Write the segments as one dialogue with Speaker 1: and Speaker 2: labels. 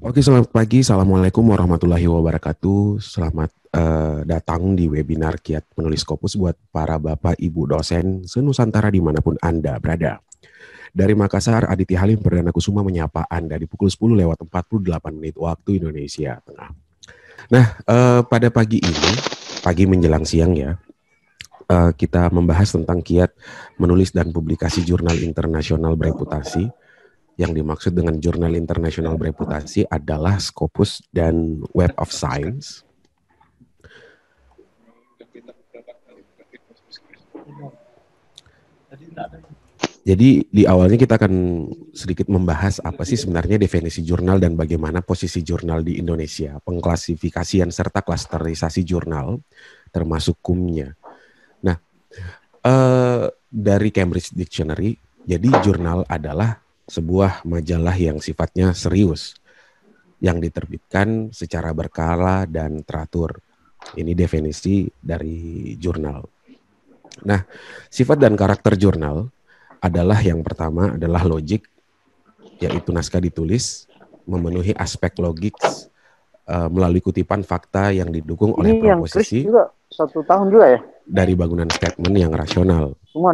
Speaker 1: Oke, selamat pagi. Assalamualaikum warahmatullahi wabarakatuh. Selamat uh, datang
Speaker 2: di webinar Kiat Menulis Kopus buat para Bapak Ibu dosen senusantara dimanapun Anda berada. Dari Makassar, Aditi Halim Perdana Kusuma menyapa Anda di pukul 10 lewat 48 menit waktu Indonesia Tengah. Nah, uh, pada pagi ini, pagi menjelang siang ya, eh, kita membahas tentang kiat menulis dan publikasi jurnal internasional bereputasi yang dimaksud dengan jurnal internasional bereputasi adalah Scopus dan Web of Science. Jadi di awalnya kita akan sedikit membahas apa sih sebenarnya definisi jurnal dan bagaimana posisi jurnal di Indonesia, pengklasifikasian serta klasterisasi jurnal termasuk kumnya. Nah, eh, dari Cambridge Dictionary, jadi jurnal adalah sebuah majalah yang sifatnya serius yang diterbitkan secara berkala dan teratur. Ini definisi dari jurnal. Nah, sifat dan karakter jurnal adalah yang pertama adalah logik, yaitu naskah ditulis memenuhi aspek logik uh, melalui kutipan fakta yang didukung Ini oleh proposisi. Yang juga satu tahun juga ya. Dari bangunan statement yang rasional. Semua,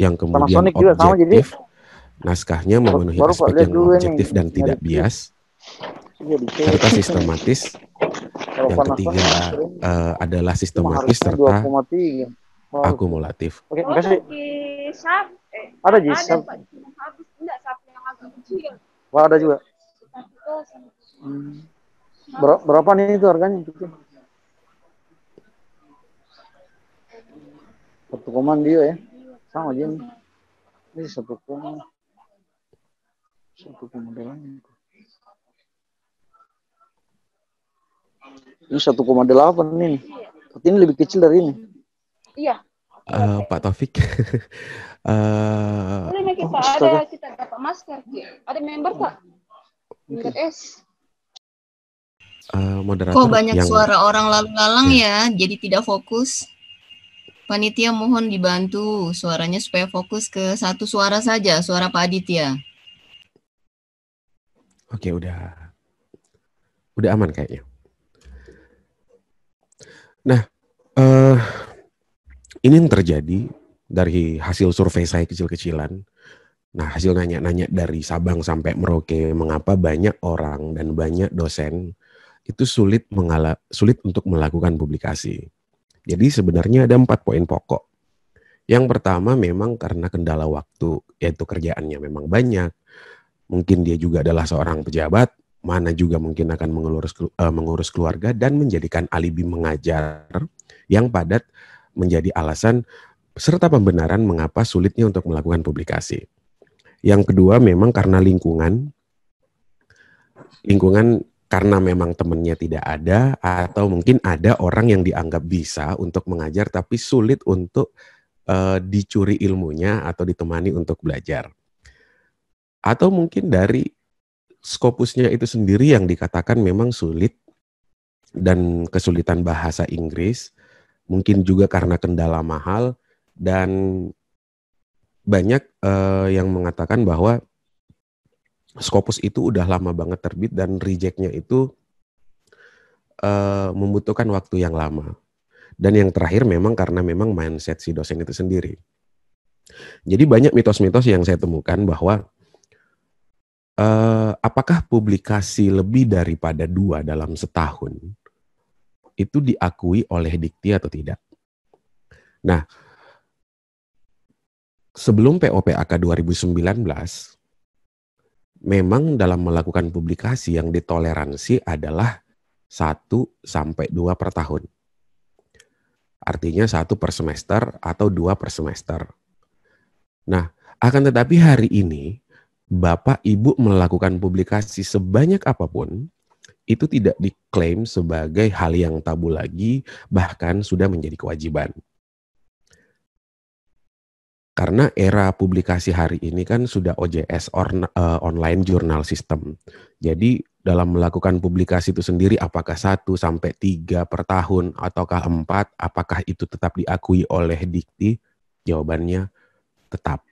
Speaker 2: Yang kemudian objektif. Juga sama, jadi Naskahnya memenuhi Baru, aspek yang objektif dan tidak bias,
Speaker 3: iya, serta sistematis. Yang ketiga
Speaker 2: uh, adalah sistematis serta akumulatif. Oke, makasih.
Speaker 1: Eh, ada jisab.
Speaker 2: Wah, ada juga. Hmm. Ber berapa nih itu harganya?
Speaker 3: Satu komando dia ya. Sama aja nih. Ini satu komando. Satu delapan. Ini 1,8 nih. Berarti ini lebih kecil dari ini. Iya.
Speaker 2: Uh, Pak Taufik. uh,
Speaker 1: Boleh kita oh, ada
Speaker 4: kita dapat masker. Ada member Pak. Member S.
Speaker 1: Uh, moderator Kok banyak yang... suara
Speaker 4: orang lalu-lalang ya. ya, jadi tidak fokus. Panitia mohon dibantu suaranya supaya fokus ke satu suara saja, suara Pak Aditya.
Speaker 2: Oke, udah udah aman kayaknya. Nah, uh, ini yang terjadi dari hasil survei saya kecil-kecilan. Nah, hasil nanya-nanya dari Sabang sampai Merauke, mengapa banyak orang dan banyak dosen itu sulit mengala sulit untuk melakukan publikasi. Jadi sebenarnya ada empat poin pokok. Yang pertama memang karena kendala waktu, yaitu kerjaannya memang banyak, Mungkin dia juga adalah seorang pejabat, mana juga mungkin akan mengurus, eh, mengurus keluarga dan menjadikan alibi mengajar yang padat menjadi alasan serta pembenaran mengapa sulitnya untuk melakukan publikasi. Yang kedua memang karena lingkungan, lingkungan karena memang temannya tidak ada atau mungkin ada orang yang dianggap bisa untuk mengajar tapi sulit untuk uh, dicuri ilmunya atau ditemani untuk belajar atau mungkin dari skopusnya itu sendiri yang dikatakan memang sulit dan kesulitan bahasa Inggris, mungkin juga karena kendala mahal dan banyak uh, yang mengatakan bahwa skopus itu udah lama banget terbit dan rejectnya itu uh, membutuhkan waktu yang lama. Dan yang terakhir memang karena memang mindset si dosen itu sendiri. Jadi banyak mitos-mitos yang saya temukan bahwa eh, apakah publikasi lebih daripada dua dalam setahun itu diakui oleh Dikti atau tidak? Nah, sebelum POPAK 2019, memang dalam melakukan publikasi yang ditoleransi adalah 1 sampai 2 per tahun. Artinya satu per semester atau dua per semester. Nah, akan tetapi hari ini Bapak Ibu melakukan publikasi sebanyak apapun, itu tidak diklaim sebagai hal yang tabu lagi, bahkan sudah menjadi kewajiban. Karena era publikasi hari ini kan sudah OJS or, uh, eh, online journal system. Jadi dalam melakukan publikasi itu sendiri apakah satu sampai tiga per tahun ataukah empat, apakah itu tetap diakui oleh Dikti? Jawabannya tetap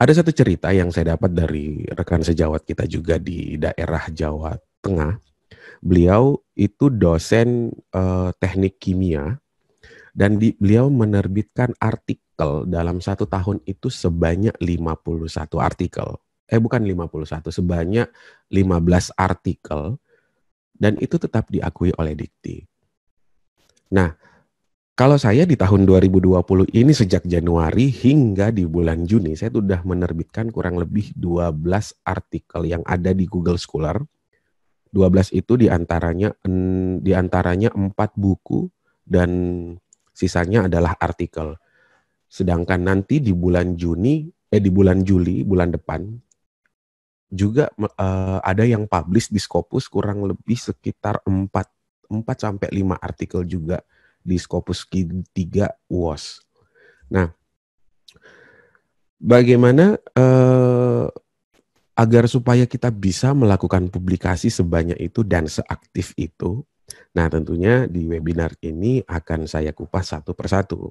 Speaker 2: ada satu cerita yang saya dapat dari rekan sejawat kita juga di daerah Jawa Tengah. Beliau itu dosen eh, teknik kimia dan di, beliau menerbitkan artikel dalam satu tahun itu sebanyak 51 artikel. Eh bukan 51, sebanyak 15 artikel dan itu tetap diakui oleh Dikti. Nah, kalau saya di tahun 2020 ini sejak Januari hingga di bulan Juni, saya sudah menerbitkan kurang lebih 12 artikel yang ada di Google Scholar. 12 itu diantaranya diantaranya empat buku dan sisanya adalah artikel. Sedangkan nanti di bulan Juni, eh di bulan Juli, bulan depan, juga uh, ada yang publish di Scopus kurang lebih sekitar 4, 4 sampai 5 artikel juga di Scopus King 3 Nah, bagaimana eh, agar supaya kita bisa melakukan publikasi sebanyak itu dan seaktif itu? Nah, tentunya di webinar ini akan saya kupas satu persatu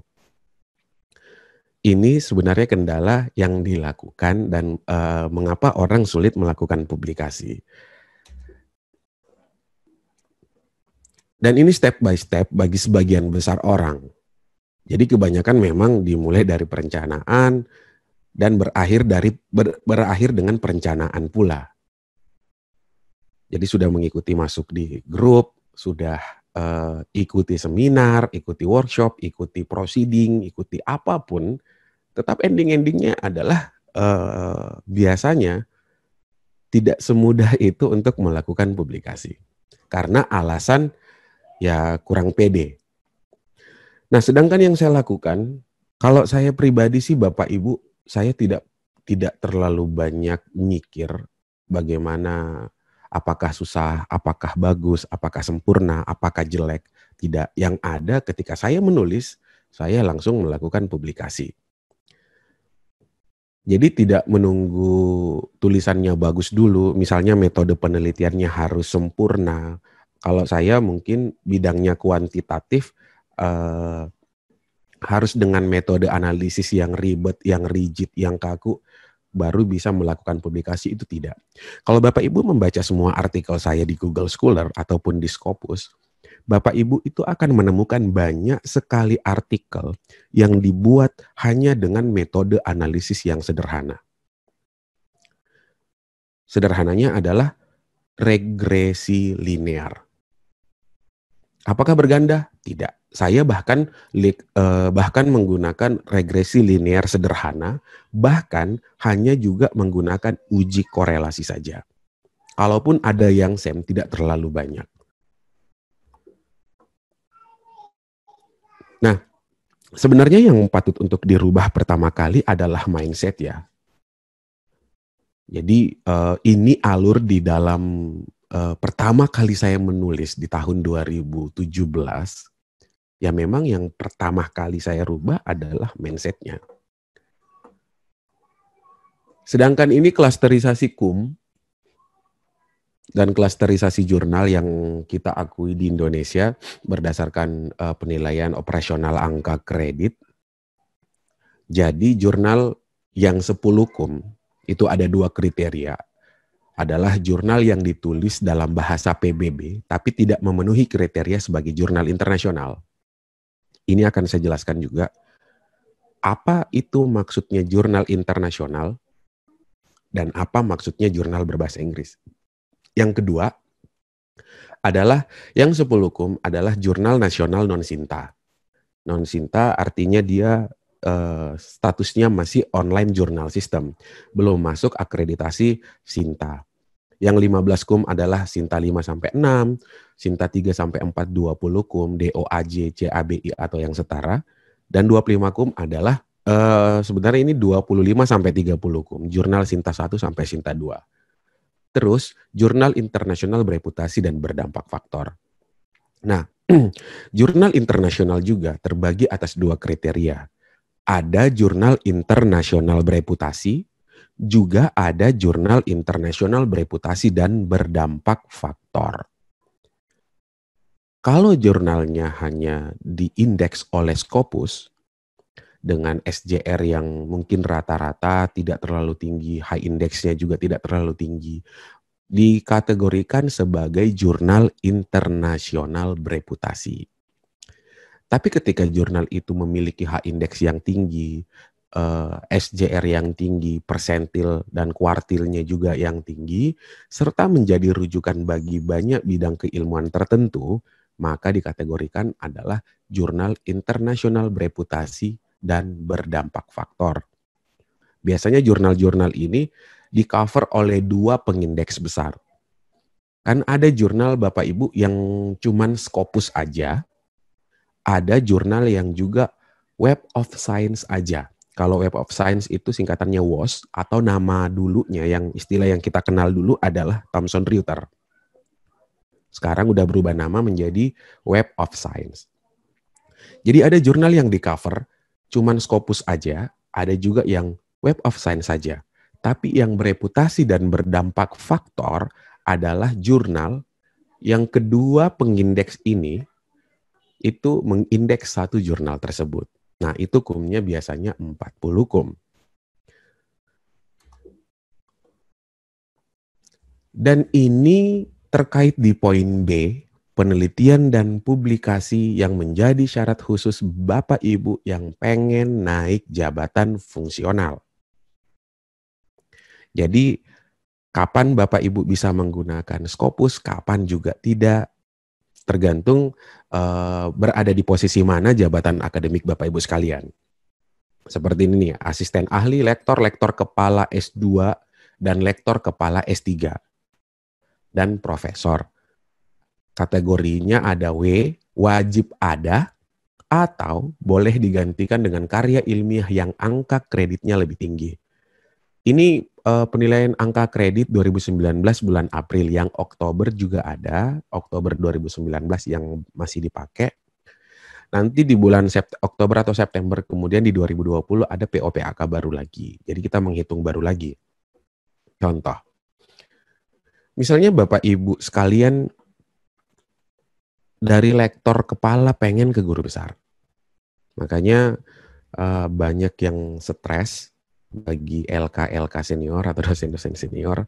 Speaker 2: ini sebenarnya kendala yang dilakukan dan e, mengapa orang sulit melakukan publikasi. Dan ini step by step bagi sebagian besar orang. Jadi kebanyakan memang dimulai dari perencanaan dan berakhir dari ber, berakhir dengan perencanaan pula. Jadi sudah mengikuti masuk di grup, sudah uh, ikuti seminar, ikuti workshop, ikuti proceeding, ikuti apapun, tetap ending-endingnya adalah uh, biasanya tidak semudah itu untuk melakukan publikasi. Karena alasan ya kurang pede. Nah, sedangkan yang saya lakukan, kalau saya pribadi sih Bapak Ibu, saya tidak tidak terlalu banyak mikir bagaimana apakah susah, apakah bagus, apakah sempurna, apakah jelek. Tidak, yang ada ketika saya menulis, saya langsung melakukan publikasi. Jadi tidak menunggu tulisannya bagus dulu, misalnya metode penelitiannya harus sempurna, kalau saya mungkin bidangnya kuantitatif eh, harus dengan metode analisis yang ribet, yang rigid, yang kaku baru bisa melakukan publikasi itu tidak. Kalau Bapak Ibu membaca semua artikel saya di Google Scholar ataupun di Scopus, Bapak Ibu itu akan menemukan banyak sekali artikel yang dibuat hanya dengan metode analisis yang sederhana. Sederhananya adalah regresi linear. Apakah berganda? Tidak. Saya bahkan eh, bahkan menggunakan regresi linear sederhana, bahkan hanya juga menggunakan uji korelasi saja. Kalaupun ada yang sem tidak terlalu banyak. Nah, sebenarnya yang patut untuk dirubah pertama kali adalah mindset ya. Jadi eh, ini alur di dalam uh, pertama kali saya menulis di tahun 2017 ya memang yang pertama kali saya rubah adalah mindsetnya. Sedangkan ini klasterisasi kum dan klasterisasi jurnal yang kita akui di Indonesia berdasarkan uh, penilaian operasional angka kredit. Jadi jurnal yang 10 kum itu ada dua kriteria adalah jurnal yang ditulis dalam bahasa PBB tapi tidak memenuhi kriteria sebagai jurnal internasional. Ini akan saya jelaskan juga apa itu maksudnya jurnal internasional dan apa maksudnya jurnal berbahasa Inggris. Yang kedua adalah yang sepuluh hukum adalah jurnal nasional non-sinta. Non-sinta artinya dia uh, statusnya masih online jurnal sistem belum masuk akreditasi Sinta. Yang 15 kum adalah Sinta 5 sampai 6, Sinta 3 sampai 4 20 kum, DOAJ, CABI atau yang setara dan 25 kum adalah uh, sebenarnya ini 25 sampai 30 kum, jurnal Sinta 1 sampai Sinta 2. Terus jurnal internasional bereputasi dan berdampak faktor. Nah, jurnal internasional juga terbagi atas dua kriteria, ada jurnal internasional bereputasi, juga ada jurnal internasional bereputasi dan berdampak faktor. Kalau jurnalnya hanya diindeks oleh Scopus dengan SJR yang mungkin rata-rata tidak terlalu tinggi, high indexnya juga tidak terlalu tinggi, dikategorikan sebagai jurnal internasional bereputasi. Tapi ketika jurnal itu memiliki H indeks yang tinggi, eh, SJR yang tinggi, persentil dan kuartilnya juga yang tinggi, serta menjadi rujukan bagi banyak bidang keilmuan tertentu, maka dikategorikan adalah jurnal internasional bereputasi dan berdampak faktor. Biasanya jurnal-jurnal ini di cover oleh dua pengindeks besar. Kan ada jurnal Bapak Ibu yang cuman Scopus aja, ada jurnal yang juga Web of Science aja. Kalau Web of Science itu singkatannya WOS atau nama dulunya yang istilah yang kita kenal dulu adalah Thomson Reuters. Sekarang udah berubah nama menjadi Web of Science. Jadi ada jurnal yang di cover cuman Scopus aja, ada juga yang Web of Science saja. Tapi yang bereputasi dan berdampak faktor adalah jurnal yang kedua pengindeks ini itu mengindeks satu jurnal tersebut. Nah, itu kumnya biasanya 40 kum. Dan ini terkait di poin B, penelitian dan publikasi yang menjadi syarat khusus Bapak Ibu yang pengen naik jabatan fungsional. Jadi, kapan Bapak Ibu bisa menggunakan Scopus, kapan juga tidak, tergantung uh, berada di posisi mana jabatan akademik Bapak Ibu sekalian. Seperti ini nih, asisten ahli, lektor, lektor kepala S2, dan lektor kepala S3, dan profesor. Kategorinya ada W, wajib ada, atau boleh digantikan dengan karya ilmiah yang angka kreditnya lebih tinggi. Ini uh, penilaian angka kredit 2019 bulan April yang Oktober juga ada, Oktober 2019 yang masih dipakai. Nanti di bulan Sept Oktober atau September kemudian di 2020 ada POPAK baru lagi. Jadi kita menghitung baru lagi. Contoh. Misalnya Bapak Ibu sekalian dari lektor kepala pengen ke guru besar. Makanya eh, banyak yang stres bagi LK-LK senior atau dosen-dosen senior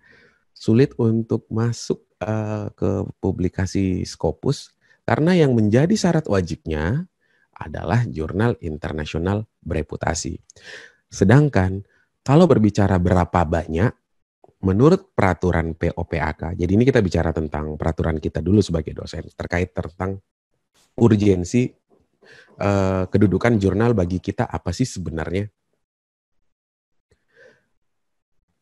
Speaker 2: sulit untuk masuk uh, ke publikasi Scopus karena yang menjadi syarat wajibnya adalah jurnal internasional bereputasi. Sedangkan kalau berbicara berapa banyak menurut peraturan POPAK. Jadi ini kita bicara tentang peraturan kita dulu sebagai dosen terkait tentang urgensi eh, kedudukan jurnal bagi kita apa sih sebenarnya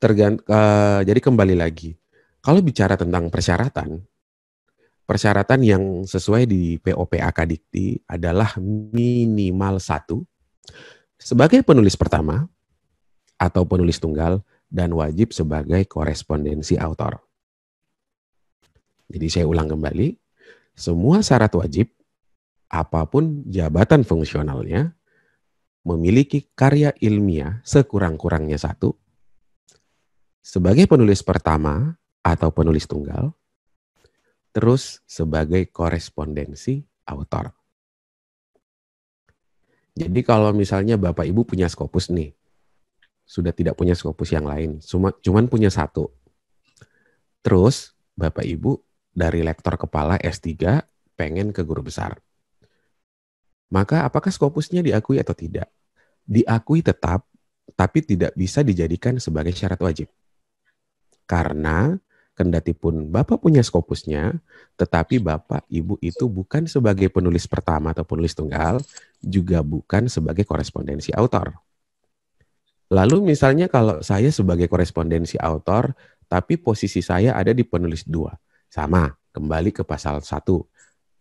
Speaker 2: tergant uh, eh, jadi kembali lagi kalau bicara tentang persyaratan persyaratan yang sesuai di POP Akadikti adalah minimal satu sebagai penulis pertama atau penulis tunggal dan wajib sebagai korespondensi autor. Jadi saya ulang kembali, semua syarat wajib apapun jabatan fungsionalnya memiliki karya ilmiah sekurang-kurangnya satu sebagai penulis pertama atau penulis tunggal, terus sebagai korespondensi autor. Jadi kalau misalnya Bapak Ibu punya skopus nih, sudah tidak punya skopus yang lain, cuma cuman punya satu. Terus Bapak Ibu dari lektor kepala S3 pengen ke guru besar. Maka apakah skopusnya diakui atau tidak? Diakui tetap, tapi tidak bisa dijadikan sebagai syarat wajib. Karena kendatipun Bapak punya skopusnya, tetapi Bapak Ibu itu bukan sebagai penulis pertama atau penulis tunggal, juga bukan sebagai korespondensi autor. Lalu misalnya kalau saya sebagai korespondensi autor, tapi posisi saya ada di penulis dua. Sama, kembali ke pasal satu.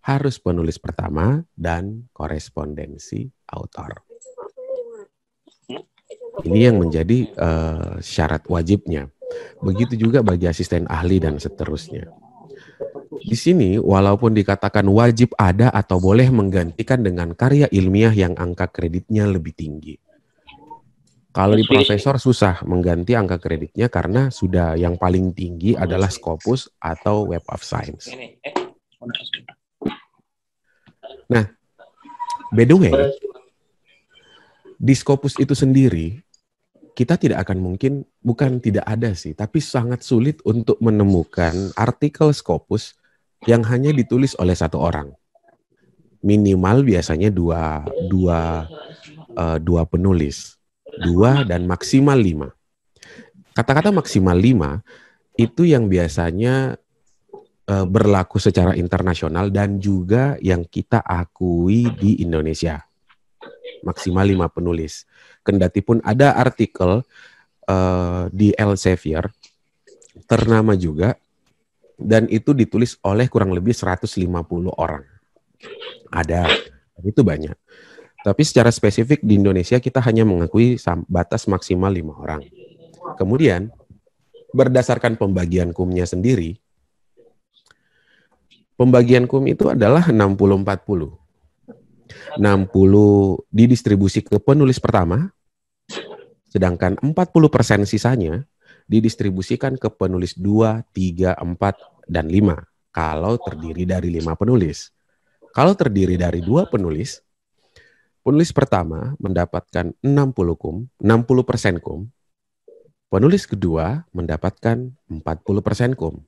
Speaker 2: Harus penulis pertama dan korespondensi autor. Ini yang menjadi uh, syarat wajibnya. Begitu juga bagi asisten ahli dan seterusnya. Di sini, walaupun dikatakan wajib ada atau boleh menggantikan dengan karya ilmiah yang angka kreditnya lebih tinggi. Kalau di profesor susah mengganti angka kreditnya karena sudah yang paling tinggi adalah Scopus atau Web of Science. Eh. Nah, by the way, di Scopus itu sendiri kita tidak akan mungkin, bukan tidak ada sih, tapi sangat sulit untuk menemukan artikel Scopus yang hanya ditulis oleh satu orang. Minimal biasanya dua, dua, uh, dua penulis, dua dan maksimal lima. Kata-kata maksimal lima itu yang biasanya uh, berlaku secara internasional dan juga yang kita akui di Indonesia. Maksimal lima penulis. Kendati pun ada artikel uh, di Elsevier ternama juga dan itu ditulis oleh kurang lebih 150 orang. Ada, itu banyak. Tapi secara spesifik di Indonesia kita hanya mengakui batas maksimal lima orang. Kemudian berdasarkan pembagian kumnya sendiri, pembagian kum itu adalah 60-40. 60 didistribusi ke penulis pertama, sedangkan 40% persen sisanya didistribusikan ke penulis 2, 3, 4, dan 5 kalau terdiri dari 5 penulis. Kalau terdiri dari dua penulis, penulis pertama mendapatkan 60 kum, 60% persen kum. Penulis kedua mendapatkan 40% persen kum.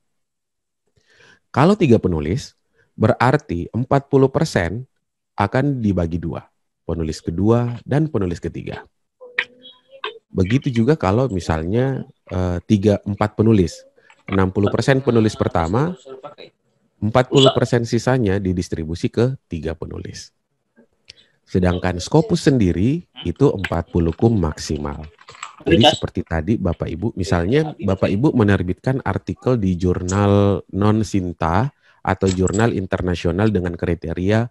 Speaker 2: Kalau tiga penulis, berarti 40% persen akan dibagi dua, penulis kedua dan penulis ketiga. Begitu juga kalau misalnya eh, tiga empat penulis, 60% penulis pertama, 40% sisanya didistribusi ke tiga penulis. Sedangkan Scopus sendiri itu 40 kum maksimal. Jadi seperti tadi Bapak Ibu, misalnya Bapak Ibu menerbitkan artikel di jurnal non-sinta atau jurnal internasional dengan kriteria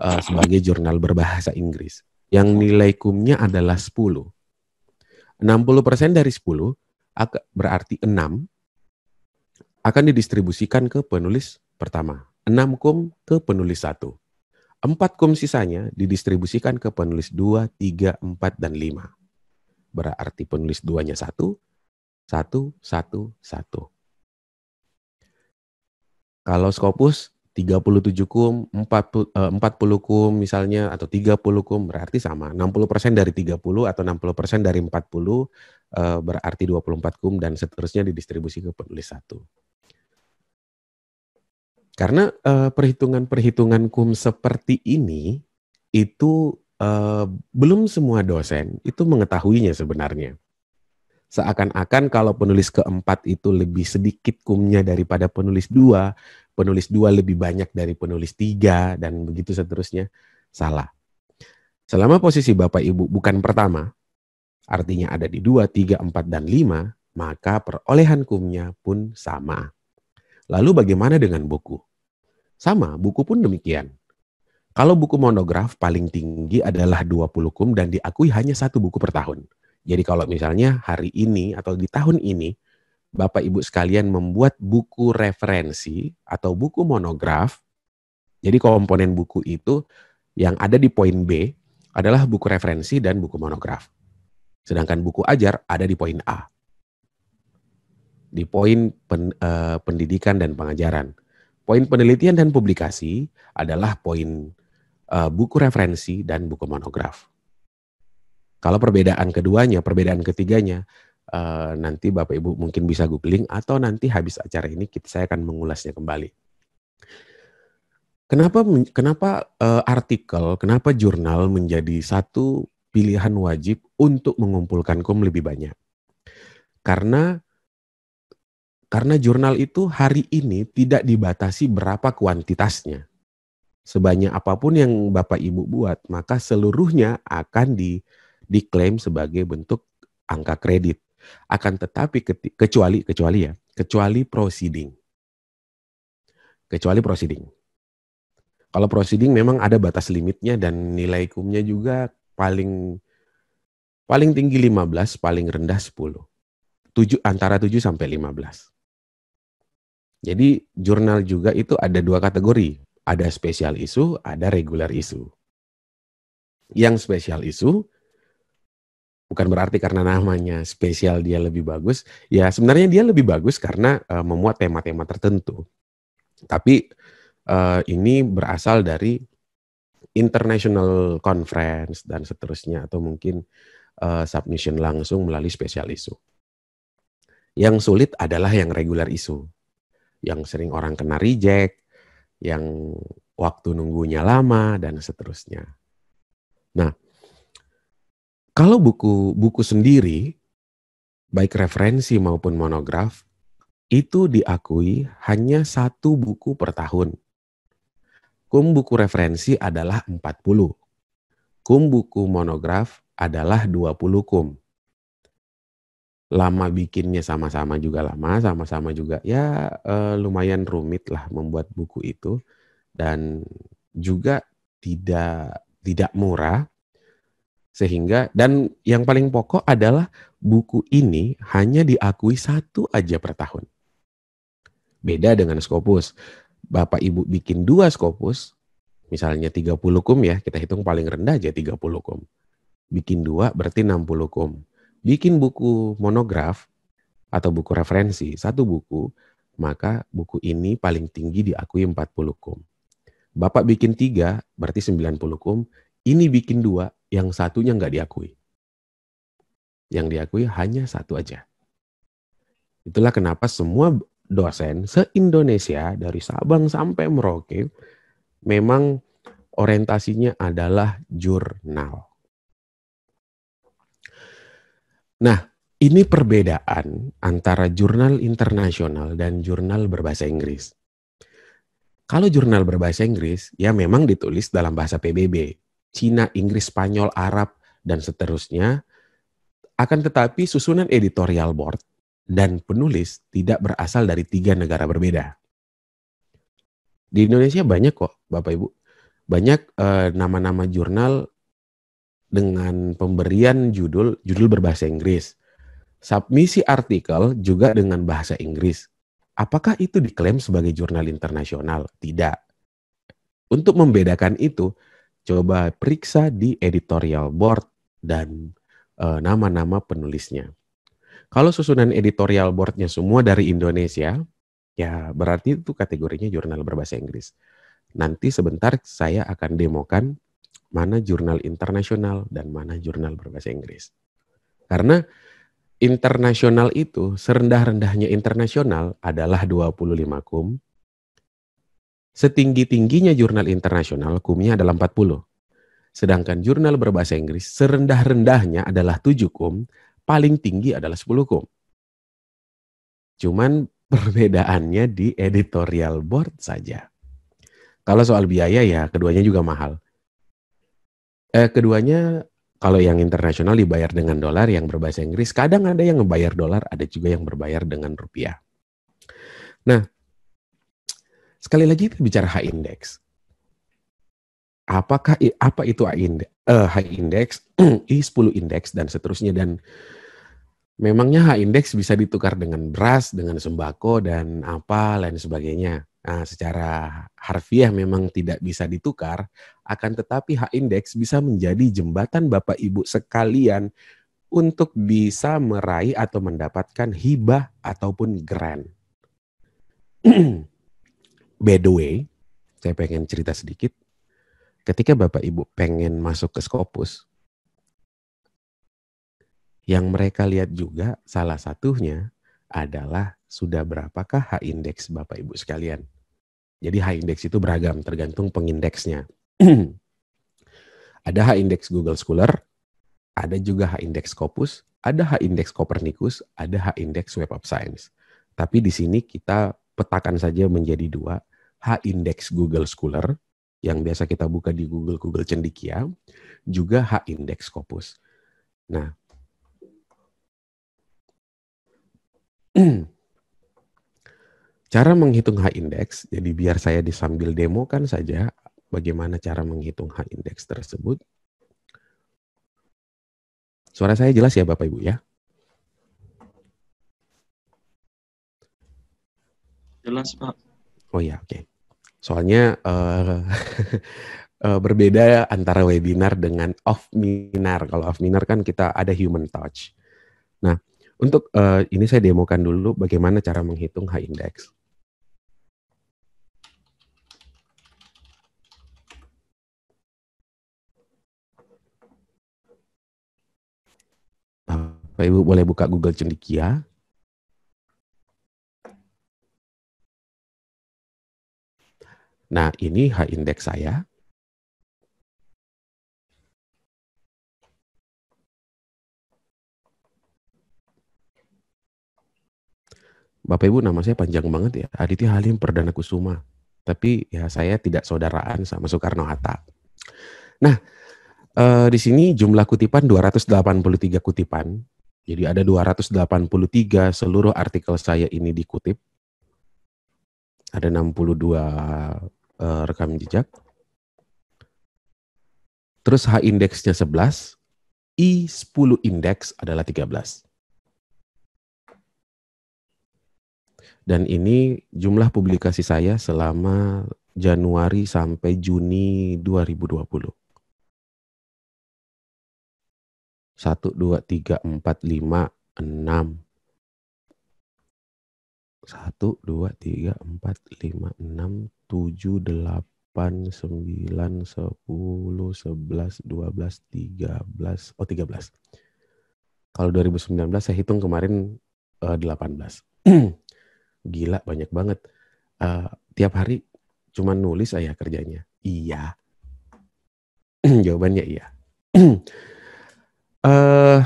Speaker 2: uh, sebagai jurnal berbahasa Inggris yang nilai kumnya adalah 10. 60% dari 10 berarti 6 akan didistribusikan ke penulis pertama. 6 kum ke penulis 1. 4 kum sisanya didistribusikan ke penulis 2, 3, 4, dan 5. Berarti penulis 2-nya 1, 1, 1, 1. Kalau Scopus 37 kum, 40, 40 eh, kum misalnya, atau 30 kum, berarti sama. 60% dari 30 atau 60% dari 40, eh, berarti 24 kum, dan seterusnya didistribusi ke penulis satu. Karena eh, perhitungan-perhitungan kum seperti ini, itu belum semua dosen itu mengetahuinya sebenarnya. Seakan-akan kalau penulis keempat itu lebih sedikit kumnya daripada penulis dua, penulis dua lebih banyak dari penulis tiga, dan begitu seterusnya. Salah. Selama posisi Bapak Ibu bukan pertama, artinya ada di dua, tiga, empat, dan lima, maka perolehan kumnya pun sama. Lalu bagaimana dengan buku? Sama, buku pun demikian. Kalau buku monograf paling tinggi adalah 20 kum dan diakui hanya satu buku per tahun. Jadi kalau misalnya hari ini atau di tahun ini Bapak Ibu sekalian membuat buku referensi atau buku monograf. Jadi komponen buku itu yang ada di poin B adalah buku referensi dan buku monograf. Sedangkan buku ajar ada di poin A. Di poin pen, eh, pendidikan dan pengajaran. Poin penelitian dan publikasi adalah poin eh, buku referensi dan buku monograf. Kalau perbedaan keduanya, perbedaan ketiganya, eh, nanti Bapak Ibu mungkin bisa googling atau nanti habis acara ini kita, saya akan mengulasnya kembali. Kenapa kenapa eh, artikel, kenapa jurnal menjadi satu pilihan wajib untuk mengumpulkan kom lebih banyak? Karena karena jurnal itu hari ini tidak dibatasi berapa kuantitasnya. Sebanyak apapun yang Bapak Ibu buat, maka seluruhnya akan di diklaim sebagai bentuk angka kredit. Akan tetapi kecuali kecuali ya, kecuali proceeding. Kecuali proceeding. Kalau proceeding memang ada batas limitnya dan nilai kumnya juga paling paling tinggi 15, paling rendah 10. 7 antara 7 sampai 15. Jadi jurnal juga itu ada dua kategori, ada spesial isu, ada regular isu. Yang spesial isu bukan berarti karena namanya spesial dia lebih bagus. Ya sebenarnya dia lebih bagus karena uh, memuat tema-tema tertentu. Tapi uh, ini berasal dari international conference dan seterusnya atau mungkin uh, submission langsung melalui spesial isu. Yang sulit adalah yang regular isu. Yang sering orang kena reject, yang waktu nunggunya lama dan seterusnya. Nah, kalau buku buku sendiri baik referensi maupun monograf itu diakui hanya satu buku per tahun. Kum buku referensi adalah 40. Kum buku monograf adalah 20 kum. Lama bikinnya sama-sama juga lama, sama-sama juga ya eh, lumayan rumit lah membuat buku itu dan juga tidak tidak murah sehingga dan yang paling pokok adalah buku ini hanya diakui satu aja per tahun. Beda dengan skopus. Bapak Ibu bikin dua skopus, misalnya 30 kum ya, kita hitung paling rendah aja 30 kum. Bikin dua berarti 60 kum. Bikin buku monograf atau buku referensi, satu buku, maka buku ini paling tinggi diakui 40 kum. Bapak bikin tiga, berarti 90 kum. Ini bikin dua, yang satunya nggak diakui. Yang diakui hanya satu aja. Itulah kenapa semua dosen se-Indonesia dari Sabang sampai Merauke memang orientasinya adalah jurnal. Nah, ini perbedaan antara jurnal internasional dan jurnal berbahasa Inggris. Kalau jurnal berbahasa Inggris, ya memang ditulis dalam bahasa PBB, Cina, Inggris, Spanyol, Arab, dan seterusnya. Akan tetapi susunan editorial board dan penulis tidak berasal dari tiga negara berbeda. Di Indonesia banyak kok, Bapak Ibu. Banyak nama eh, nama-nama jurnal dengan pemberian judul judul berbahasa Inggris. Submisi artikel juga dengan bahasa Inggris. Apakah itu diklaim sebagai jurnal internasional? Tidak. Untuk membedakan itu, Coba periksa di editorial board dan eh, nama-nama e, penulisnya. Kalau susunan editorial boardnya semua dari Indonesia, ya berarti itu kategorinya jurnal berbahasa Inggris. Nanti sebentar saya akan demokan mana jurnal internasional dan mana jurnal berbahasa Inggris. Karena internasional itu serendah-rendahnya internasional adalah 25 kum, Setinggi-tingginya jurnal internasional kumnya adalah 40. Sedangkan jurnal berbahasa Inggris serendah-rendahnya adalah 7 kum, paling tinggi adalah 10 kum. Cuman perbedaannya di editorial board saja. Kalau soal biaya ya keduanya juga mahal. Eh, keduanya kalau yang internasional dibayar dengan dolar, yang berbahasa Inggris kadang ada yang ngebayar dolar, ada juga yang berbayar dengan rupiah. Nah, Sekali lagi kita bicara high index. Apakah apa itu high index, uh, eh, high index I10 index dan seterusnya dan memangnya high index bisa ditukar dengan beras, dengan sembako dan apa lain sebagainya. Nah, secara harfiah memang tidak bisa ditukar, akan tetapi hak indeks bisa menjadi jembatan Bapak Ibu sekalian untuk bisa meraih atau mendapatkan hibah ataupun grant. by the way, saya pengen cerita sedikit. Ketika Bapak Ibu pengen masuk ke Scopus, yang mereka lihat juga salah satunya adalah sudah berapakah H indeks Bapak Ibu sekalian. Jadi H indeks itu beragam tergantung pengindeksnya. ada H indeks Google Scholar, ada juga H indeks Scopus, ada H indeks Copernicus, ada H indeks Web of Science. Tapi di sini kita petakan saja menjadi dua H-index Google Scholar yang biasa kita buka di Google Google Cendikia, juga H-index Scopus. Nah, cara menghitung H-index, jadi biar saya disambil demo kan saja bagaimana cara menghitung H-index tersebut. Suara saya jelas ya Bapak Ibu ya? Jelas Pak. Oh ya, oke. Okay. Soalnya uh, berbeda antara webinar dengan off-minar. Kalau off-minar kan kita ada human touch. Nah, untuk uh, ini saya demokan dulu bagaimana cara menghitung H-index.
Speaker 1: Bapak Ibu boleh buka Google Cendikia. Nah, ini H indeks saya. Bapak Ibu nama saya panjang banget ya. Aditya Halim Perdana Kusuma.
Speaker 2: Tapi ya saya tidak saudaraan sama Soekarno Hatta. Nah, eh, di sini jumlah kutipan 283 kutipan. Jadi ada 283 seluruh artikel saya ini dikutip. Ada 62 uh, rekam jejak. Terus H indeksnya 11, I 10 indeks adalah 13. Dan ini jumlah publikasi saya selama Januari sampai Juni 2020. 1,
Speaker 1: 2, 3, 4, 5, 6, satu dua tiga empat lima
Speaker 2: enam tujuh delapan sembilan sepuluh sebelas dua belas tiga belas oh tiga belas kalau 2019 saya hitung kemarin uh, eh, 18 gila banyak banget uh, tiap hari cuman nulis aja kerjanya iya jawabannya iya uh,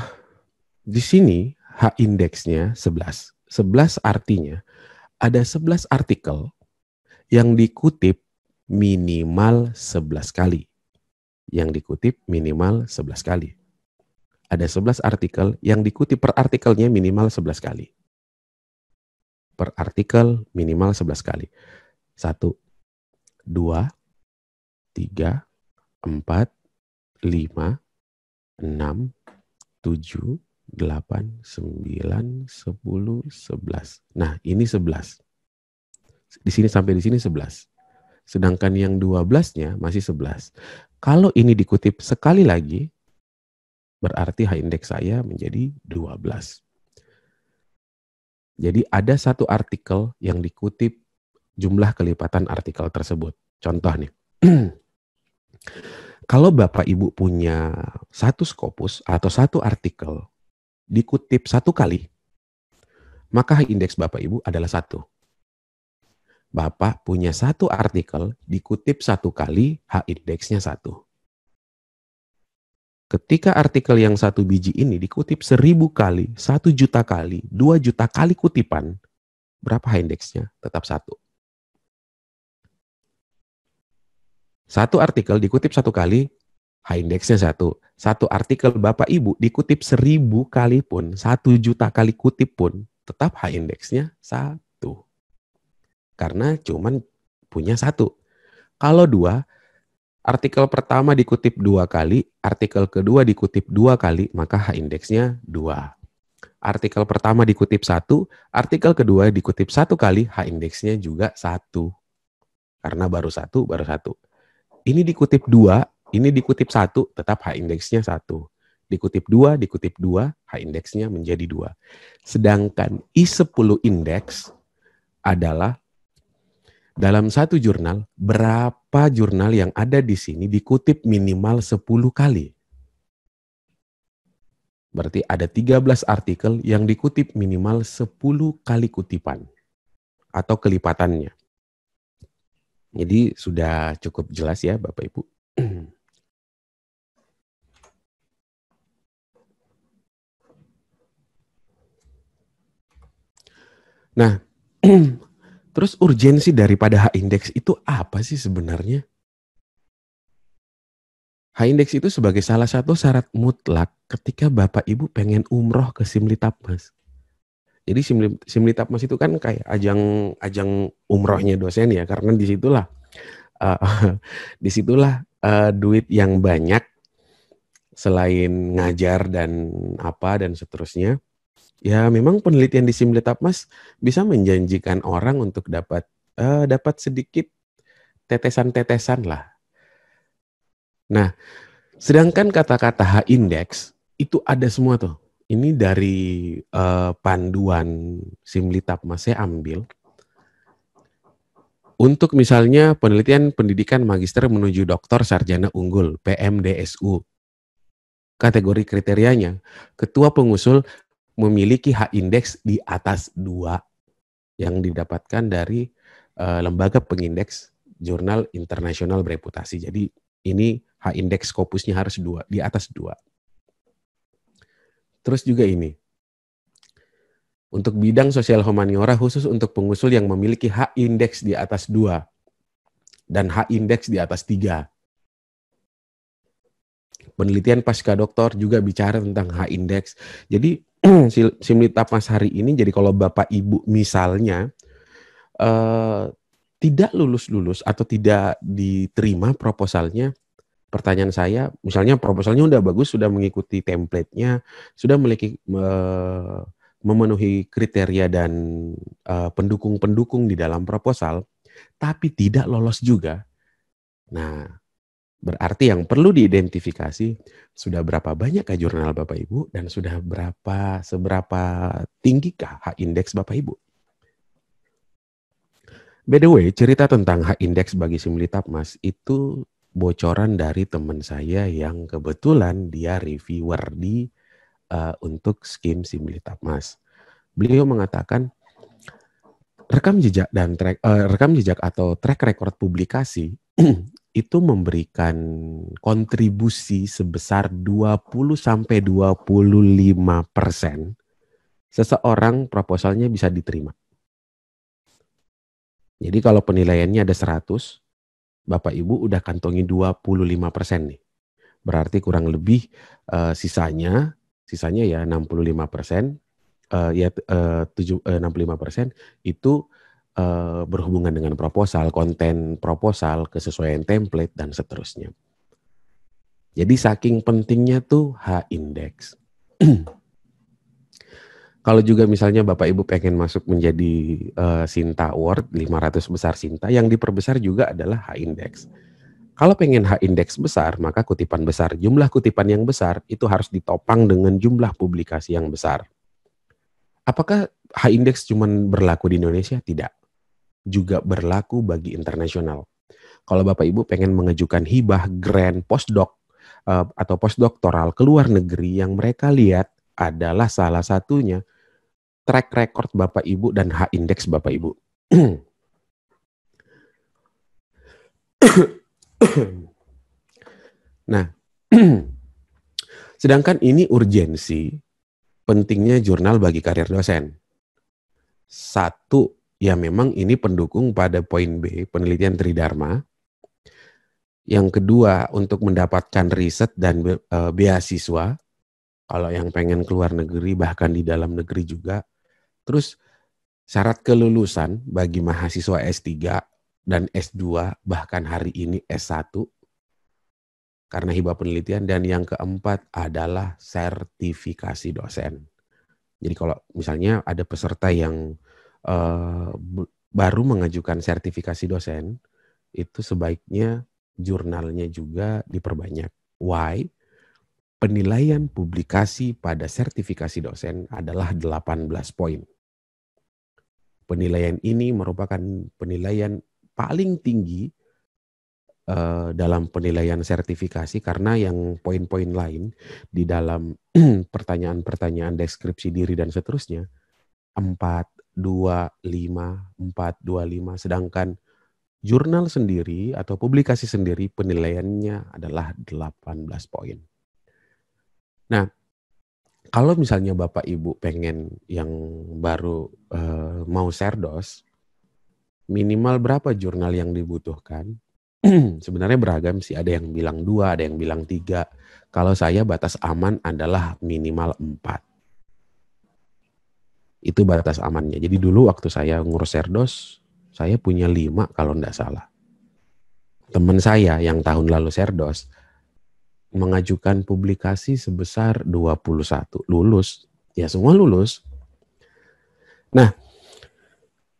Speaker 2: di sini H indeksnya 11 11 artinya ada 11 artikel yang dikutip minimal 11 kali. Yang dikutip minimal 11 kali. Ada 11 artikel yang dikutip per artikelnya minimal 11 kali. Per artikel minimal 11 kali. 1, 2, 3, 4, 5, 6, 7, 8, 9, 10, 11. Nah, ini 11. Di sini sampai di sini 11. Sedangkan yang 12-nya masih 11. Kalau ini dikutip sekali lagi, berarti H indeks saya menjadi 12. Jadi ada satu artikel yang dikutip jumlah kelipatan artikel tersebut. Contoh nih. Kalau Bapak Ibu punya satu skopus atau satu artikel dikutip satu kali, maka indeks Bapak Ibu adalah satu. Bapak punya satu artikel dikutip satu kali, H indeksnya satu. Ketika artikel yang satu biji ini dikutip seribu kali, satu juta kali, dua juta kali kutipan, berapa H indeksnya? Tetap satu. Satu artikel dikutip satu kali, H indeksnya satu satu artikel Bapak Ibu dikutip seribu kali pun, satu juta kali kutip pun, tetap H indexnya satu. Karena cuman punya satu. Kalau dua, artikel pertama dikutip dua kali, artikel kedua dikutip dua kali, maka H indexnya dua. Artikel pertama dikutip satu, artikel kedua dikutip satu kali, H indexnya juga satu. Karena baru satu, baru satu. Ini dikutip dua, ini dikutip satu, tetap H indeksnya satu. Dikutip dua, dikutip dua, H indeksnya menjadi dua. Sedangkan I10 indeks adalah dalam satu jurnal, berapa jurnal yang ada di sini dikutip minimal 10 kali. Berarti ada 13 artikel yang dikutip minimal 10 kali kutipan atau kelipatannya.
Speaker 1: Jadi sudah cukup jelas ya Bapak Ibu.
Speaker 2: Nah, terus urgensi daripada H index itu apa sih sebenarnya? H index itu sebagai salah satu syarat mutlak ketika Bapak Ibu pengen umroh ke Simlitapmas. Jadi Simlitapmas itu kan kayak ajang ajang umrohnya dosen ya karena disitulah uh, disitulah uh, duit yang banyak selain ngajar dan apa dan seterusnya Ya, memang penelitian di Simletap Mas bisa menjanjikan orang untuk dapat uh, dapat sedikit tetesan-tetesan lah. Nah, sedangkan kata-kata H index itu ada semua tuh. Ini dari uh, panduan Simlitap Mas saya ambil. Untuk misalnya penelitian pendidikan magister menuju doktor sarjana unggul PMDSU kategori kriterianya. Ketua pengusul memiliki hak indeks di atas dua yang didapatkan dari uh, lembaga pengindeks jurnal internasional bereputasi. Jadi ini hak indeks kopusnya harus dua di atas dua. Terus juga ini untuk bidang sosial humaniora khusus untuk pengusul yang memiliki hak indeks di atas dua dan hak indeks di atas tiga. Penelitian pasca doktor juga bicara tentang hak indeks. Jadi Simlita Mas hari ini jadi kalau Bapak Ibu misalnya eh, tidak lulus-lulus atau tidak diterima proposalnya, pertanyaan saya, misalnya proposalnya udah bagus, sudah mengikuti template-nya, sudah memiliki memenuhi kriteria dan eh, pendukung-pendukung di dalam proposal, tapi tidak lolos juga. Nah, Berarti yang perlu diidentifikasi sudah berapa banyak ke jurnal Bapak Ibu dan sudah berapa seberapa tinggikah hak indeks Bapak Ibu. By the way, cerita tentang hak indeks bagi Similitap Mas itu bocoran dari teman saya yang kebetulan dia reviewer di uh, untuk skim Similitap Mas. Beliau mengatakan rekam jejak dan track, uh, rekam jejak atau track record publikasi itu memberikan kontribusi sebesar 20 sampai 25 persen seseorang proposalnya bisa diterima. Jadi kalau penilaiannya ada 100, Bapak Ibu udah kantongi 25 persen nih. Berarti kurang lebih uh, sisanya, sisanya ya 65 persen, uh, ya uh, 7, uh, 65 persen itu Eh, berhubungan dengan proposal, konten proposal, kesesuaian template, dan seterusnya. Jadi saking pentingnya tuh H-index. Kalau juga misalnya Bapak Ibu pengen masuk menjadi uh, Sinta Award 500 besar Sinta yang diperbesar juga adalah H-index. Kalau pengen H-index besar, maka kutipan besar. Jumlah kutipan yang besar itu harus ditopang dengan jumlah publikasi yang besar. Apakah H-index cuma berlaku di Indonesia? Tidak juga berlaku bagi internasional. Kalau Bapak Ibu pengen mengajukan hibah grand postdoc eh, atau postdoktoral ke luar negeri yang mereka lihat adalah salah satunya track record Bapak Ibu dan H index Bapak Ibu. nah, sedangkan ini urgensi pentingnya jurnal bagi karir dosen. Satu, ya memang ini pendukung pada poin B, penelitian Tridharma. Yang kedua, untuk mendapatkan riset dan e, beasiswa, kalau yang pengen keluar negeri, bahkan di dalam negeri juga. Terus syarat kelulusan bagi mahasiswa S3 dan S2, bahkan hari ini S1, karena hibah penelitian. Dan yang keempat adalah sertifikasi dosen. Jadi kalau misalnya ada peserta yang uh, baru mengajukan sertifikasi dosen itu sebaiknya jurnalnya juga diperbanyak. Why? Penilaian publikasi pada sertifikasi dosen adalah 18 poin. Penilaian ini merupakan penilaian paling tinggi uh, dalam penilaian sertifikasi karena yang poin-poin lain di dalam pertanyaan-pertanyaan deskripsi diri dan seterusnya 4, 25, lima Sedangkan jurnal sendiri atau publikasi sendiri penilaiannya adalah 18 poin. Nah, kalau misalnya Bapak Ibu pengen yang baru e, mau share dos, minimal berapa jurnal yang dibutuhkan? Sebenarnya beragam sih, ada yang bilang dua, ada yang bilang tiga. Kalau saya batas aman adalah minimal empat. Itu batas amannya. Jadi dulu waktu saya ngurus Serdos, saya punya lima kalau tidak salah. Teman saya yang tahun lalu Serdos, mengajukan publikasi sebesar 21. Lulus. Ya semua lulus. Nah,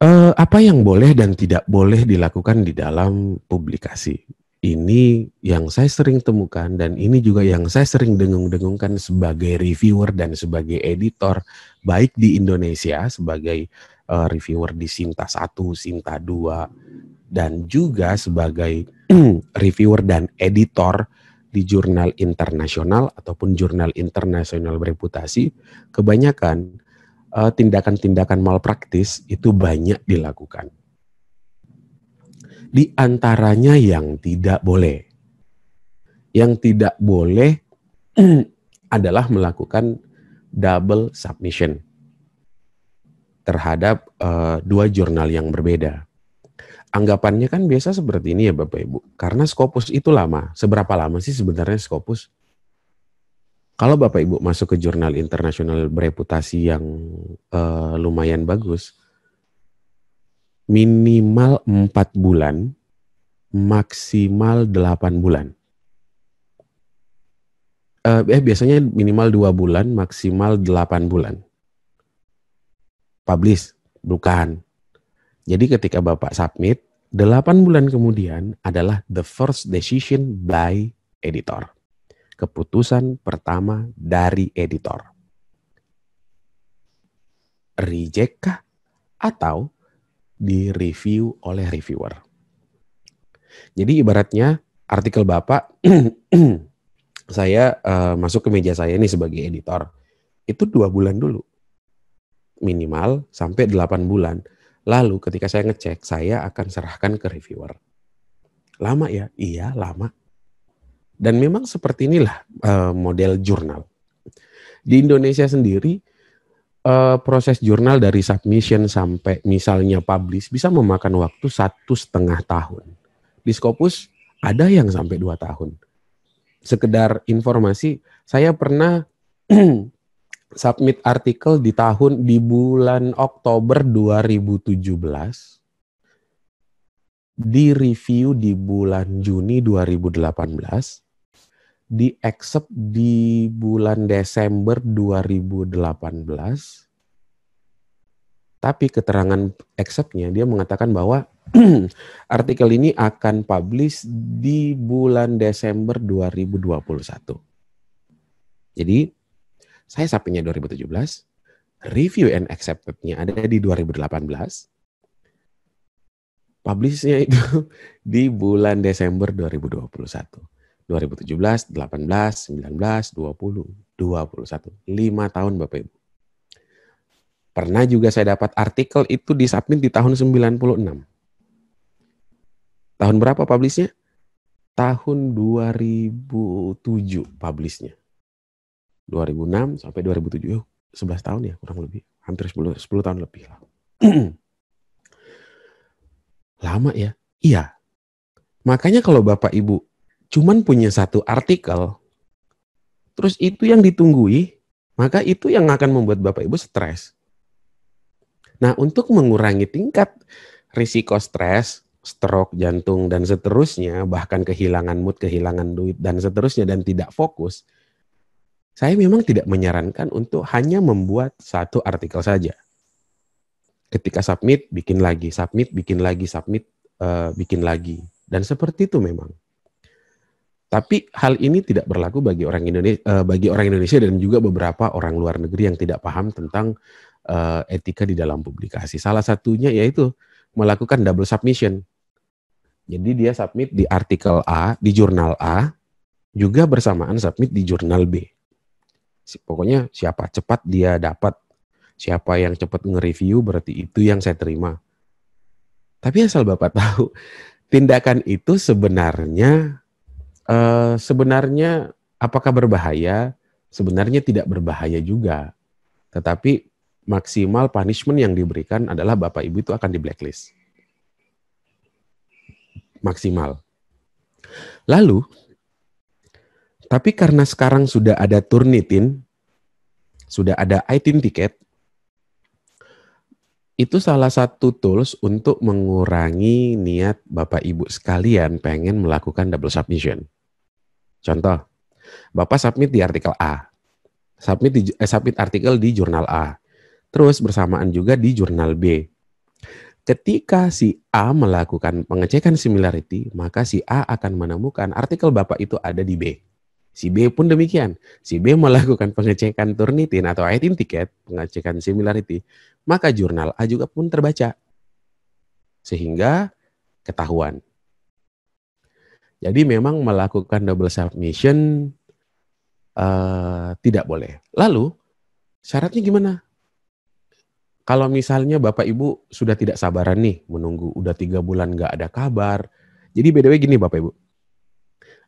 Speaker 2: eh, apa yang boleh dan tidak boleh dilakukan di dalam publikasi? ini yang saya sering temukan dan ini juga yang saya sering dengung-dengungkan sebagai reviewer dan sebagai editor baik di Indonesia sebagai uh, reviewer di Sinta 1, Sinta 2 dan juga sebagai reviewer dan editor di jurnal internasional ataupun jurnal internasional bereputasi kebanyakan eh, tindakan-tindakan uh, -tindakan malpraktis itu banyak dilakukan di antaranya yang tidak boleh. Yang tidak boleh adalah melakukan double submission terhadap uh, dua jurnal yang berbeda. Anggapannya kan biasa seperti ini ya Bapak Ibu. Karena Scopus itu lama. Seberapa lama sih sebenarnya Scopus? Kalau Bapak Ibu masuk ke jurnal internasional bereputasi yang uh, lumayan bagus, minimal 4 bulan, maksimal 8 bulan. Eh, eh, biasanya minimal 2 bulan, maksimal 8 bulan. Publish? Bukan. Jadi ketika Bapak submit, 8 bulan kemudian adalah the first decision by editor. Keputusan pertama dari editor. Reject kah? Atau direview oleh reviewer. Jadi ibaratnya artikel Bapak saya uh, masuk ke meja saya ini sebagai editor. Itu dua bulan dulu. Minimal sampai delapan bulan. Lalu ketika saya ngecek, saya akan serahkan ke reviewer. Lama ya? Iya, lama. Dan memang seperti inilah uh, model jurnal. Di Indonesia sendiri, uh, proses jurnal dari submission sampai misalnya publish bisa memakan waktu satu setengah tahun. Di Scopus ada yang sampai dua tahun. Sekedar informasi, saya pernah submit artikel di tahun di bulan Oktober 2017 di review di bulan Juni 2018 di accept di bulan Desember 2018. Tapi keterangan acceptnya dia mengatakan bahwa artikel ini akan publish di bulan Desember 2021. Jadi saya sapinya 2017, review and acceptednya ada di 2018, publishnya itu di bulan Desember 2021 2017, 18, 19, 20, 21. 5 tahun Bapak Ibu. Pernah juga saya dapat artikel itu disubmit di tahun 96. Tahun berapa publisnya? Tahun 2007 publisnya. 2006 sampai 2007. Yuh, 11 tahun ya kurang lebih. Hampir 10, 10 tahun lebih lah. Lama ya? Iya. Makanya kalau Bapak Ibu cuman punya satu artikel, terus itu yang ditunggui, maka itu yang akan membuat Bapak Ibu stres. Nah, untuk mengurangi tingkat risiko stres, stroke, jantung, dan seterusnya, bahkan kehilangan mood, kehilangan duit, dan seterusnya, dan tidak fokus, saya memang tidak menyarankan untuk hanya membuat satu artikel saja. Ketika submit, bikin lagi, submit, bikin lagi, submit, uh, bikin lagi. Dan seperti itu memang. Tapi hal ini tidak berlaku bagi orang Indonesia, eh, bagi orang Indonesia dan juga beberapa orang luar negeri yang tidak paham tentang eh, etika di dalam publikasi. Salah satunya yaitu melakukan double submission. Jadi dia submit di artikel A, di jurnal A, juga bersamaan submit di jurnal B. Pokoknya siapa cepat dia dapat. Siapa yang cepat nge-review berarti itu yang saya terima. Tapi asal Bapak tahu, tindakan itu sebenarnya Eh, sebenarnya apakah berbahaya? Sebenarnya tidak berbahaya juga. Tetapi maksimal punishment yang diberikan adalah Bapak Ibu itu akan di blacklist. Maksimal. Lalu, tapi karena sekarang sudah ada turnitin, sudah ada itin ticket, itu salah satu tools untuk mengurangi niat Bapak Ibu sekalian pengen melakukan double submission. Contoh, Bapak submit di artikel A, submit, di, eh, submit artikel di jurnal A, terus bersamaan juga di jurnal B. Ketika si A melakukan pengecekan similarity, maka si A akan menemukan artikel Bapak itu ada di B. Si B pun demikian. Si B melakukan pengecekan turnitin atau item ticket, pengecekan similarity, maka jurnal A juga pun terbaca. Sehingga ketahuan jadi memang melakukan double submission uh, tidak boleh. Lalu syaratnya gimana? Kalau misalnya bapak ibu sudah tidak sabaran nih menunggu udah tiga bulan nggak ada kabar. Jadi by the gini bapak ibu,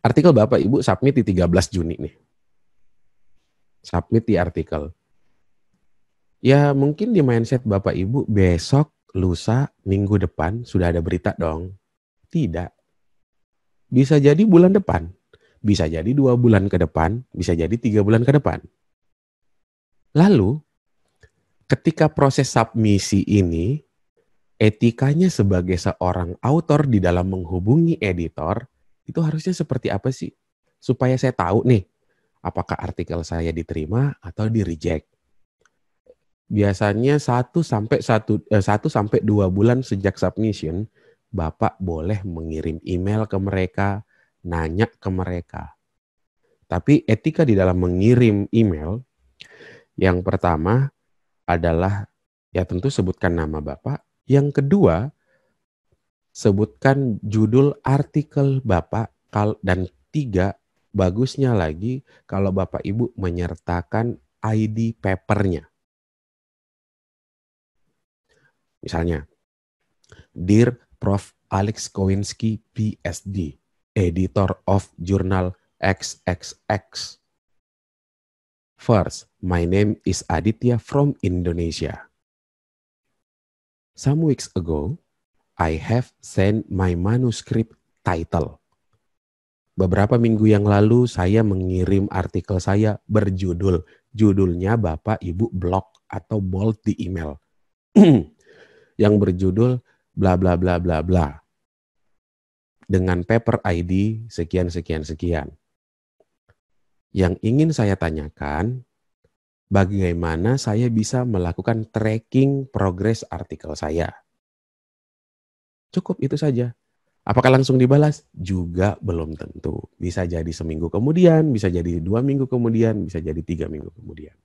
Speaker 2: artikel bapak ibu submit di 13 Juni nih. Submit di artikel. Ya mungkin di mindset bapak ibu besok, lusa, minggu depan sudah ada berita dong. Tidak. Bisa jadi bulan depan, bisa jadi dua bulan ke depan, bisa jadi tiga bulan ke depan. Lalu, ketika proses submisi ini, etikanya sebagai seorang autor di dalam menghubungi editor, itu harusnya seperti apa sih? Supaya saya tahu nih, apakah artikel saya diterima atau di reject. Biasanya 1 sampai 1 1 eh, sampai 2 bulan sejak submission Bapak boleh mengirim email ke mereka, nanya ke mereka. Tapi etika di dalam mengirim email, yang pertama adalah ya tentu sebutkan nama Bapak. Yang kedua, sebutkan judul artikel Bapak dan tiga bagusnya lagi kalau Bapak Ibu menyertakan ID papernya. Misalnya, Dear Prof. Alex Kowinski, PhD, editor of journal XXX. First, my name is Aditya from Indonesia. Some weeks ago, I have sent my manuscript title. Beberapa minggu yang lalu saya mengirim artikel saya berjudul judulnya Bapak Ibu blog atau bold di email yang berjudul bla bla bla bla bla dengan paper ID sekian sekian sekian. Yang ingin saya tanyakan, bagaimana saya bisa melakukan tracking progres artikel saya? Cukup itu saja. Apakah langsung dibalas? Juga belum tentu. Bisa jadi seminggu kemudian, bisa jadi dua minggu kemudian, bisa jadi tiga minggu kemudian.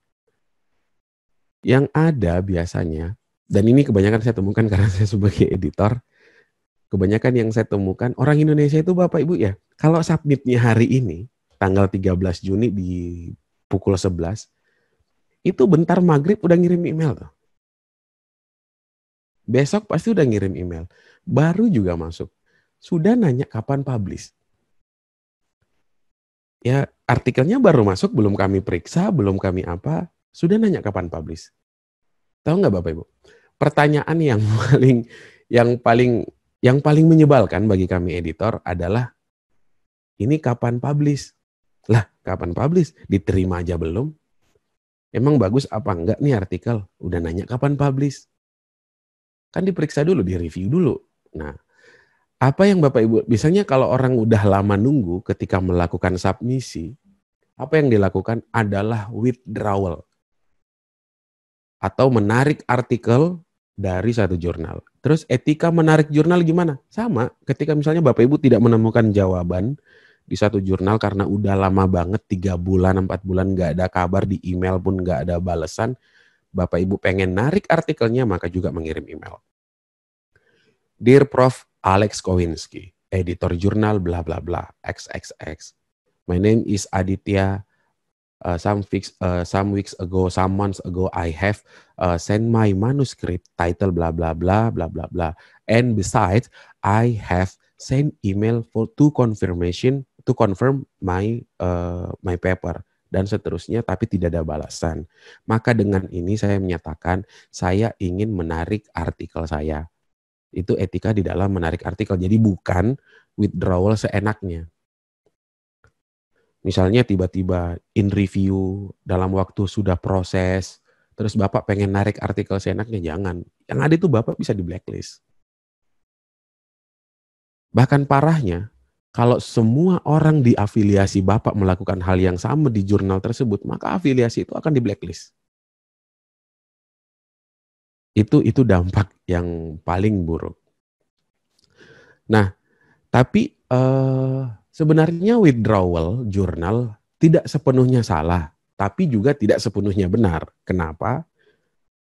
Speaker 2: Yang ada biasanya dan ini kebanyakan saya temukan karena saya sebagai editor, kebanyakan yang saya temukan orang Indonesia itu Bapak Ibu ya, kalau submitnya hari ini, tanggal 13 Juni di pukul 11, itu bentar maghrib udah ngirim email tuh. Besok pasti udah ngirim email. Baru juga masuk. Sudah nanya kapan publish. Ya artikelnya baru masuk, belum kami periksa, belum kami apa. Sudah nanya kapan publish. Tahu nggak Bapak Ibu? pertanyaan yang paling yang paling yang paling menyebalkan bagi kami editor adalah ini kapan publish? Lah, kapan publish? Diterima aja belum? Emang bagus apa enggak nih artikel? Udah nanya kapan publish? Kan diperiksa dulu, di review dulu. Nah, apa yang Bapak Ibu, biasanya kalau orang udah lama nunggu ketika melakukan submisi, apa yang dilakukan adalah withdrawal. Atau menarik artikel dari satu jurnal. Terus etika menarik jurnal gimana? Sama, ketika misalnya Bapak Ibu tidak menemukan jawaban di satu jurnal karena udah lama banget, tiga bulan, empat bulan nggak ada kabar, di email pun nggak ada balasan, Bapak Ibu pengen narik artikelnya, maka juga mengirim email. Dear Prof. Alex Kowinski, editor jurnal bla bla bla, XXX. My name is Aditya Uh, some weeks uh, some weeks ago some months ago I have uh, sent my manuscript title blah blah blah blah blah blah and besides I have sent email for to confirmation to confirm my uh, my paper dan seterusnya tapi tidak ada balasan maka dengan ini saya menyatakan saya ingin menarik artikel saya itu etika di dalam menarik artikel jadi bukan withdrawal seenaknya Misalnya tiba-tiba in review dalam waktu sudah proses, terus Bapak pengen narik artikel seenaknya, jangan. Yang ada itu Bapak bisa di blacklist. Bahkan parahnya, kalau semua orang di afiliasi Bapak melakukan hal yang sama di jurnal tersebut, maka afiliasi itu akan di blacklist. Itu itu dampak yang paling buruk. Nah, tapi eh, Sebenarnya withdrawal jurnal tidak sepenuhnya salah, tapi juga tidak sepenuhnya benar. Kenapa?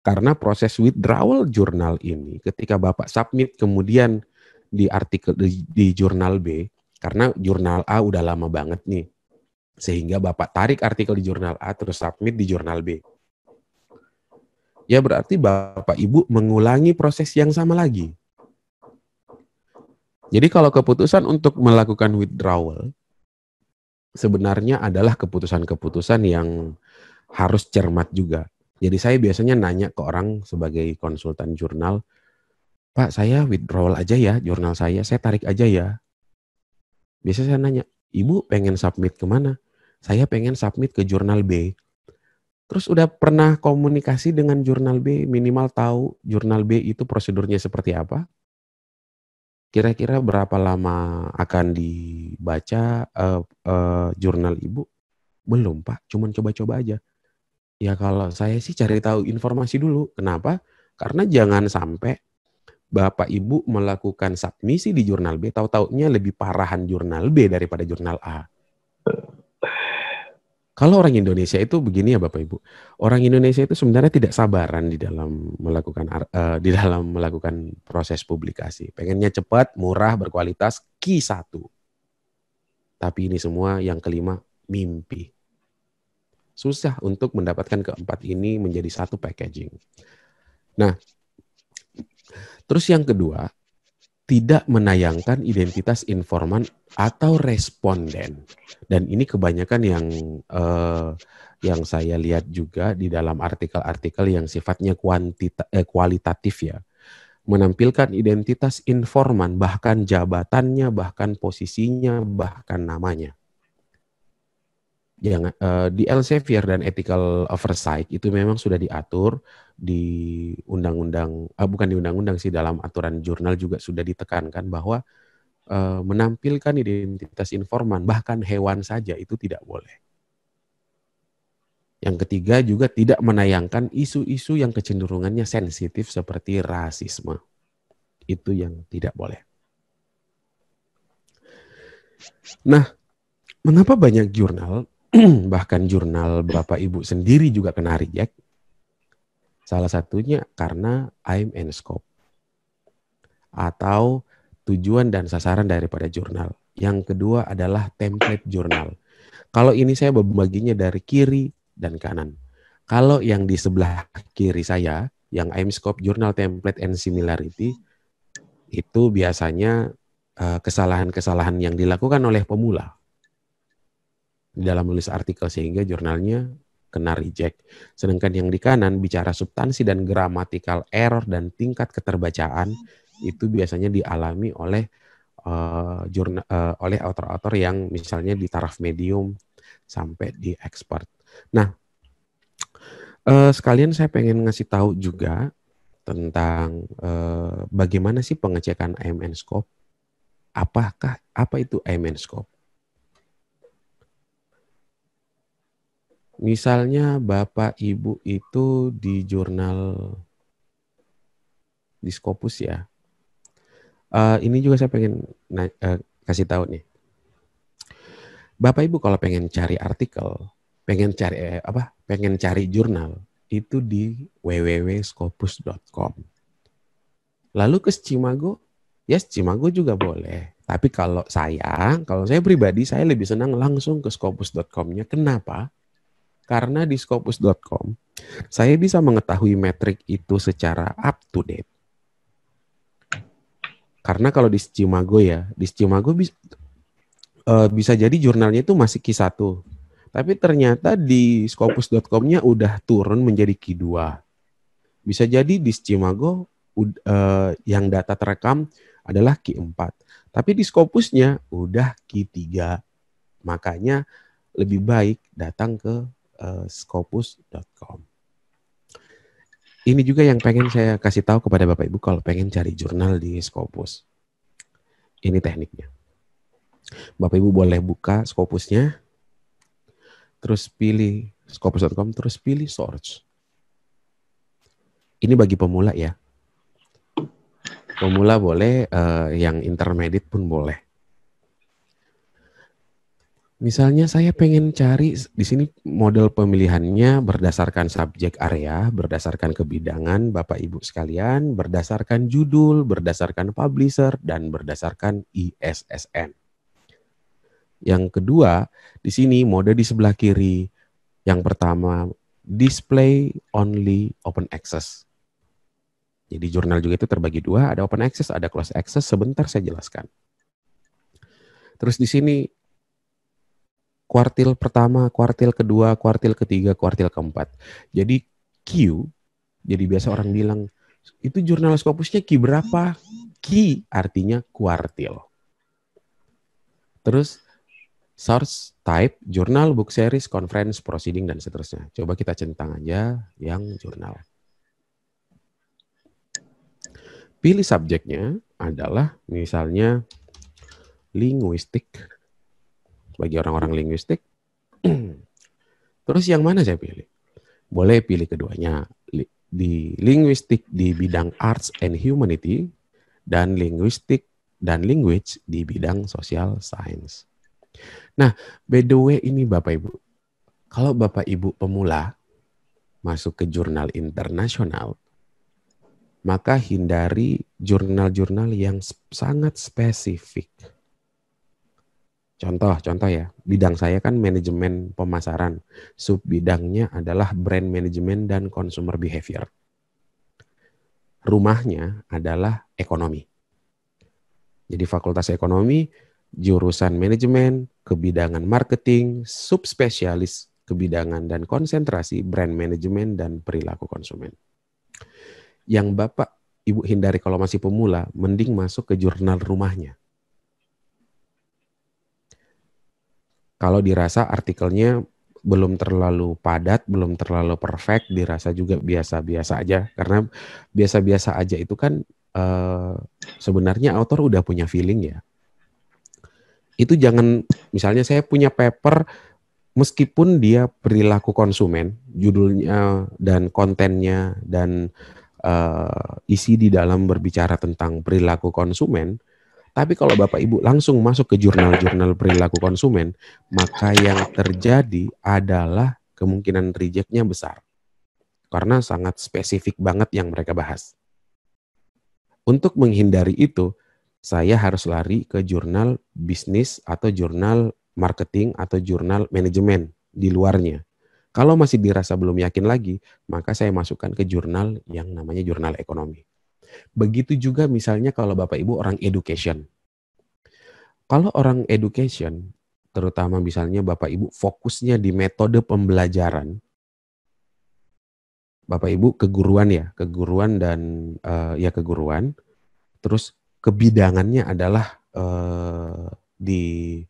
Speaker 2: Karena proses withdrawal jurnal ini ketika Bapak submit kemudian di artikel di, di jurnal B, karena jurnal A udah lama banget nih. Sehingga Bapak tarik artikel di jurnal A terus submit di jurnal B. Ya berarti Bapak Ibu mengulangi proses yang sama lagi. Jadi kalau keputusan untuk melakukan withdrawal sebenarnya adalah keputusan-keputusan yang harus cermat juga. Jadi saya biasanya nanya ke orang sebagai konsultan jurnal, "Pak, saya withdrawal aja ya jurnal saya, saya tarik aja ya." Biasanya saya nanya, "Ibu pengen submit kemana?" Saya pengen submit ke jurnal B. Terus udah pernah komunikasi dengan jurnal B, minimal tahu jurnal B itu prosedurnya seperti apa? Kira-kira berapa lama akan dibaca uh, uh, jurnal Ibu? Belum, Pak. Cuman coba-coba aja. Ya kalau saya sih cari tahu informasi dulu. Kenapa? Karena jangan sampai Bapak Ibu melakukan submisi di jurnal B, tahu-taunya lebih parahan jurnal B daripada jurnal A. Kalau orang Indonesia itu begini ya Bapak Ibu, orang Indonesia itu sebenarnya tidak sabaran di dalam melakukan uh, di dalam melakukan proses publikasi. Pengennya cepat, murah, berkualitas, ki satu. Tapi ini semua yang kelima mimpi. Susah untuk mendapatkan keempat ini menjadi satu packaging. Nah, terus yang kedua, tidak menayangkan identitas informan atau responden. Dan ini kebanyakan yang eh, yang saya lihat juga di dalam artikel-artikel yang sifatnya kuantita, eh, kualitatif ya. Menampilkan identitas informan, bahkan jabatannya, bahkan posisinya, bahkan namanya jangan uh, eh, di Elsevier dan ethical oversight itu memang sudah diatur di undang-undang uh, bukan di undang-undang sih dalam aturan jurnal juga sudah ditekankan bahwa uh, menampilkan identitas informan bahkan hewan saja itu tidak boleh. Yang ketiga juga tidak menayangkan isu-isu yang kecenderungannya sensitif seperti rasisme. Itu yang tidak boleh. Nah, mengapa banyak jurnal bahkan jurnal Bapak Ibu sendiri juga kena reject. Salah satunya karena aim and scope. Atau tujuan dan sasaran daripada jurnal. Yang kedua adalah template jurnal. Kalau ini saya membaginya dari kiri dan kanan. Kalau yang di sebelah kiri saya, yang aim scope jurnal template and similarity, itu biasanya eh, kesalahan-kesalahan yang dilakukan oleh pemula dalam menulis artikel sehingga jurnalnya kena reject. Sedangkan yang di kanan bicara substansi dan gramatikal error dan tingkat keterbacaan itu biasanya dialami oleh uh, eh, jurnal uh, eh, oleh author-author yang misalnya di taraf medium sampai di expert. Nah, uh, sekalian saya pengen ngasih tahu juga tentang uh, bagaimana sih pengecekan AMN scope. Apakah apa itu AMN scope? misalnya Bapak Ibu itu di jurnal di Scopus ya. Uh, ini juga saya pengen uh, kasih tahu nih. Bapak Ibu kalau pengen cari artikel, pengen cari eh, apa? Pengen cari jurnal itu di www.scopus.com. Lalu ke Cimago, ya yes, Cimago juga boleh. Tapi kalau saya, kalau saya pribadi, saya lebih senang langsung ke scopus.com-nya. Kenapa? Karena di Scopus.com, saya bisa mengetahui metrik itu secara up to date. Karena kalau di Scimago ya, di Cimago bisa, uh, eh, bisa jadi jurnalnya itu masih Q1. Tapi ternyata di Scopus.com-nya udah turun menjadi Q2. Bisa jadi di Scimago uh, eh, yang data terekam adalah Q4. Tapi di Scopus-nya udah Q3. Makanya lebih baik datang ke Eh, scopus.com. Ini juga yang pengen saya kasih tahu kepada Bapak Ibu kalau pengen cari jurnal di Scopus. Ini tekniknya. Bapak Ibu boleh buka Scopusnya, terus pilih Scopus.com, terus pilih source. Ini bagi pemula ya. Pemula boleh, eh, yang intermediate pun boleh Misalnya saya pengen cari di sini model pemilihannya berdasarkan subjek area, berdasarkan kebidangan Bapak Ibu sekalian, berdasarkan judul, berdasarkan publisher dan berdasarkan ISSN. Yang kedua, di sini mode di sebelah kiri. Yang pertama, display only open access. Jadi jurnal juga itu terbagi dua, ada open access, ada close access. Sebentar saya jelaskan. Terus di sini kuartil pertama, kuartil kedua, kuartil ketiga, kuartil keempat. Jadi Q, jadi biasa orang bilang, itu jurnal skopusnya Q berapa? Q artinya kuartil. Terus source, type, jurnal, book series, conference, proceeding, dan seterusnya. Coba kita centang aja yang jurnal. Pilih subjeknya adalah misalnya linguistik bagi orang-orang linguistik. Terus yang mana saya pilih? Boleh pilih keduanya. Di linguistik di bidang arts and humanity dan linguistik dan language di bidang social science. Nah, by the way ini Bapak Ibu. Kalau Bapak Ibu pemula masuk ke jurnal internasional, maka hindari jurnal-jurnal yang sangat spesifik Contoh, contoh ya, bidang saya kan manajemen pemasaran. Sub bidangnya adalah brand manajemen dan consumer behavior. Rumahnya adalah ekonomi. Jadi fakultas ekonomi, jurusan manajemen, kebidangan marketing, sub spesialis kebidangan dan konsentrasi brand manajemen dan perilaku konsumen. Yang Bapak Ibu hindari kalau masih pemula, mending masuk ke jurnal rumahnya kalau dirasa artikelnya belum terlalu padat, belum terlalu perfect, dirasa juga biasa-biasa aja. Karena biasa-biasa aja itu kan uh, sebenarnya author udah punya feeling ya. Itu jangan, misalnya saya punya paper, meskipun dia perilaku konsumen, judulnya dan kontennya dan uh, isi di dalam berbicara tentang perilaku konsumen, tapi kalau Bapak Ibu langsung masuk ke jurnal-jurnal perilaku konsumen, maka yang terjadi adalah kemungkinan rejectnya besar. Karena sangat spesifik banget yang mereka bahas. Untuk menghindari itu, saya harus lari ke jurnal bisnis atau jurnal marketing atau jurnal manajemen di luarnya. Kalau masih dirasa belum yakin lagi, maka saya masukkan ke jurnal yang namanya jurnal ekonomi. Begitu juga misalnya kalau Bapak Ibu orang education. Kalau orang education, terutama misalnya Bapak Ibu fokusnya di metode pembelajaran, Bapak Ibu keguruan ya, keguruan dan uh, ya keguruan, terus kebidangannya adalah uh, di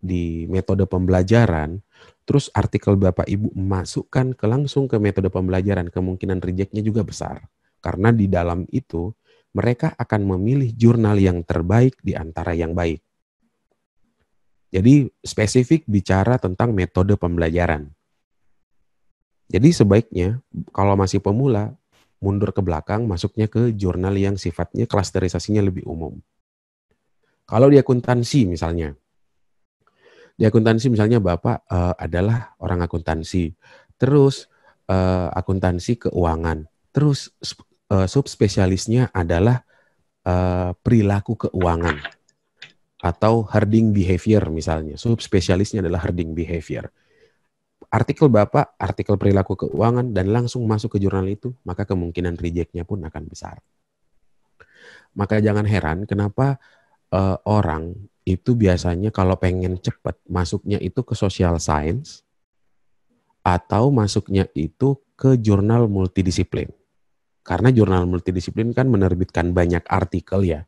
Speaker 2: di metode pembelajaran, terus artikel Bapak Ibu masukkan ke langsung ke metode pembelajaran, kemungkinan rejectnya juga besar. Karena di dalam itu mereka akan memilih jurnal yang terbaik di antara yang baik. Jadi spesifik bicara tentang metode pembelajaran. Jadi sebaiknya kalau masih pemula, mundur ke belakang masuknya ke jurnal yang sifatnya klasterisasinya lebih umum. Kalau di akuntansi misalnya, di akuntansi misalnya Bapak uh, adalah orang akuntansi, terus uh, akuntansi keuangan, terus uh, subspesialisnya adalah uh, perilaku keuangan atau herding behavior misalnya. Subspesialisnya adalah herding behavior. Artikel Bapak, artikel perilaku keuangan, dan langsung masuk ke jurnal itu, maka kemungkinan rejectnya pun akan besar. Maka jangan heran kenapa uh, orang itu biasanya kalau pengen cepat masuknya itu ke social science atau masuknya itu ke jurnal multidisiplin karena jurnal multidisiplin kan menerbitkan banyak artikel ya.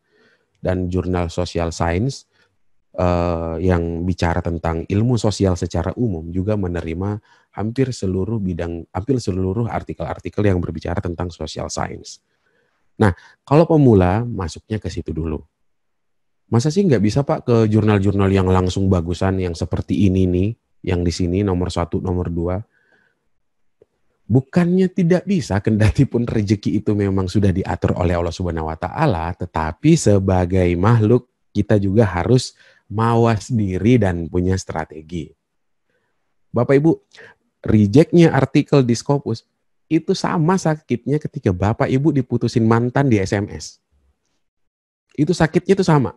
Speaker 2: Dan jurnal social science uh, yang bicara tentang ilmu sosial secara umum juga menerima hampir seluruh bidang, hampir seluruh artikel-artikel yang berbicara tentang social science. Nah, kalau pemula masuknya ke situ dulu. Masa sih nggak bisa Pak ke jurnal-jurnal yang langsung bagusan yang seperti ini nih, yang di sini nomor satu, nomor dua, Bukannya tidak bisa, kendati pun rezeki itu memang sudah diatur oleh Allah Subhanahu wa taala, tetapi sebagai makhluk kita juga harus mawas diri dan punya strategi. Bapak Ibu, rejectnya artikel di Scopus itu sama sakitnya ketika Bapak Ibu diputusin mantan di SMS. Itu sakitnya itu sama.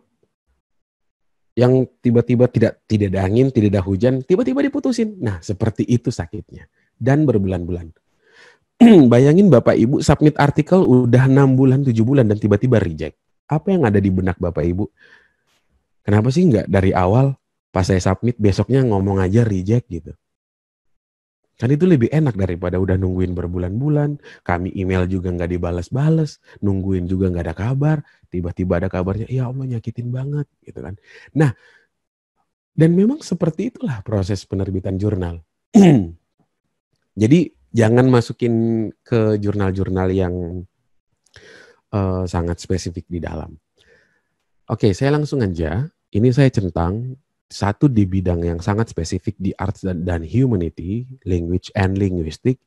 Speaker 2: Yang tiba-tiba tidak tidak ada angin, tidak ada hujan, tiba-tiba diputusin. Nah, seperti itu sakitnya dan berbulan-bulan. bayangin Bapak Ibu submit artikel udah enam bulan, tujuh bulan dan tiba-tiba reject. Apa yang ada di benak Bapak Ibu? Kenapa sih nggak dari awal pas saya submit besoknya ngomong aja reject gitu? Kan itu lebih enak daripada udah nungguin berbulan-bulan, kami email juga nggak dibales balas nungguin juga nggak ada kabar, tiba-tiba ada kabarnya, ya Allah nyakitin banget gitu kan. Nah, dan memang seperti itulah proses penerbitan jurnal. Jadi jangan masukin ke jurnal-jurnal yang uh, sangat spesifik di dalam. Oke, okay, saya langsung aja. Ini saya centang satu di bidang yang sangat spesifik di arts dan, dan humanity, language and linguistic.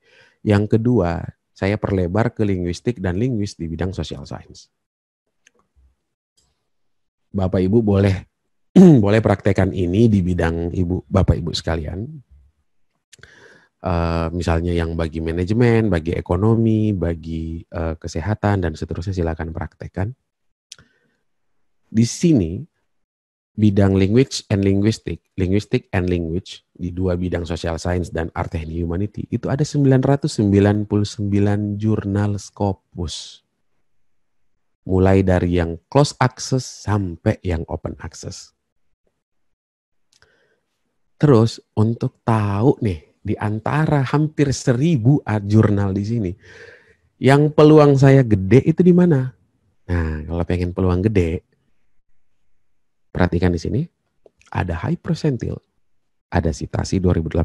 Speaker 2: Yang kedua, saya perlebar ke linguistik dan linguis di bidang social science. Bapak Ibu boleh boleh praktekkan ini di bidang Ibu Bapak Ibu sekalian. Uh, misalnya yang bagi manajemen, bagi ekonomi, bagi uh, kesehatan dan seterusnya silakan praktekkan. Di sini bidang language and linguistic, linguistic and language di dua bidang social science dan art and humanity itu ada 999 jurnal Scopus. Mulai dari yang close access sampai yang open access. Terus untuk tahu nih di antara hampir seribu art jurnal di sini, yang peluang saya gede itu di mana? Nah, kalau pengen peluang gede, perhatikan di sini, ada high percentile, ada citasi 2018,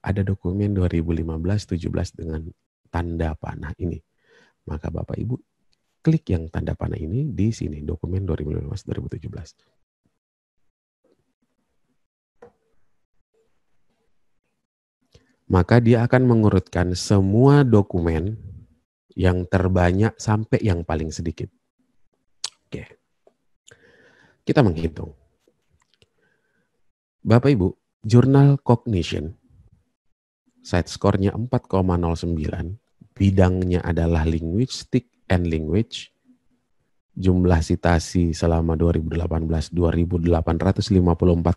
Speaker 2: ada dokumen 2015-17 dengan tanda panah ini. Maka Bapak Ibu,
Speaker 1: klik yang tanda panah ini di sini, dokumen 2015-2017.
Speaker 2: maka dia akan mengurutkan semua dokumen yang terbanyak sampai yang paling sedikit. Oke. Kita menghitung. Bapak Ibu, jurnal cognition side score-nya 4,09, bidangnya adalah linguistik and language, jumlah sitasi selama 2018 2.854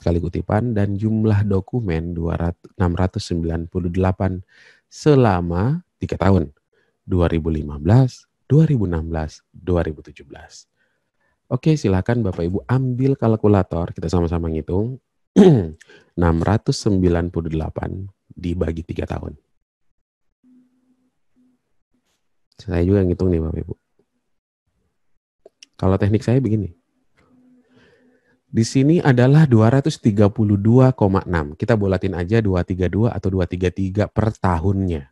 Speaker 2: kali kutipan dan jumlah dokumen 2698 698 selama 3 tahun 2015, 2016, 2017. Oke, silakan Bapak Ibu ambil kalkulator, kita sama-sama ngitung. 698 dibagi 3 tahun. Saya juga ngitung nih Bapak Ibu. Kalau teknik saya begini. Di sini adalah 232,6. Kita bulatin aja 232 atau 233 per tahunnya.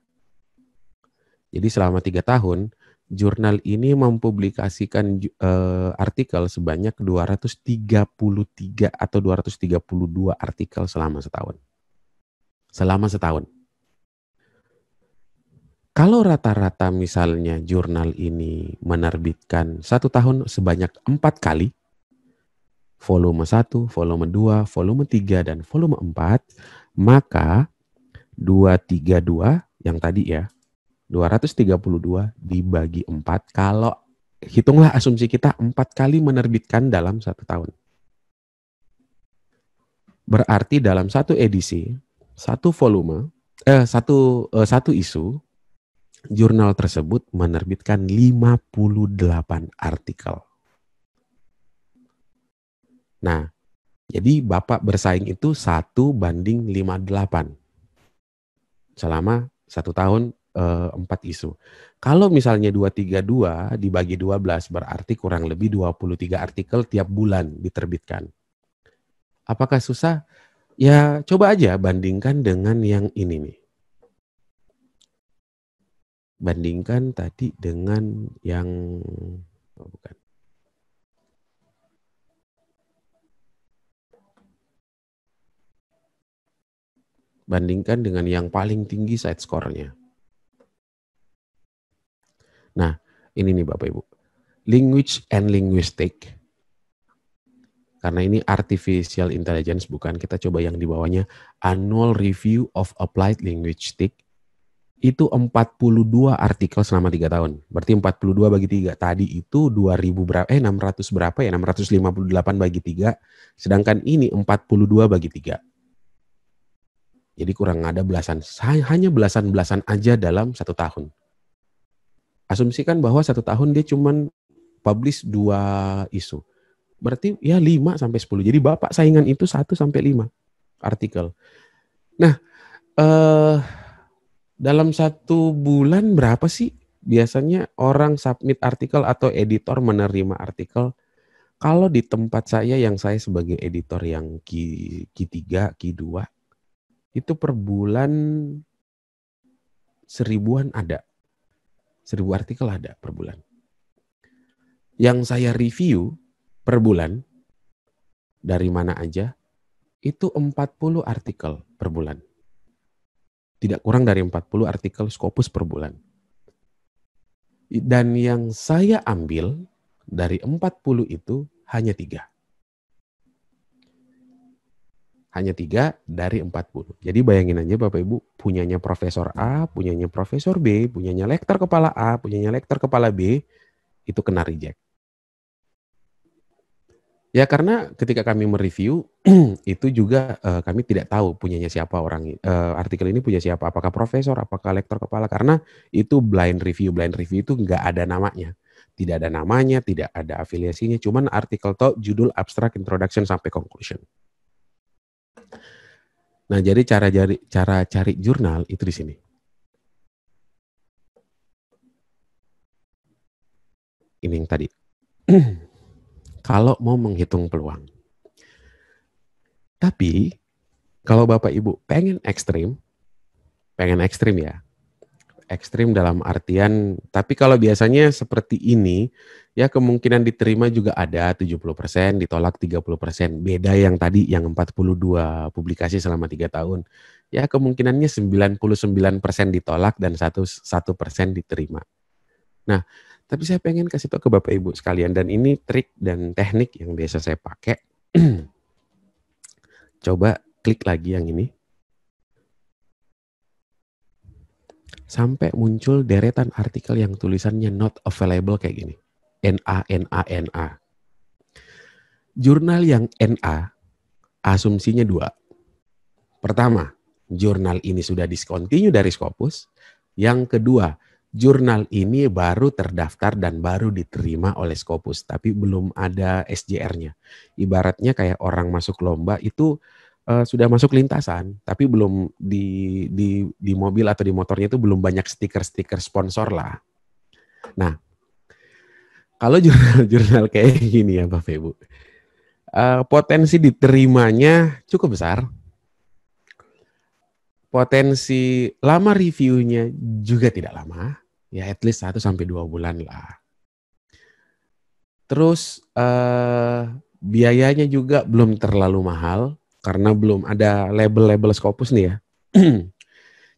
Speaker 2: Jadi selama tiga tahun, jurnal ini mempublikasikan uh, artikel sebanyak 233 atau 232 artikel selama setahun. Selama setahun. Kalau rata-rata misalnya jurnal ini menerbitkan satu tahun sebanyak empat kali, volume 1, volume 2, volume 3, dan volume 4, maka 232 yang tadi ya, 232 dibagi 4 kalau hitunglah asumsi kita 4 kali menerbitkan dalam satu tahun. Berarti dalam satu edisi, satu volume, eh, satu, eh, satu isu jurnal tersebut menerbitkan 58 artikel. Nah, jadi Bapak bersaing itu satu banding 58 selama satu tahun eh, empat isu. Kalau misalnya 232 dibagi 12 berarti kurang lebih 23 artikel tiap bulan diterbitkan. Apakah susah? Ya coba aja bandingkan dengan yang ini nih bandingkan tadi dengan yang oh bukan bandingkan dengan yang paling tinggi side score-nya. Nah, ini nih Bapak Ibu. Language and linguistic. Karena ini artificial intelligence bukan, kita coba yang di bawahnya annual review of applied linguistic itu 42 artikel selama 3 tahun. Berarti 42 bagi 3. Tadi itu 2000 berapa eh 600 berapa ya? 658 bagi 3. Sedangkan ini 42 bagi 3. Jadi kurang ada belasan. Hanya belasan-belasan aja dalam satu tahun. Asumsikan bahwa satu tahun dia cuman publish dua isu. Berarti ya 5 sampai 10. Jadi bapak saingan itu 1 sampai 5 artikel. Nah, eh uh, dalam satu bulan berapa sih biasanya orang submit artikel atau editor menerima artikel? Kalau di tempat saya yang saya sebagai editor yang Q, 3 Q2, itu per bulan seribuan ada. Seribu artikel ada per bulan. Yang saya review per bulan, dari mana aja, itu 40 artikel per bulan tidak kurang dari 40 artikel Scopus per bulan. Dan yang saya ambil dari 40 itu hanya tiga. Hanya tiga dari 40. Jadi bayangin aja Bapak Ibu, punyanya Profesor A, punyanya Profesor B, punyanya lektor kepala A, punyanya lektor kepala B, itu kena reject. Ya karena ketika kami mereview itu juga uh, kami tidak tahu punyanya siapa orang uh, artikel ini punya siapa apakah profesor apakah lektor kepala karena itu blind review blind review itu nggak ada namanya tidak ada namanya tidak ada afiliasinya cuman artikel to judul abstrak introduction sampai conclusion. Nah jadi cara cari cara cari jurnal itu di sini. Ini yang tadi. kalau mau menghitung peluang. Tapi kalau Bapak Ibu pengen ekstrim, pengen ekstrim ya, ekstrim dalam artian, tapi kalau biasanya seperti ini, ya kemungkinan diterima juga ada 70%, ditolak 30%. Beda yang tadi yang 42 publikasi selama 3 tahun. Ya kemungkinannya 99% ditolak dan 1, 1% diterima. Nah, tapi saya pengen kasih tau ke Bapak Ibu sekalian dan ini trik dan teknik yang biasa saya pakai. Coba klik lagi yang ini. Sampai muncul deretan artikel yang tulisannya not available kayak gini. NA, NA, NA. Jurnal yang NA, asumsinya dua. Pertama, jurnal ini sudah discontinue dari Scopus. Yang kedua, jurnal ini baru terdaftar dan baru diterima oleh Scopus, tapi belum ada SJR-nya. Ibaratnya kayak orang masuk lomba itu uh, sudah masuk lintasan, tapi belum di, di di mobil atau di motornya itu belum banyak stiker-stiker sponsor lah. Nah, kalau jurnal-jurnal kayak gini ya Bapak Ibu, uh, potensi diterimanya cukup besar potensi lama reviewnya juga tidak lama, ya at least satu sampai dua bulan lah. Terus eh, biayanya juga belum terlalu mahal karena belum ada label-label Scopus nih ya.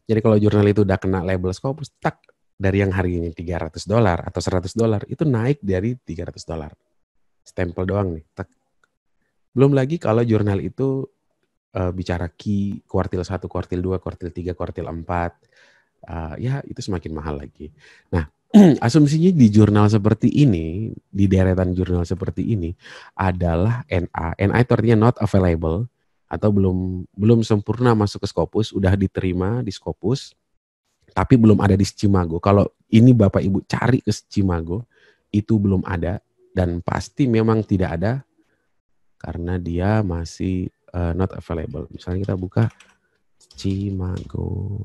Speaker 2: Jadi kalau jurnal itu udah kena label Scopus, tak dari yang harganya 300 dolar atau 100 dolar itu naik dari 300 dolar. Stempel doang nih, tak. Belum lagi kalau jurnal itu uh, bicara key kuartil satu kuartil dua kuartil tiga kuartil empat Uh, ya itu semakin mahal lagi. Nah, asumsinya di jurnal seperti ini, di deretan jurnal seperti ini adalah NA. NA itu artinya not available atau belum belum sempurna masuk ke Scopus, udah diterima di Scopus tapi belum ada di Scimago Kalau ini Bapak Ibu cari ke Scimago itu belum ada dan pasti memang tidak ada karena dia masih uh, not available. Misalnya kita buka Cimago.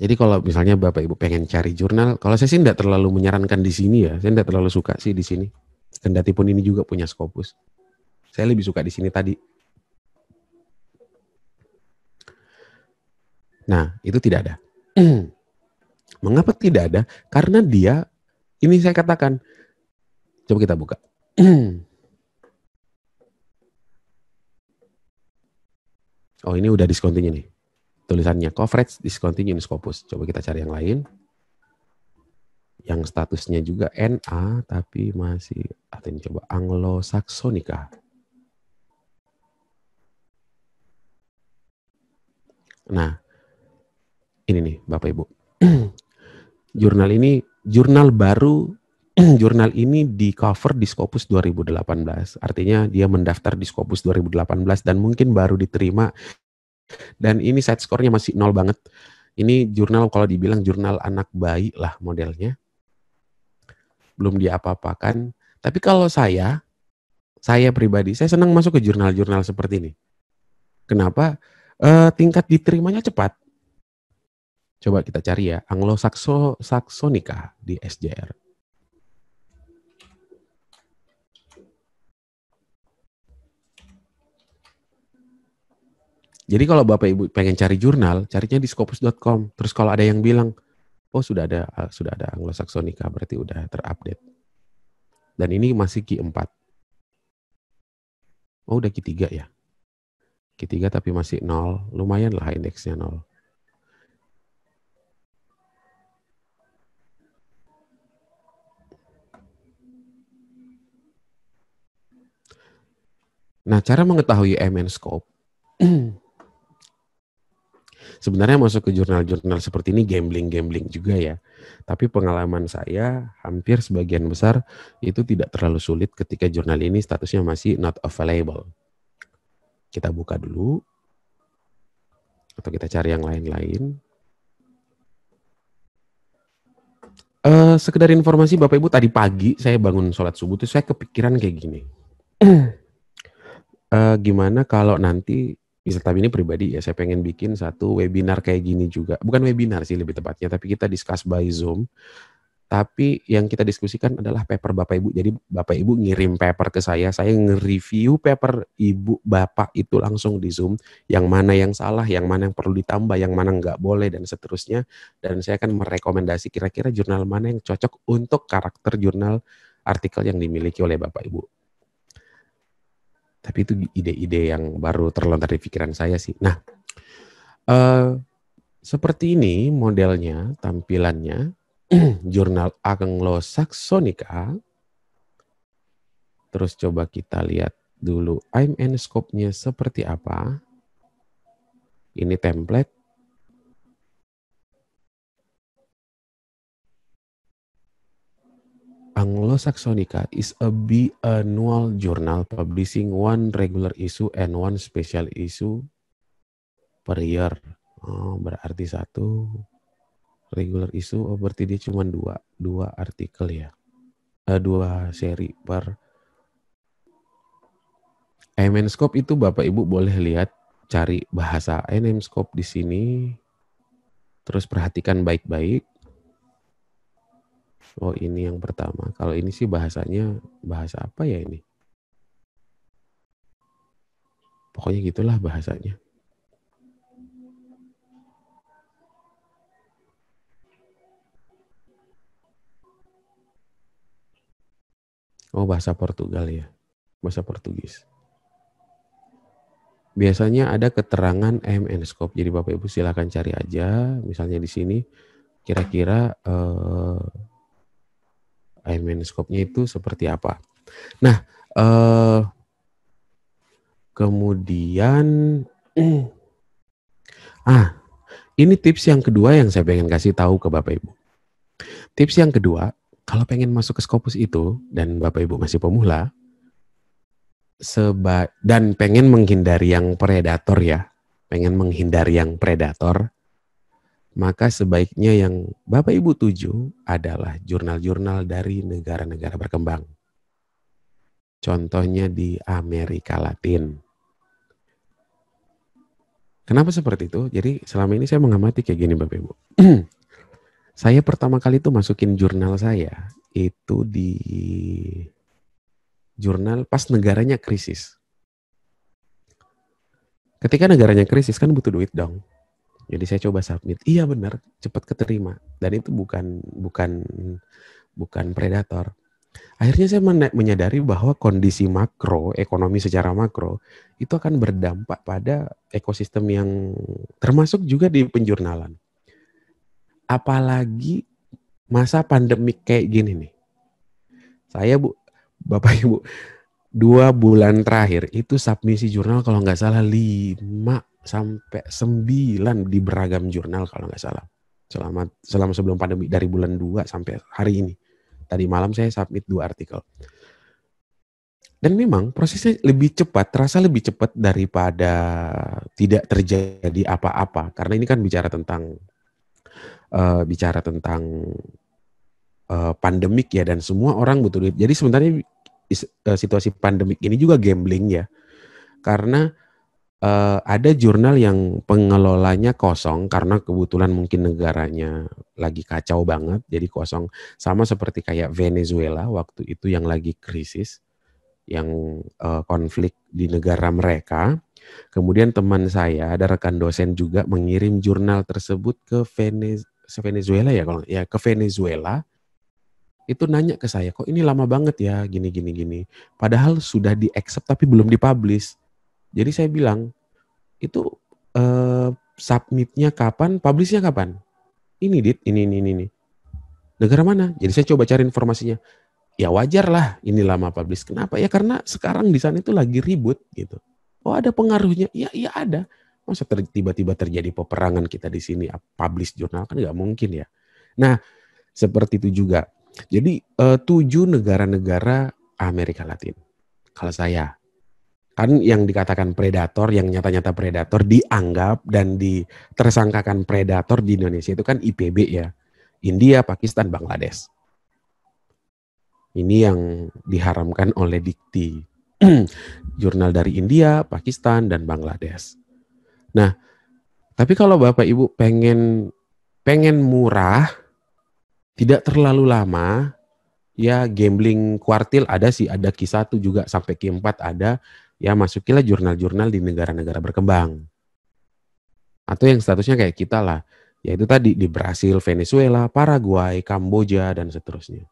Speaker 2: Jadi kalau misalnya Bapak Ibu pengen cari jurnal, kalau saya sih tidak terlalu menyarankan di sini ya, saya tidak terlalu suka sih di sini. Kendati pun ini juga punya Scopus. Saya lebih suka di sini tadi. Nah, itu tidak ada. Mengapa tidak ada? Karena dia, ini saya katakan, coba kita buka. oh ini udah discontinue nih. Tulisannya coverage discontinue in Scopus. Coba kita cari yang lain. Yang statusnya juga NA tapi masih atau ini coba Anglo Saxonica. Nah, ini nih Bapak Ibu. jurnal ini jurnal baru jurnal ini di cover di Scopus 2018. Artinya dia mendaftar di Scopus 2018 dan mungkin baru diterima. Dan ini side score-nya masih nol banget. Ini jurnal kalau dibilang jurnal anak bayi lah modelnya. Belum diapa-apakan. Tapi kalau saya, saya pribadi, saya senang masuk ke jurnal-jurnal seperti ini. Kenapa? E, tingkat diterimanya cepat. Coba kita cari ya, Anglo Saxonica di SJR. Jadi kalau Bapak Ibu pengen cari jurnal, carinya di scopus.com. Terus kalau ada yang bilang, oh sudah ada ah, sudah ada Anglo Saxonica, berarti udah terupdate. Dan ini masih Q4. Oh udah Q3 ya. Q3 tapi masih nol, lumayan lah indeksnya nol. Nah, cara mengetahui MN scope sebenarnya masuk ke jurnal-jurnal seperti ini gambling-gambling juga ya. Tapi pengalaman saya hampir sebagian besar itu tidak terlalu sulit ketika jurnal ini statusnya masih not available. Kita buka dulu atau kita cari yang lain-lain. Uh, sekedar informasi Bapak Ibu tadi pagi saya bangun sholat subuh itu saya kepikiran kayak gini uh, gimana kalau nanti tapi ini pribadi ya saya pengen bikin satu webinar kayak gini juga bukan webinar sih lebih tepatnya tapi kita discuss by zoom tapi yang kita diskusikan adalah paper bapak ibu jadi bapak ibu ngirim paper ke saya saya nge-review paper ibu bapak itu langsung di zoom yang mana yang salah yang mana yang perlu ditambah yang mana nggak boleh dan seterusnya dan saya akan merekomendasi kira-kira jurnal mana yang cocok untuk karakter jurnal artikel yang dimiliki oleh bapak ibu tapi itu ide-ide yang baru terlontar di pikiran saya sih. Nah, uh, seperti ini modelnya, tampilannya, jurnal Anglo-Saxonica. Terus coba kita lihat dulu IMN scope-nya seperti apa.
Speaker 1: Ini template Anglo-Saxonica is
Speaker 2: a biannual journal publishing one regular issue and one special issue per year. Oh, berarti satu regular issue, oh, berarti dia cuma dua, dua artikel ya. Uh, dua seri per Emenscope itu Bapak Ibu boleh lihat cari bahasa Emenscope di sini terus perhatikan baik-baik Oh ini yang pertama. Kalau ini sih bahasanya bahasa apa ya ini? Pokoknya gitulah bahasanya. Oh bahasa Portugal ya, bahasa Portugis. Biasanya ada keterangan MN scope. Jadi Bapak Ibu silahkan cari aja. Misalnya di sini kira-kira eh, kain meniskopnya itu seperti apa. Nah, eh, kemudian ah ini tips yang kedua yang saya pengen kasih tahu ke Bapak Ibu. Tips yang kedua, kalau pengen masuk ke Scopus itu dan Bapak Ibu masih pemula, seba dan pengen menghindari yang predator ya, pengen menghindari yang predator, maka sebaiknya yang Bapak Ibu tuju adalah jurnal-jurnal dari negara-negara berkembang. Contohnya di Amerika Latin. Kenapa seperti itu? Jadi selama ini saya mengamati kayak gini Bapak Ibu. saya pertama kali itu masukin jurnal saya itu di jurnal pas negaranya krisis. Ketika negaranya krisis kan butuh duit dong jadi saya coba submit. Iya benar, cepat keterima. Dan itu bukan bukan bukan predator. Akhirnya saya menyadari bahwa kondisi makro, ekonomi secara makro itu akan berdampak pada ekosistem yang termasuk juga di penjurnalan. Apalagi masa pandemik kayak gini nih. Saya Bu, Bapak Ibu, dua bulan terakhir itu submisi jurnal kalau nggak salah lima sampai 9 di beragam jurnal kalau nggak salah. Selama selama sebelum pandemi dari bulan 2 sampai hari ini. Tadi malam saya submit dua artikel. Dan memang prosesnya lebih cepat, terasa lebih cepat daripada tidak terjadi apa-apa. Karena ini kan bicara tentang uh, bicara tentang uh, pandemik ya dan semua orang butuh duit. Jadi sebenarnya eh, situasi pandemik ini juga gambling ya. Karena uh, ada jurnal yang pengelolanya kosong karena kebetulan mungkin negaranya lagi kacau banget jadi kosong sama seperti kayak Venezuela waktu itu yang lagi krisis yang uh, konflik di negara mereka kemudian teman saya ada rekan dosen juga mengirim jurnal tersebut ke Venez Venezuela ya kalau ya ke Venezuela itu nanya ke saya kok ini lama banget ya gini gini gini padahal sudah di accept tapi belum dipublish jadi saya bilang, itu eh, submitnya kapan, publishnya kapan? Ini dit, ini, ini, ini, Negara mana? Jadi saya coba cari informasinya. Ya wajar lah ini lama publish. Kenapa? Ya karena sekarang di sana itu lagi ribut gitu. Oh ada pengaruhnya? Ya, iya ada. Masa ter, tiba-tiba terjadi peperangan kita di sini publish jurnal kan nggak mungkin ya. Nah seperti itu juga. Jadi eh, tujuh negara-negara Amerika Latin. Kalau saya kan yang dikatakan predator, yang nyata-nyata predator dianggap dan ditersangkakan predator di Indonesia itu kan IPB ya, India, Pakistan, Bangladesh. Ini yang diharamkan oleh Dikti, jurnal dari India, Pakistan, dan Bangladesh. Nah, tapi kalau Bapak Ibu pengen pengen murah, tidak terlalu lama, ya gambling kuartil ada sih, ada kisah tuh juga sampai Q4 ada, ya masukilah jurnal-jurnal di negara-negara berkembang. Atau yang statusnya kayak kita lah, yaitu tadi di Brasil, Venezuela, Paraguay, Kamboja, dan seterusnya.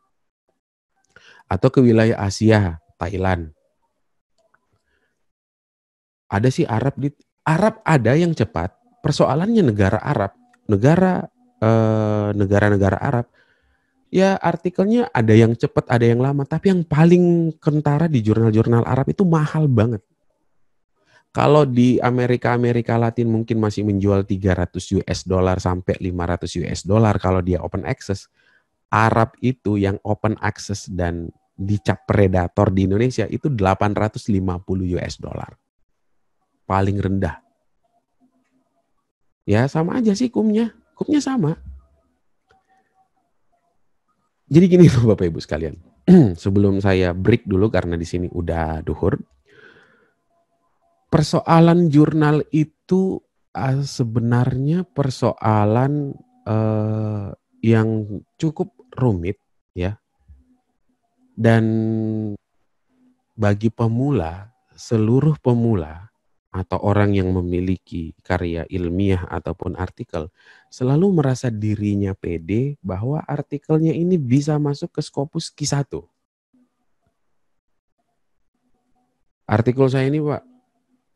Speaker 2: Atau ke wilayah Asia, Thailand. Ada sih Arab di Arab ada yang cepat. Persoalannya negara Arab, negara eh, negara-negara Arab ya artikelnya ada yang cepat, ada yang lama, tapi yang paling kentara di jurnal-jurnal Arab itu mahal banget. Kalau di Amerika Amerika Latin mungkin masih menjual 300 US dollar sampai 500 US dollar kalau dia open access. Arab itu yang open access dan dicap predator di Indonesia itu 850 US dollar. Paling rendah. Ya sama aja sih kumnya. Kumnya sama jadi gini loh Bapak Ibu sekalian. Sebelum saya break dulu karena di sini udah duhur. Persoalan jurnal itu eh, sebenarnya persoalan eh, yang cukup rumit ya. Dan bagi pemula, seluruh pemula atau orang yang memiliki karya ilmiah ataupun artikel selalu merasa dirinya pede bahwa artikelnya ini bisa masuk ke skopus Q1. Artikel saya ini Pak,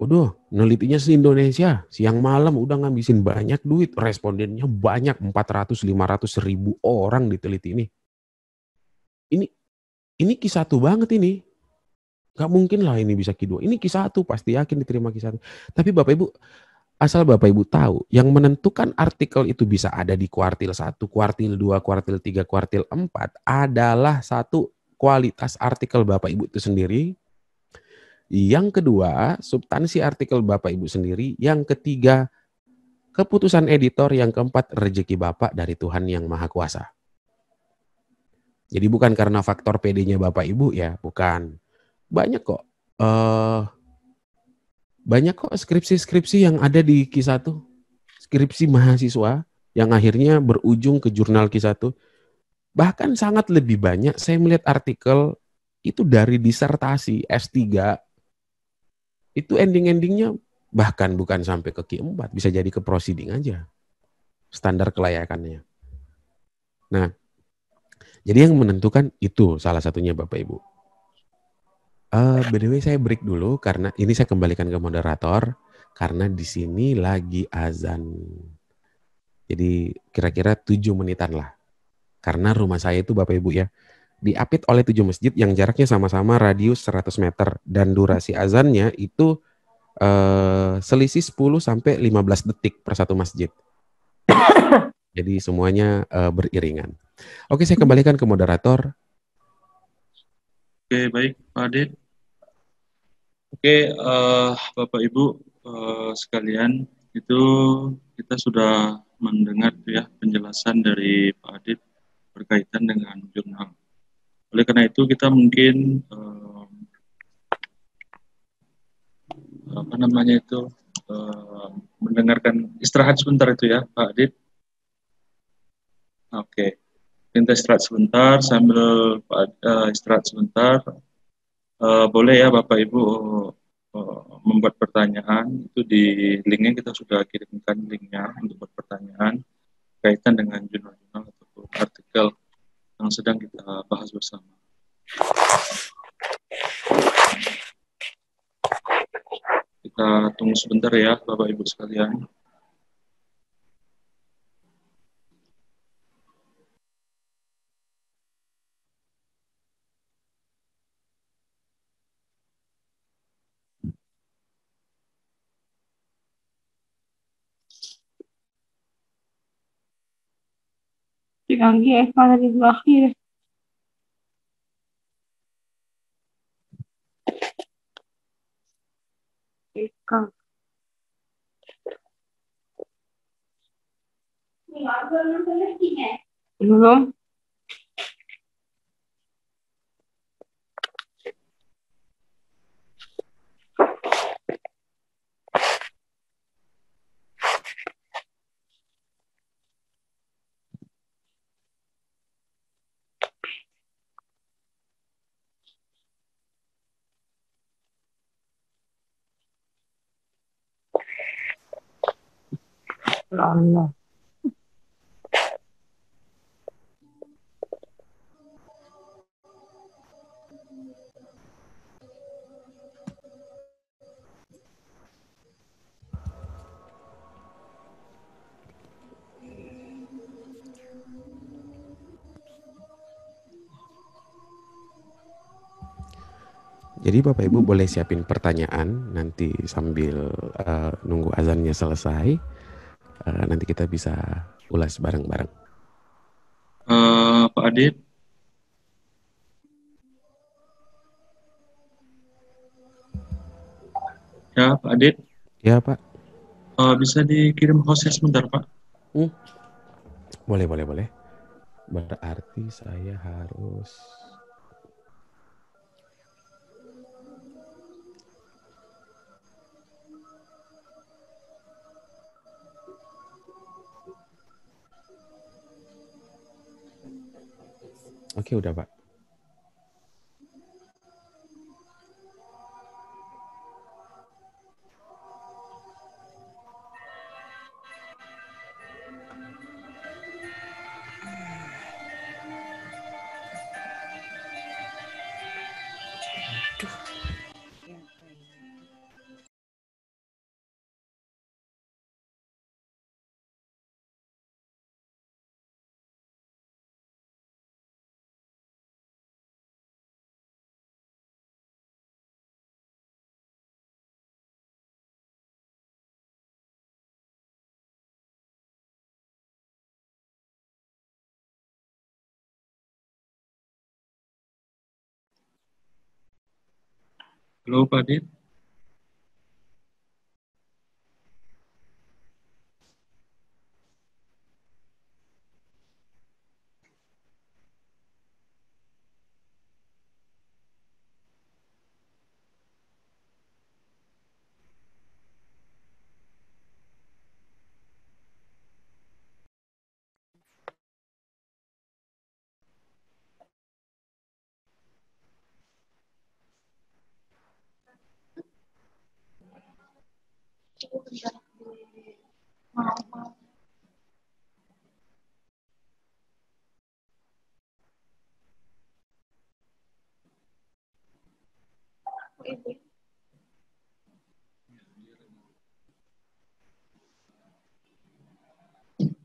Speaker 2: waduh nelitinya se-Indonesia, siang malam udah ngabisin banyak duit, respondennya banyak, 400-500 ribu orang diteliti ini. Ini ini Q1 banget ini, Gak mungkin lah ini bisa kedua. Ini kisah satu pasti yakin diterima kisah. satu. Tapi Bapak Ibu, asal Bapak Ibu tahu, yang menentukan artikel itu bisa ada di kuartil satu, kuartil dua, kuartil tiga, kuartil empat adalah satu kualitas artikel Bapak Ibu itu sendiri. Yang kedua, substansi artikel Bapak Ibu sendiri. Yang ketiga, keputusan editor. Yang keempat, rejeki Bapak dari Tuhan Yang Maha Kuasa. Jadi bukan karena faktor PD-nya Bapak Ibu ya, bukan banyak kok uh, banyak kok skripsi-skripsi yang ada di Q1 skripsi mahasiswa yang akhirnya berujung ke jurnal Q1 bahkan sangat lebih banyak saya melihat artikel itu dari disertasi S3 itu ending-endingnya bahkan bukan sampai ke Q4 bisa jadi ke proceeding aja standar kelayakannya nah jadi yang menentukan itu salah satunya Bapak Ibu Uh, by the way, saya break dulu karena ini saya kembalikan ke moderator karena di sini lagi azan. Jadi kira-kira tujuh menitan lah. Karena rumah saya itu Bapak Ibu ya diapit oleh tujuh masjid yang jaraknya sama-sama radius 100 meter dan durasi azannya itu uh, selisih 10 sampai 15 detik per satu masjid. Jadi semuanya uh, beriringan. Oke, saya kembalikan ke moderator.
Speaker 5: Oke, baik Pak Adit. Oke, uh, Bapak Ibu uh, sekalian, itu kita sudah mendengar ya penjelasan dari Pak Adit berkaitan dengan jurnal. Oleh karena itu kita mungkin uh, apa namanya itu uh, mendengarkan istirahat sebentar itu ya Pak Adit. Oke, okay. kita istirahat sebentar sambil uh, istirahat sebentar Eh, boleh ya Bapak Ibu eh, membuat pertanyaan itu di linknya kita sudah kirimkan linknya untuk buat pertanyaan kaitan dengan jurnal-jurnal ataupun artikel yang sedang kita bahas bersama. Kita tunggu sebentar ya Bapak Ibu sekalian.
Speaker 1: dengan iya, GFA dari terakhir. Eka. Eh? Belum. Allah.
Speaker 2: Jadi Bapak Ibu boleh siapin pertanyaan nanti sambil uh, nunggu azannya selesai. Eh, nanti kita bisa ulas bareng-bareng.
Speaker 5: Uh, Pak Adit. Ya, Pak Adit. Ya, Pak. Uh, bisa dikirim hostnya sebentar, Pak. Hmm.
Speaker 2: Boleh, boleh, boleh. Berarti saya harus Oke, udah, Pak.
Speaker 1: Halo Pak Dit.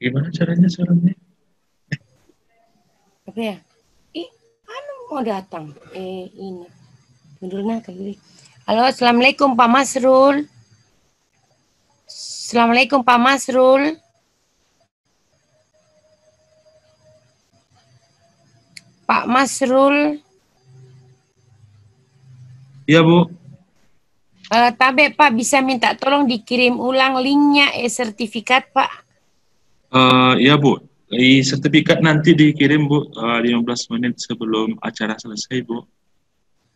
Speaker 5: Gimana caranya suaranya?
Speaker 4: Apa ya? Ih, anu mau datang. Eh, ini. ke kali. Halo, Assalamualaikum Pak Masrul. Assalamualaikum Pak Masrul. Pak Masrul. Iya, Bu. Uh, eh, Tabe, Pak, bisa minta tolong dikirim ulang linknya e-sertifikat, eh, Pak.
Speaker 5: Uh, ya Bu, I sertifikat nanti dikirim Bu uh, eh, 15 menit sebelum acara selesai Bu.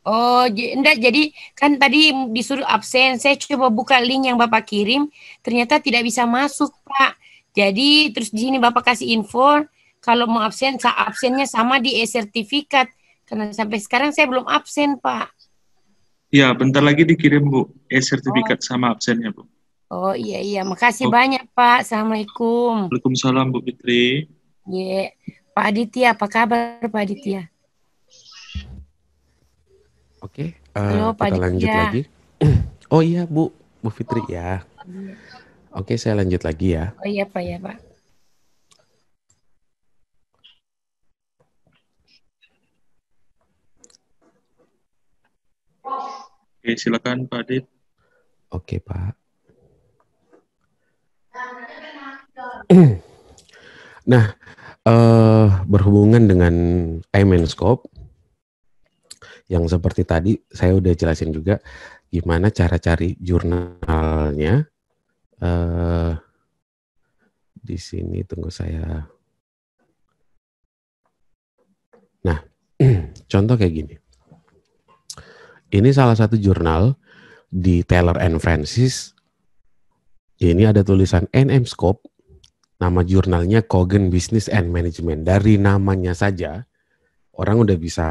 Speaker 4: Oh, enggak jadi kan tadi disuruh absen. Saya coba buka link yang Bapak kirim, ternyata tidak bisa masuk, Pak. Jadi terus di sini Bapak kasih info kalau mau absen, absennya sama di e-sertifikat. Karena sampai sekarang saya belum absen, Pak.
Speaker 5: Ya, bentar lagi dikirim, Bu. E-sertifikat oh. sama absennya, Bu.
Speaker 4: Oh iya iya, makasih oh. banyak Pak. Assalamualaikum.
Speaker 5: Waalaikumsalam Bu Fitri.
Speaker 4: Iya. Yeah. Pak Aditya, apa kabar Pak Aditya?
Speaker 2: Oke, okay, uh, Halo, Pak kita Aditya. lanjut lagi. oh iya Bu, Bu Fitri oh. ya. Oke, okay, saya lanjut lagi ya.
Speaker 4: Oh iya Pak ya Pak.
Speaker 5: Oke, silakan Pak Adit. Oke Pak.
Speaker 2: nah, uh, berhubungan dengan Imenscope yang seperti tadi saya udah jelasin juga gimana cara cari jurnalnya. Uh, di sini tunggu saya. Nah, contoh kayak gini. Ini salah satu jurnal di Taylor and Francis. Ini ada tulisan NM Scope Nama jurnalnya Kogan Business and Management. Dari namanya saja, orang udah bisa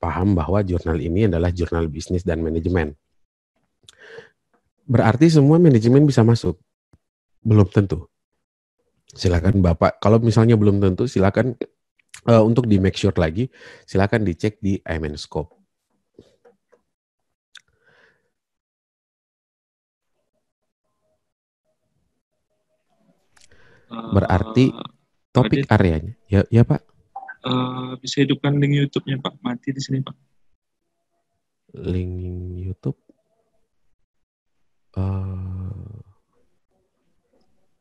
Speaker 2: paham bahwa jurnal ini adalah jurnal bisnis dan manajemen. Berarti semua manajemen bisa masuk? Belum tentu. Silakan Bapak, kalau misalnya belum tentu, silakan uh, untuk di make sure lagi, silakan dicek di IMN Scope
Speaker 1: Eh, berarti topik areanya. Ya,
Speaker 2: ya Pak.
Speaker 5: Uh, bisa hidupkan link YouTube-nya Pak. Mati di sini Pak.
Speaker 2: Link YouTube. Uh,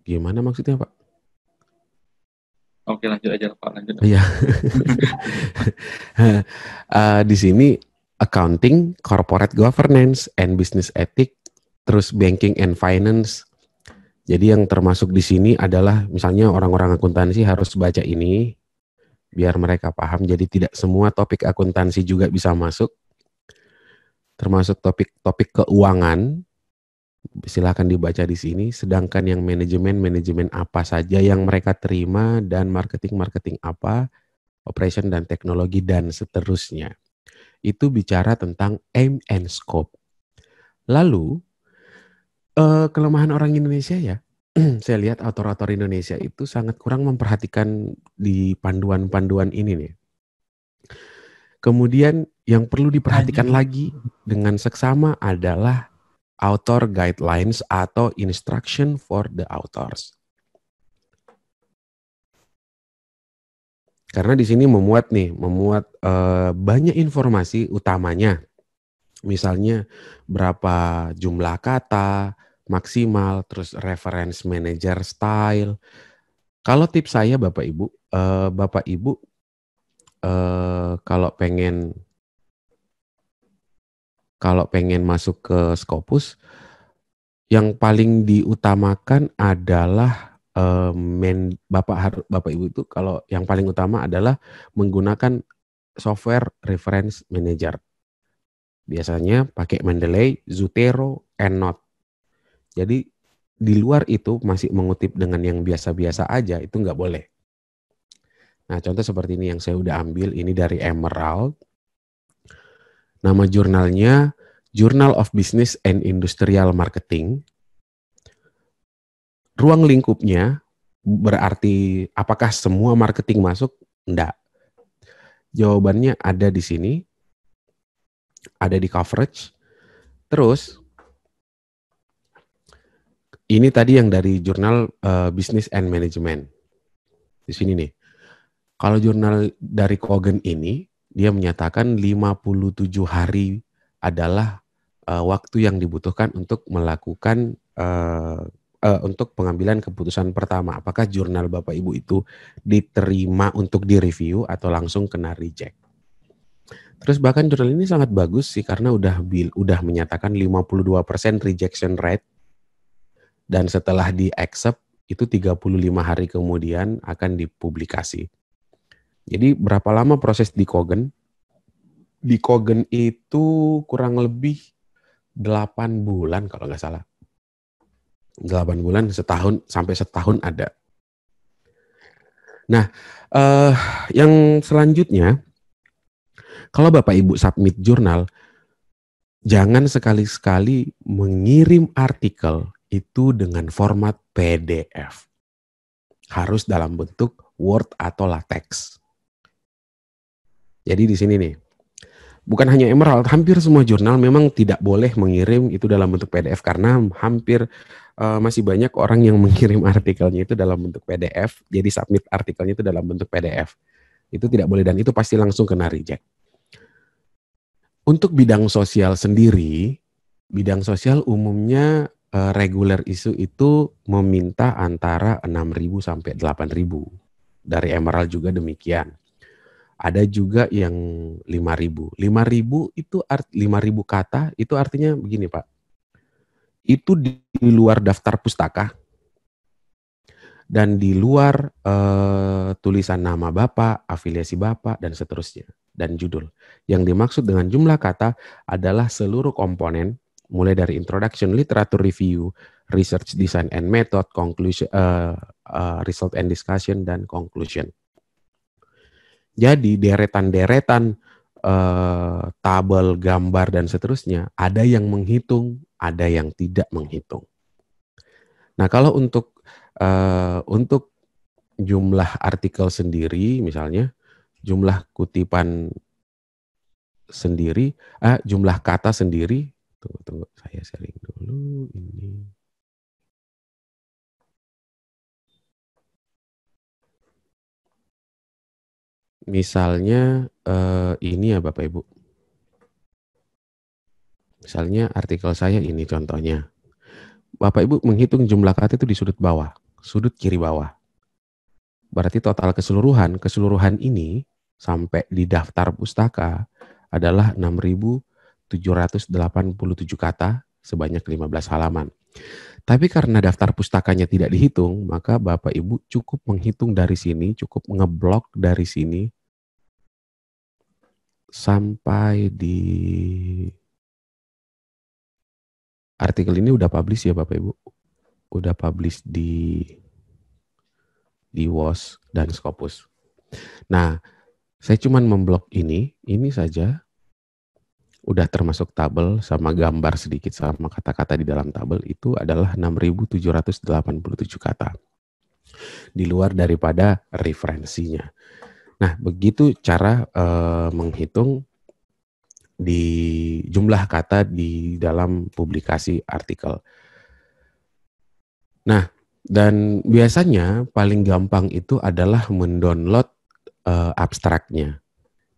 Speaker 2: gimana maksudnya Pak?
Speaker 5: Oke lanjut aja Pak
Speaker 1: lanjut. Iya.
Speaker 2: uh, di sini accounting, corporate governance, and business ethic, terus banking and finance, jadi yang termasuk di sini adalah misalnya orang-orang akuntansi harus baca ini biar mereka paham. Jadi tidak semua topik akuntansi juga bisa masuk. Termasuk topik-topik keuangan silahkan dibaca di sini. Sedangkan yang manajemen, manajemen apa saja yang mereka terima dan marketing, marketing apa, operation dan teknologi dan seterusnya. Itu bicara tentang aim and scope. Lalu uh, kelemahan orang Indonesia ya saya lihat autor-autor Indonesia itu sangat kurang memperhatikan di panduan-panduan ini nih. Kemudian yang perlu diperhatikan lagi dengan seksama adalah author guidelines atau instruction for the authors. Karena di sini memuat nih, memuat uh, banyak informasi utamanya. Misalnya berapa jumlah kata, maksimal, terus reference manager style. Kalau tips saya Bapak Ibu, uh, Bapak Ibu uh, kalau pengen kalau pengen masuk ke Scopus yang paling diutamakan adalah uh, men, Bapak Bapak Ibu itu kalau yang paling utama adalah menggunakan software reference manager. Biasanya pakai Mendeley, Zotero, EndNote jadi di luar itu masih mengutip dengan yang biasa-biasa aja itu nggak boleh. Nah contoh seperti ini yang saya udah ambil ini dari Emerald. Nama jurnalnya Journal of Business and Industrial Marketing. Ruang lingkupnya berarti apakah semua marketing masuk? Enggak. Jawabannya ada di sini, ada di coverage. Terus ini tadi yang dari jurnal uh, Business and Management. Di sini nih. Kalau jurnal dari Kogen ini, dia menyatakan 57 hari adalah uh, waktu yang dibutuhkan untuk melakukan uh, uh, untuk pengambilan keputusan pertama. Apakah jurnal Bapak Ibu itu diterima untuk direview atau langsung kena reject? Terus bahkan jurnal ini sangat bagus sih karena udah bil, udah menyatakan 52% rejection rate dan setelah di accept itu 35 hari kemudian akan dipublikasi. Jadi berapa lama proses di Kogen? Di Kogen itu kurang lebih 8 bulan kalau nggak salah. 8 bulan setahun sampai setahun ada. Nah, eh, yang selanjutnya kalau Bapak Ibu submit jurnal jangan sekali-sekali mengirim artikel itu dengan format PDF. Harus dalam bentuk Word atau LaTeX. Jadi di sini nih, bukan hanya Emerald, hampir semua jurnal memang tidak boleh mengirim itu dalam bentuk PDF karena hampir uh, masih banyak orang yang mengirim artikelnya itu dalam bentuk PDF, jadi submit artikelnya itu dalam bentuk PDF. Itu tidak boleh dan itu pasti langsung kena reject. Untuk bidang sosial sendiri, bidang sosial umumnya uh, eh, regular issue itu meminta antara 6.000 sampai 8.000. Dari Emerald juga demikian. Ada juga yang 5.000. 5.000 itu art 5.000 kata itu artinya begini, Pak. Itu di, luar daftar pustaka dan di luar uh, tulisan nama Bapak, afiliasi Bapak dan seterusnya dan judul. Yang dimaksud dengan jumlah kata adalah seluruh komponen mulai dari introduction, literature review, research design and method, conclusion, uh, uh, result and discussion, dan conclusion. Jadi deretan-deretan uh, tabel, gambar, dan seterusnya, ada yang menghitung, ada yang tidak menghitung. Nah kalau untuk uh, untuk jumlah artikel sendiri, misalnya jumlah kutipan sendiri, eh, jumlah
Speaker 1: kata sendiri Tunggu, tunggu. Saya sharing dulu ini. Misalnya eh, ini ya Bapak Ibu.
Speaker 2: Misalnya artikel saya ini contohnya. Bapak Ibu menghitung jumlah kata itu di sudut bawah, sudut kiri bawah. Berarti total keseluruhan, keseluruhan ini sampai di daftar pustaka adalah 6.000 787 kata sebanyak 15 halaman. Tapi karena daftar pustakanya tidak dihitung, maka Bapak Ibu cukup menghitung dari sini, cukup ngeblok dari
Speaker 1: sini sampai di artikel ini udah publish ya Bapak Ibu. Udah
Speaker 2: publish di di WOS dan Scopus. Nah, saya cuman memblok ini, ini saja udah termasuk tabel sama gambar sedikit sama kata-kata di dalam tabel itu adalah 6787 kata. Di luar daripada referensinya. Nah, begitu cara e, menghitung di jumlah kata di dalam publikasi artikel. Nah, dan biasanya paling gampang itu adalah mendownload e, abstraknya.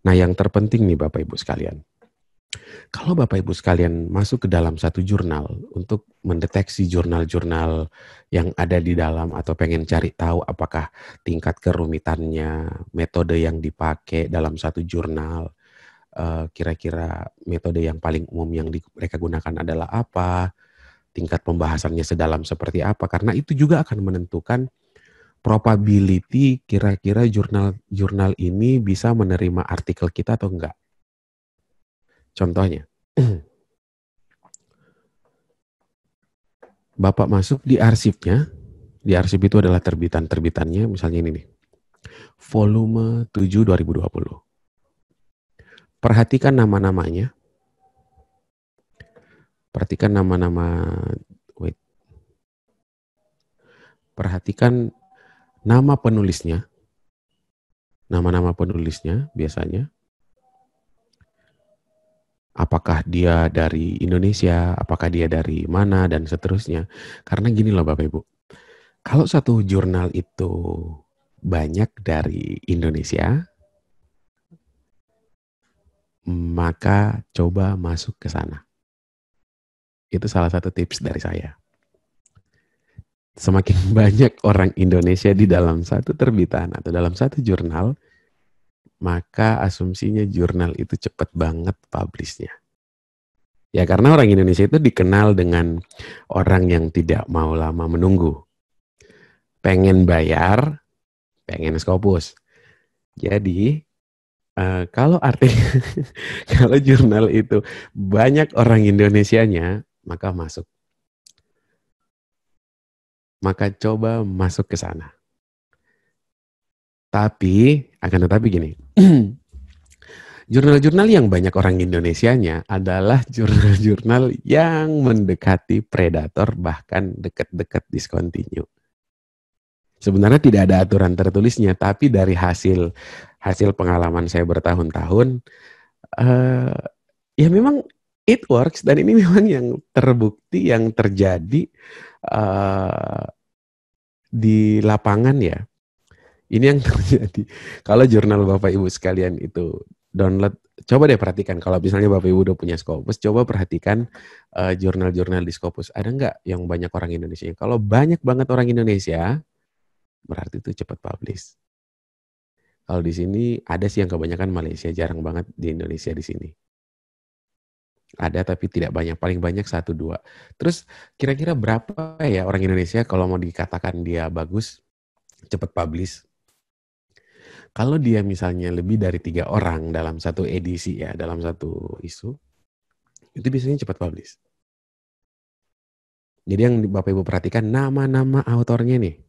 Speaker 2: Nah, yang terpenting nih Bapak Ibu sekalian kalau Bapak Ibu sekalian masuk ke dalam satu jurnal untuk mendeteksi jurnal-jurnal yang ada di dalam atau pengen cari tahu apakah tingkat kerumitannya, metode yang dipakai dalam satu jurnal, eh, kira-kira metode yang paling umum yang mereka gunakan adalah apa, tingkat pembahasannya sedalam seperti apa, karena itu juga akan menentukan probability kira-kira jurnal-jurnal ini bisa menerima artikel kita atau enggak Contohnya, Bapak masuk di arsipnya, di arsip itu adalah terbitan-terbitannya, misalnya ini nih, volume 7 2020. Perhatikan nama-namanya, perhatikan nama-nama, wait, perhatikan nama penulisnya, nama-nama penulisnya biasanya, apakah dia dari Indonesia, apakah dia dari mana, dan seterusnya. Karena gini loh Bapak Ibu, kalau satu jurnal itu banyak dari Indonesia, maka coba masuk ke sana. Itu salah satu tips dari saya. Semakin banyak orang Indonesia di dalam satu terbitan atau dalam satu jurnal, maka asumsinya jurnal itu cepat banget publishnya. Ya karena orang Indonesia itu dikenal dengan orang yang tidak mau lama menunggu. Pengen bayar, pengen skopus. Jadi eh, kalau artinya kalau jurnal itu banyak orang Indonesianya, maka masuk. Maka coba masuk ke sana. Tapi akan tetapi gini, jurnal-jurnal yang banyak orang Indonesianya adalah jurnal-jurnal yang mendekati predator bahkan dekat-dekat diskontinu. Sebenarnya tidak ada aturan tertulisnya, tapi dari hasil hasil pengalaman saya bertahun-tahun, uh, ya memang it works dan ini memang yang terbukti yang terjadi uh, di lapangan ya. Ini yang terjadi. Kalau jurnal Bapak Ibu sekalian itu download, coba deh perhatikan. Kalau misalnya Bapak Ibu udah punya Scopus, coba perhatikan jurnal eh, jurnal-jurnal di Scopus. Ada nggak yang banyak orang Indonesia? Kalau banyak banget orang Indonesia, berarti itu cepat publish. Kalau di sini ada sih yang kebanyakan Malaysia, jarang banget di Indonesia di sini. Ada tapi tidak banyak, paling banyak satu dua. Terus kira-kira berapa ya orang Indonesia kalau mau dikatakan dia bagus, cepat publish? Kalau dia misalnya lebih dari tiga orang dalam satu edisi ya, dalam satu isu, itu biasanya cepat publish. Jadi yang Bapak Ibu perhatikan nama-nama autornya nih.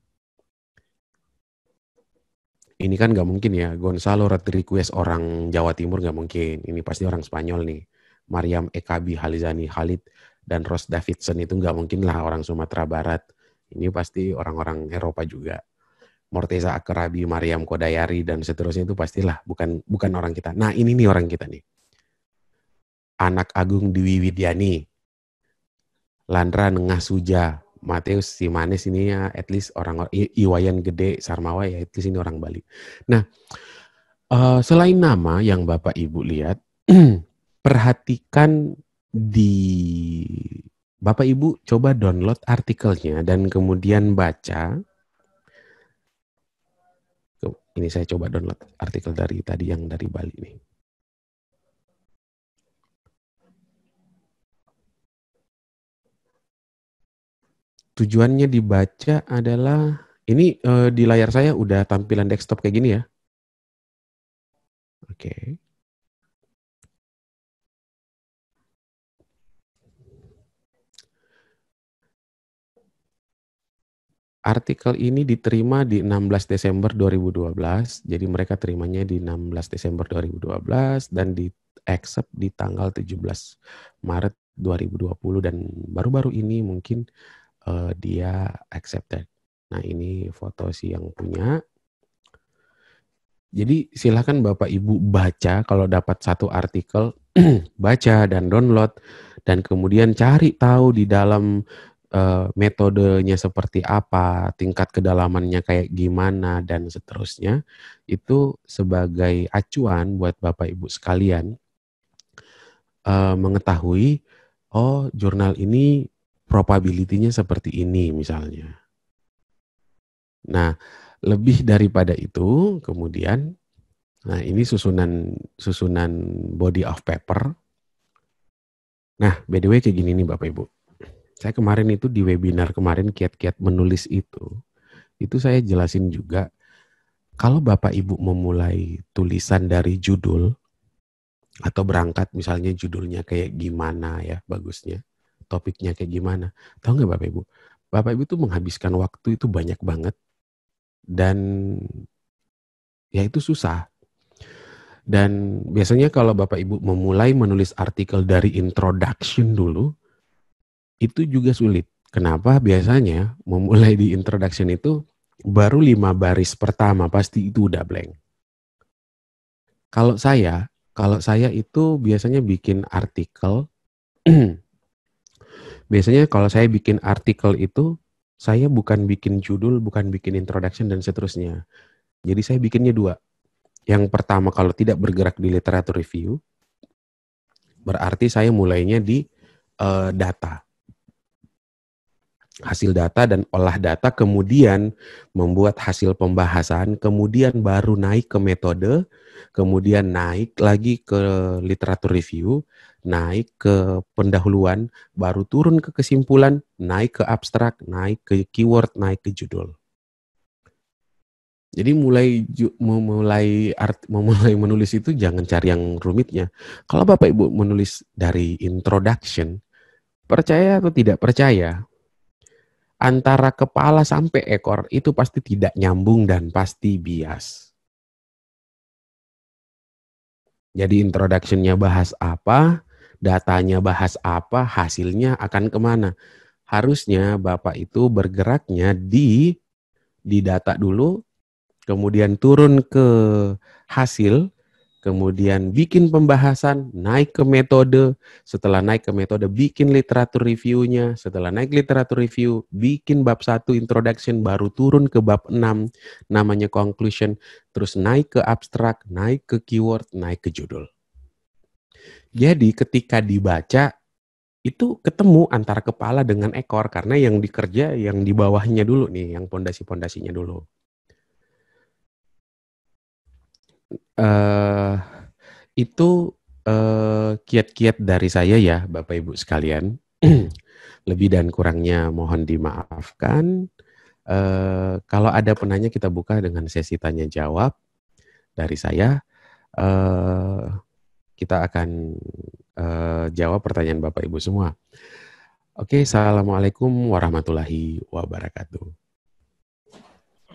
Speaker 2: Ini kan nggak mungkin ya, Gonzalo Rodriguez orang Jawa Timur nggak mungkin. Ini pasti orang Spanyol nih. Mariam Ekabi Halizani Halid dan Ross Davidson itu nggak mungkin lah orang Sumatera Barat. Ini pasti orang-orang Eropa juga. Morteza Akrabi, Mariam Kodayari dan seterusnya itu pastilah bukan bukan orang kita. Nah, ini nih orang kita nih. Anak Agung Dwi Widyani. Landra Nengah Suja, Mateus Simanes ini ya at least orang orang Iwayan Gede Sarmawa ya at least ini orang Bali. Nah, eh, selain nama yang Bapak Ibu lihat, perhatikan di Bapak Ibu coba download artikelnya dan kemudian baca ini saya coba download
Speaker 1: artikel dari tadi yang dari Bali ini. Tujuannya
Speaker 2: dibaca
Speaker 1: adalah ini uh, di layar saya udah tampilan desktop kayak gini ya. Oke. Okay.
Speaker 2: Artikel ini diterima di 16 Desember 2012, jadi mereka terimanya di 16 Desember 2012 dan di accept di tanggal 17 Maret 2020 dan baru-baru ini mungkin uh, dia accepted. Nah, ini foto si yang punya. Jadi silahkan Bapak Ibu baca kalau dapat satu artikel, baca dan download dan kemudian cari tahu di dalam uh, metodenya seperti apa, tingkat kedalamannya kayak gimana dan seterusnya itu sebagai acuan buat Bapak Ibu sekalian uh, mengetahui oh jurnal ini probability-nya seperti ini misalnya. Nah, lebih daripada itu kemudian nah ini susunan susunan body of paper. Nah, by the way kayak gini nih Bapak Ibu saya kemarin itu di webinar kemarin kiat-kiat menulis itu, itu saya jelasin juga kalau Bapak Ibu memulai tulisan dari judul atau berangkat misalnya judulnya kayak gimana ya bagusnya, topiknya kayak gimana. Tahu nggak Bapak Ibu? Bapak Ibu tuh menghabiskan waktu itu banyak banget dan ya itu susah. Dan biasanya kalau Bapak Ibu memulai menulis artikel dari introduction dulu, itu juga sulit. Kenapa? Biasanya memulai di introduction itu baru lima baris pertama pasti itu udah blank. Kalau saya, kalau saya itu biasanya bikin artikel. biasanya kalau saya bikin artikel itu saya bukan bikin judul, bukan bikin introduction dan seterusnya. Jadi saya bikinnya dua. Yang pertama kalau tidak bergerak di literatur review, berarti saya mulainya di uh, data hasil data dan olah data kemudian membuat hasil pembahasan kemudian baru naik ke metode kemudian naik lagi ke literatur review naik ke pendahuluan baru turun ke kesimpulan naik ke abstrak naik ke keyword naik ke judul jadi mulai memulai art, memulai menulis itu jangan cari yang rumitnya kalau Bapak Ibu menulis dari introduction percaya atau tidak percaya antara kepala sampai ekor itu pasti tidak nyambung dan pasti bias. Jadi introductionnya bahas apa, datanya bahas apa, hasilnya akan kemana. Harusnya Bapak itu bergeraknya di di data dulu, kemudian turun ke hasil, kemudian bikin pembahasan, naik ke metode, setelah naik ke metode bikin literatur reviewnya, setelah naik literatur review, bikin bab 1 introduction, baru turun ke bab 6, namanya conclusion, terus naik ke abstrak, naik ke keyword, naik ke judul. Jadi ketika dibaca, itu ketemu antara kepala dengan ekor, karena yang dikerja yang di bawahnya dulu nih, yang pondasi-pondasinya dulu. uh, itu eh, kiat-kiat uh, dari saya ya, Bapak Ibu sekalian. Lebih dan kurangnya mohon dimaafkan. Uh, kalau ada penanya kita buka dengan sesi tanya jawab dari saya. Uh, kita akan uh, jawab pertanyaan Bapak Ibu semua. Oke, assalamualaikum warahmatullahi wabarakatuh.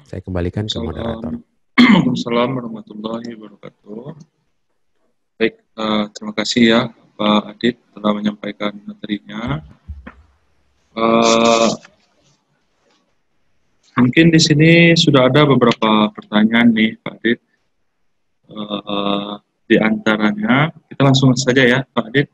Speaker 2: Saya kembalikan ke moderator. Waalaikumsalam warahmatullahi wabarakatuh.
Speaker 5: Baik, uh, terima kasih ya Pak Adit telah menyampaikan materinya. Uh, mungkin di sini sudah ada beberapa pertanyaan nih Pak Adit. Uh, di antaranya, kita langsung saja ya Pak Adit.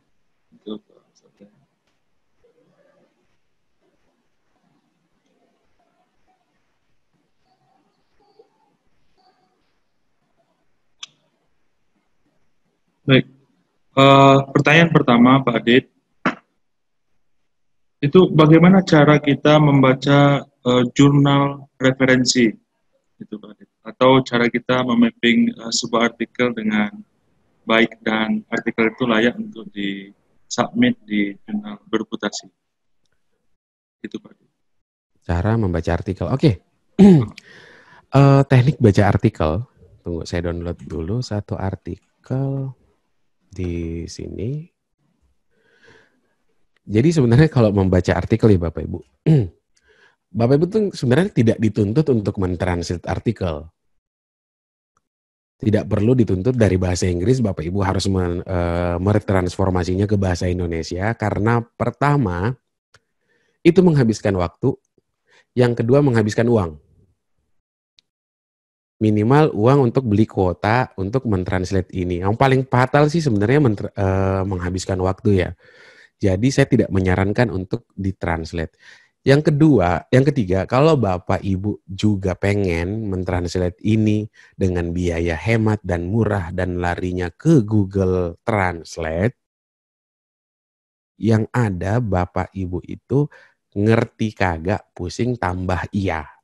Speaker 5: Baik. Uh, pertanyaan pertama, Pak Adit, itu bagaimana cara kita membaca uh, jurnal referensi, itu Pak Adit, atau cara kita memapping uh, sebuah artikel dengan baik dan artikel itu layak untuk di submit di jurnal berputasi.
Speaker 2: Itu Pak Adit. Cara membaca artikel, oke. Okay. uh, teknik baca artikel, tunggu saya download dulu satu artikel di sini. Jadi sebenarnya kalau membaca artikel ya Bapak Ibu, Bapak Ibu tuh sebenarnya tidak dituntut untuk mentransit artikel. Tidak perlu dituntut dari bahasa Inggris Bapak Ibu harus men, e, meretransformasinya ke bahasa Indonesia karena pertama itu menghabiskan waktu, yang kedua menghabiskan uang minimal uang untuk beli kuota untuk mentranslate ini. Yang paling fatal sih sebenarnya men- uh, eh, menghabiskan waktu ya. Jadi saya tidak menyarankan untuk ditranslate. Yang kedua, yang ketiga, kalau Bapak Ibu juga pengen mentranslate ini dengan biaya hemat dan murah dan larinya ke Google Translate, yang ada Bapak Ibu itu ngerti kagak pusing tambah iya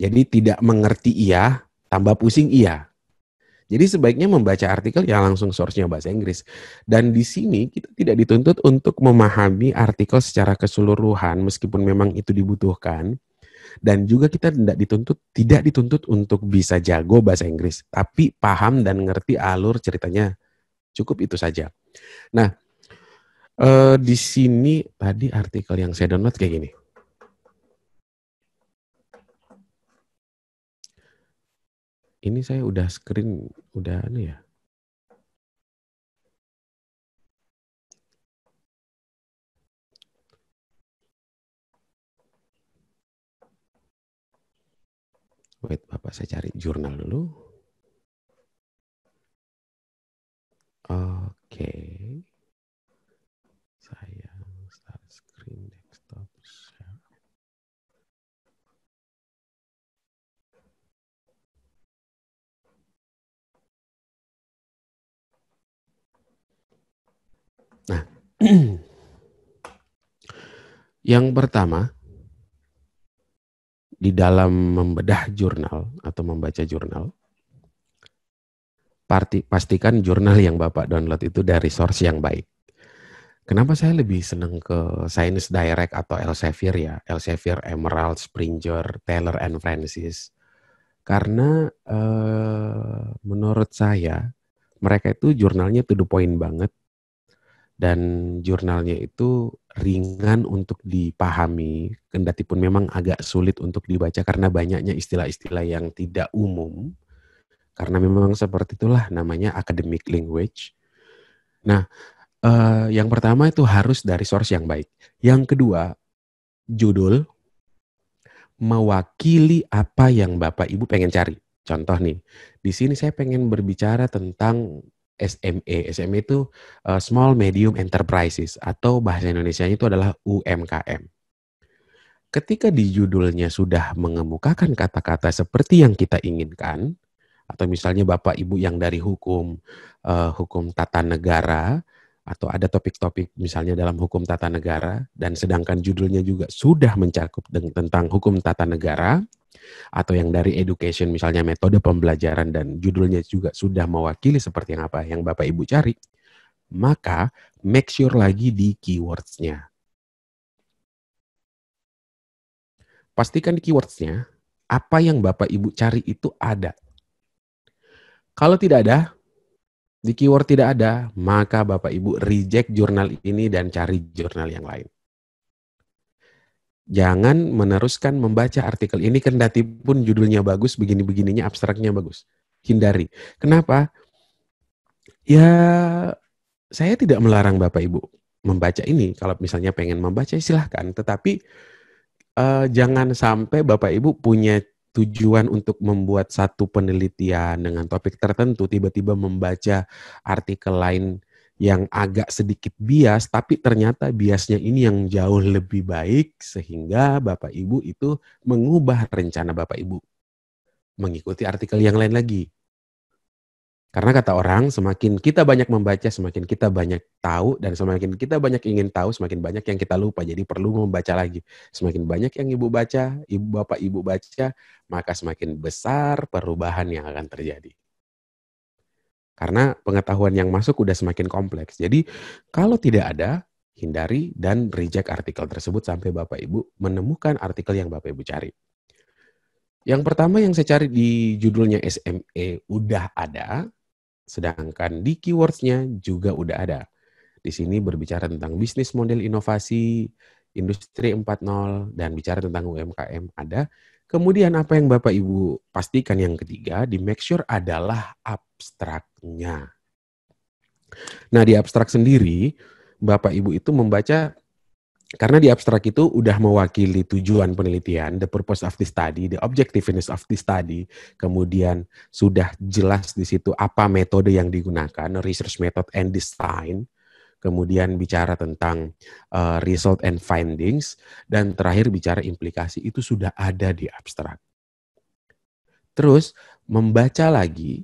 Speaker 2: jadi tidak mengerti iya, tambah pusing iya. Jadi sebaiknya membaca artikel yang langsung source-nya bahasa Inggris. Dan di sini kita tidak dituntut untuk memahami artikel secara keseluruhan meskipun memang itu dibutuhkan. Dan juga kita tidak dituntut tidak dituntut untuk bisa jago bahasa Inggris, tapi paham dan ngerti alur ceritanya. Cukup itu saja. Nah, eh, di sini tadi artikel yang saya download kayak gini.
Speaker 1: ini saya udah screen udah ini ya Wait, Bapak saya cari jurnal dulu. Oke. Okay. Yang pertama,
Speaker 2: di dalam membedah jurnal atau membaca jurnal, parti, pastikan jurnal yang Bapak download itu dari source yang baik. Kenapa saya lebih senang ke Science Direct atau Elsevier ya? Elsevier, Emerald, Springer, Taylor and Francis. Karena eh, menurut saya mereka itu jurnalnya to the point banget dan jurnalnya itu ringan untuk dipahami, kendati pun memang agak sulit untuk dibaca karena banyaknya istilah-istilah yang tidak umum. Karena memang seperti itulah namanya academic language. Nah, eh, yang pertama itu harus dari source yang baik. Yang kedua, judul mewakili apa yang Bapak Ibu pengen cari. Contoh nih, di sini saya pengen berbicara tentang SME. SME itu uh, Small Medium Enterprises atau bahasa Indonesia-nya itu adalah UMKM. Ketika di judulnya sudah mengemukakan kata-kata seperti yang kita inginkan, atau misalnya Bapak Ibu yang dari hukum uh, hukum tata negara atau ada topik-topik misalnya dalam hukum tata negara dan sedangkan judulnya juga sudah mencakup tentang hukum tata negara, atau yang dari education misalnya metode pembelajaran dan judulnya juga sudah mewakili seperti yang apa yang Bapak Ibu cari, maka make sure lagi di keywordsnya. Pastikan di keywordsnya apa yang Bapak Ibu cari itu ada. Kalau tidak ada, di keyword tidak ada, maka Bapak Ibu reject jurnal ini dan cari jurnal yang lain. Jangan meneruskan membaca artikel ini kendati pun judulnya bagus, begini-begininya abstraknya bagus. Hindari. Kenapa? Ya, saya tidak melarang Bapak Ibu membaca ini. Kalau misalnya pengen membaca, silahkan. Tetapi eh, jangan sampai Bapak Ibu punya tujuan untuk membuat satu penelitian dengan topik tertentu, tiba-tiba membaca artikel lain yang agak sedikit bias, tapi ternyata biasnya ini yang jauh lebih baik sehingga Bapak Ibu itu mengubah rencana Bapak Ibu mengikuti artikel yang lain lagi. Karena kata orang, semakin kita banyak membaca, semakin kita banyak tahu, dan semakin kita banyak ingin tahu, semakin banyak yang kita lupa. Jadi perlu membaca lagi. Semakin banyak yang ibu baca, ibu bapak ibu baca, maka semakin besar perubahan yang akan terjadi. Karena pengetahuan yang masuk udah semakin kompleks. Jadi kalau tidak ada, hindari dan reject artikel tersebut sampai Bapak Ibu menemukan artikel yang Bapak Ibu cari. Yang pertama yang saya cari di judulnya SME udah ada, sedangkan di keywordsnya juga udah ada. Di sini berbicara tentang bisnis model inovasi, industri 4.0, dan bicara tentang UMKM ada Kemudian apa yang Bapak Ibu pastikan yang ketiga di make sure adalah abstraknya. Nah di abstrak sendiri Bapak Ibu itu membaca karena di abstrak itu udah mewakili tujuan penelitian, the purpose of the study, the objectiveness of the study, kemudian sudah jelas di situ apa metode yang digunakan, research method and design, kemudian bicara tentang uh, result and findings, dan terakhir bicara implikasi itu sudah ada di abstrak. Terus membaca lagi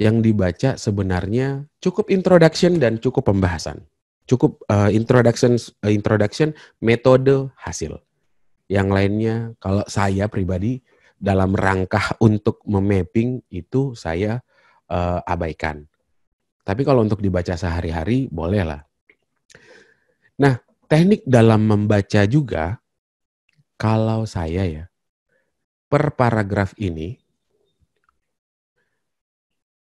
Speaker 2: yang dibaca sebenarnya cukup introduction dan cukup pembahasan. Cukup uh, introduction uh, introduction metode hasil. Yang lainnya kalau saya pribadi dalam rangka untuk memapping itu saya uh, abaikan. Tapi kalau untuk dibaca sehari-hari, bolehlah. Nah, teknik dalam membaca juga, kalau saya ya, per paragraf ini,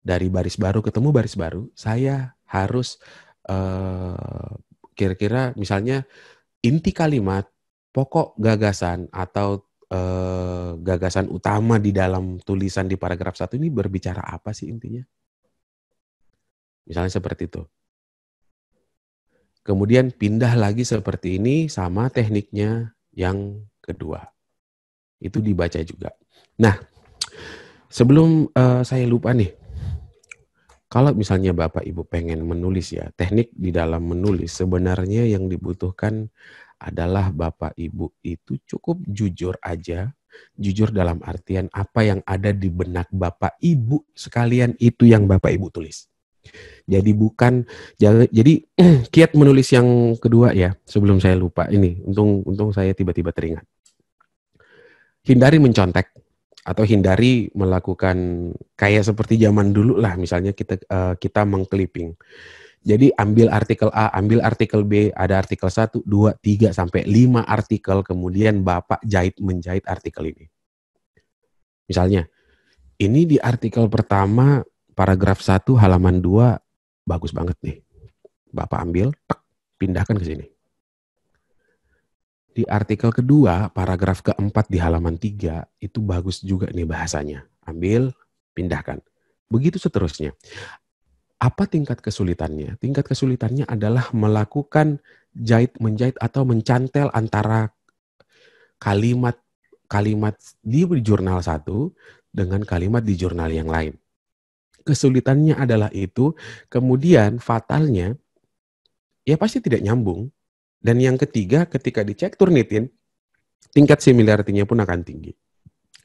Speaker 2: dari baris baru ketemu baris baru, saya harus kira eh, kira-kira misalnya inti kalimat, pokok gagasan atau eh, gagasan utama di dalam tulisan di paragraf satu ini berbicara apa sih intinya? Misalnya seperti itu. Kemudian pindah lagi seperti ini sama tekniknya yang kedua. Itu dibaca juga. Nah, sebelum uh, saya lupa nih, kalau misalnya Bapak Ibu pengen menulis ya, teknik di dalam menulis sebenarnya yang dibutuhkan adalah Bapak Ibu itu cukup jujur aja. Jujur dalam artian apa yang ada di benak Bapak Ibu sekalian itu yang Bapak Ibu tulis. Jadi bukan jadi kiat menulis yang kedua ya sebelum saya lupa ini untung untung saya tiba-tiba teringat. Hindari mencontek atau hindari melakukan kayak seperti zaman dulu lah misalnya kita eh, kita mengkliping. Jadi ambil artikel A, ambil artikel B, ada artikel satu dua tiga sampai lima artikel kemudian Bapak jahit menjahit artikel ini. Misalnya ini di artikel pertama paragraf 1 halaman 2 bagus banget nih. Bapak ambil, tek, pindahkan ke sini. Di artikel kedua, paragraf keempat di halaman 3, itu bagus juga nih bahasanya. Ambil, pindahkan. Begitu seterusnya. Apa tingkat kesulitannya? Tingkat kesulitannya adalah melakukan jahit menjahit atau mencantel antara kalimat kalimat di jurnal satu dengan kalimat di jurnal yang lain kesulitannya adalah itu. Kemudian fatalnya, ya pasti tidak nyambung. Dan yang ketiga, ketika dicek turnitin, tingkat similarity-nya pun akan tinggi.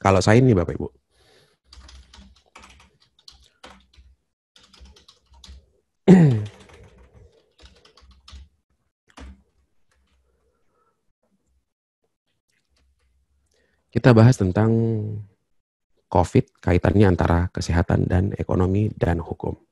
Speaker 2: Kalau saya ini Bapak Ibu. Kita bahas tentang COVID kaitannya antara kesehatan dan ekonomi dan hukum.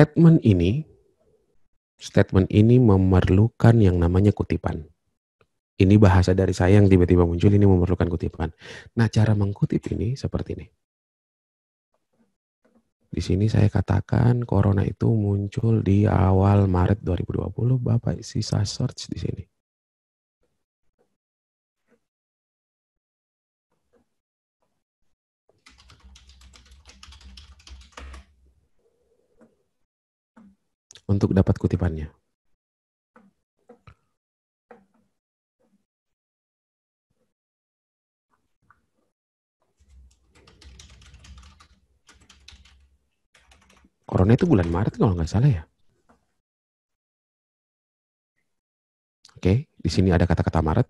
Speaker 2: statement ini statement ini memerlukan yang namanya kutipan. Ini bahasa dari saya yang tiba-tiba muncul ini memerlukan kutipan. Nah, cara mengkutip ini seperti ini. Di sini saya katakan corona itu muncul
Speaker 1: di awal Maret 2020, Bapak sisa search di sini. untuk dapat kutipannya. Corona itu bulan Maret kalau nggak salah ya. Oke, di sini ada kata-kata Maret.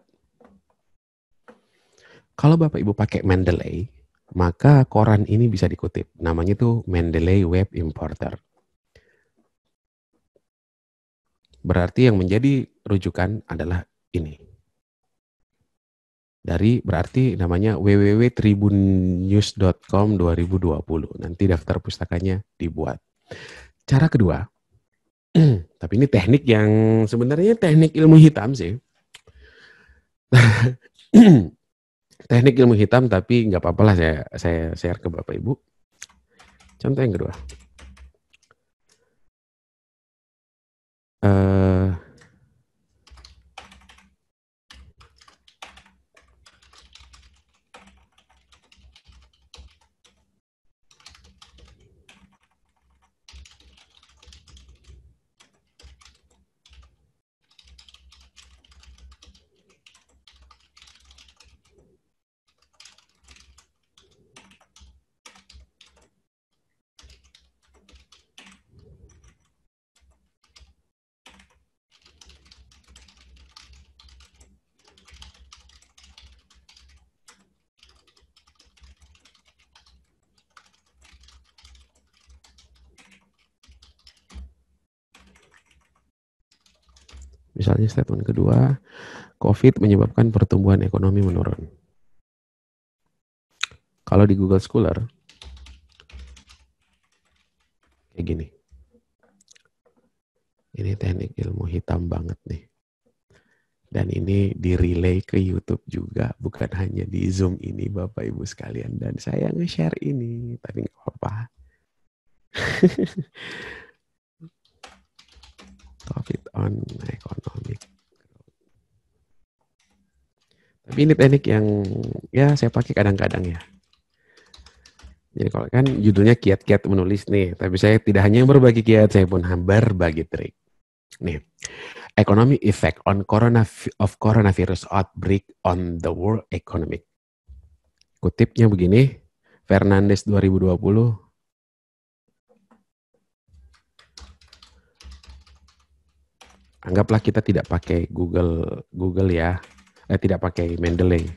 Speaker 1: Kalau Bapak Ibu pakai Mendeley, maka
Speaker 2: koran ini bisa dikutip. Namanya itu Mendeley Web Importer. Berarti yang menjadi rujukan adalah ini. Dari berarti namanya www.tribunnews.com 2020. Nanti daftar pustakanya dibuat. Cara kedua, tapi ini teknik yang sebenarnya teknik ilmu hitam sih. teknik ilmu hitam tapi nggak apa-apa lah saya saya share
Speaker 1: ke Bapak Ibu. Contoh yang kedua. 呃。
Speaker 2: statement kedua, COVID menyebabkan pertumbuhan ekonomi menurun. Kalau di Google Scholar, kayak gini. Ini teknik ilmu hitam banget nih. Dan ini di-relay ke YouTube juga, bukan hanya di Zoom ini Bapak Ibu sekalian. Dan saya nge-share ini, tapi nggak apa-apa. COVID on economic tapi ini teknik yang ya saya pakai kadang-kadang ya. Jadi kalau kan judulnya kiat-kiat menulis nih, tapi saya tidak hanya berbagi kiat, saya pun hambar bagi trik. Nih, economic effect on corona of coronavirus outbreak on the world economy. Kutipnya begini, Fernandes 2020. Anggaplah kita tidak pakai Google Google ya eh, tidak pakai Mendeley.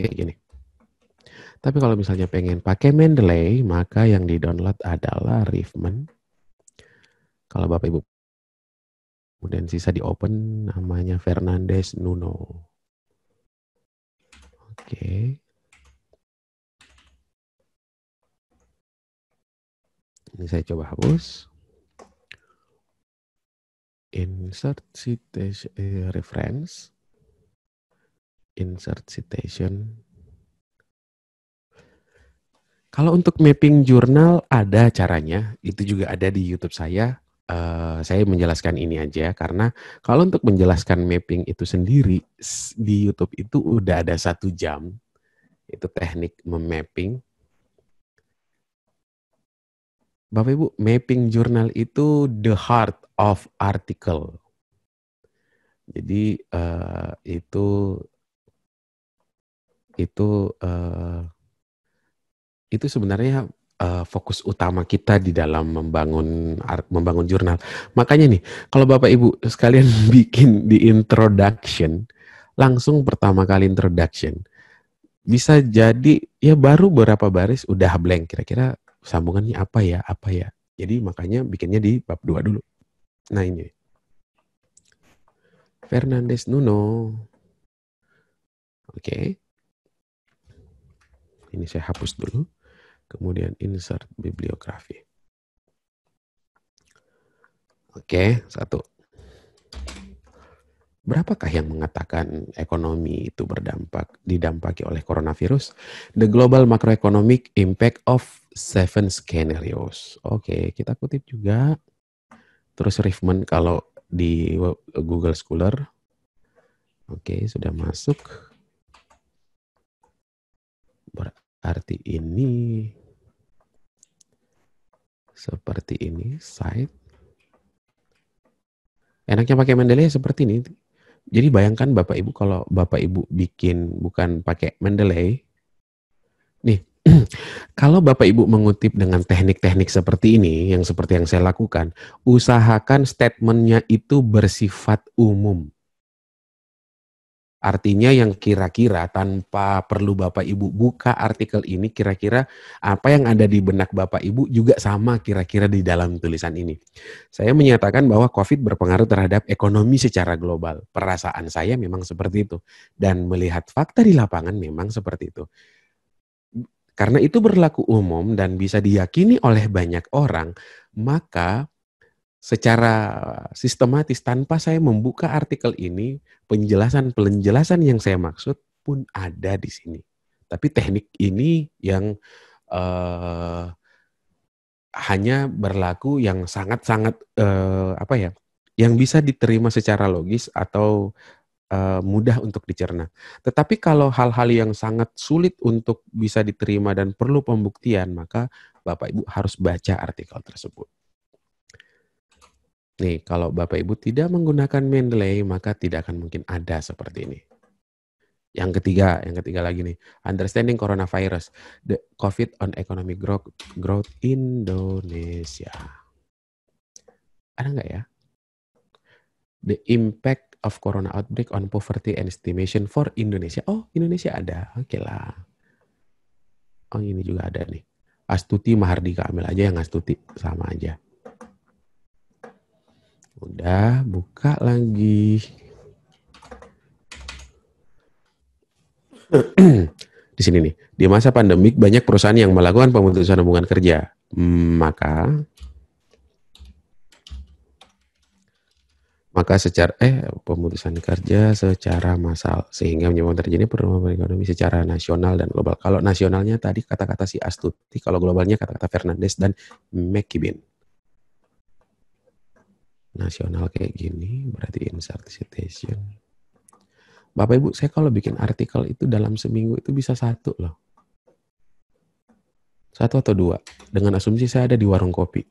Speaker 2: Kayak gini. Tapi kalau misalnya pengen pakai Mendeley, maka yang di-download adalah Riffman. Kalau
Speaker 1: Bapak Ibu kemudian sisa di open namanya Fernandez Nuno. Oke. Ini saya coba hapus insert citation eh, reference insert citation
Speaker 2: kalau untuk mapping jurnal ada caranya itu juga ada di YouTube saya uh, saya menjelaskan ini aja karena kalau untuk menjelaskan mapping itu sendiri di YouTube itu udah ada satu jam itu teknik memapping Bapak Ibu, mapping jurnal itu the heart of article. Jadi uh, itu itu uh, itu sebenarnya uh, fokus utama kita di dalam membangun membangun jurnal. Makanya nih, kalau Bapak Ibu sekalian bikin di introduction, langsung pertama kali introduction bisa jadi ya baru berapa baris udah blank kira-kira sambungannya apa ya, apa ya. Jadi makanya bikinnya di bab 2 dulu. Nah ini. Fernandes Nuno.
Speaker 1: Oke. Okay. Ini saya hapus dulu. Kemudian insert bibliografi.
Speaker 2: Oke, okay, satu. Berapakah yang mengatakan ekonomi itu berdampak didampaki oleh coronavirus? The global macroeconomic impact of Seven Scenarios. Oke, okay, kita kutip juga. Terus Rifman kalau di Google Scholar. Oke, okay, sudah
Speaker 1: masuk. Berarti ini seperti ini site.
Speaker 2: Enaknya pakai Mendeley seperti ini. Jadi bayangkan Bapak Ibu kalau Bapak Ibu bikin bukan pakai Mendeley. Nih, Kalau Bapak Ibu mengutip dengan teknik-teknik seperti ini, yang seperti yang saya lakukan, usahakan statementnya itu bersifat umum. Artinya yang kira-kira tanpa perlu Bapak Ibu buka artikel ini kira-kira apa yang ada di benak Bapak Ibu juga sama kira-kira di dalam tulisan ini. Saya menyatakan bahwa COVID berpengaruh terhadap ekonomi secara global. Perasaan saya memang seperti itu. Dan melihat fakta di lapangan memang seperti itu. Karena itu berlaku umum dan bisa diyakini oleh banyak orang, maka secara sistematis tanpa saya membuka artikel ini, penjelasan-penjelasan yang saya maksud pun ada di sini. Tapi teknik ini yang uh, hanya berlaku yang sangat-sangat uh, apa ya, yang bisa diterima secara logis atau uh, mudah untuk dicerna. Tetapi kalau hal-hal yang sangat sulit untuk bisa diterima dan perlu pembuktian, maka Bapak Ibu harus baca artikel tersebut. Nih, kalau Bapak Ibu tidak menggunakan Mendeley, maka tidak akan mungkin ada seperti ini. Yang ketiga, yang ketiga lagi nih, understanding coronavirus, the COVID on economic growth, growth Indonesia. Ada nggak ya? The impact of Corona Outbreak on Poverty and Estimation for Indonesia. Oh, Indonesia ada. Oke okay lah. Oh, ini juga ada nih. Astuti Mahardika Amil aja yang Astuti. Sama aja. Udah, buka lagi. Di sini nih, di masa pandemik banyak perusahaan yang melakukan pemutusan hubungan kerja. Hmm, maka maka secara eh pemutusan kerja secara massal sehingga menyebabkan terjadi perubahan ekonomi secara nasional dan global. Kalau nasionalnya tadi kata-kata si Astuti, kalau globalnya kata-kata Fernandes dan McKibben. Nasional kayak gini berarti insert citation. Bapak Ibu, saya kalau bikin artikel itu dalam seminggu itu bisa satu loh. Satu atau dua. Dengan asumsi saya ada di warung kopi.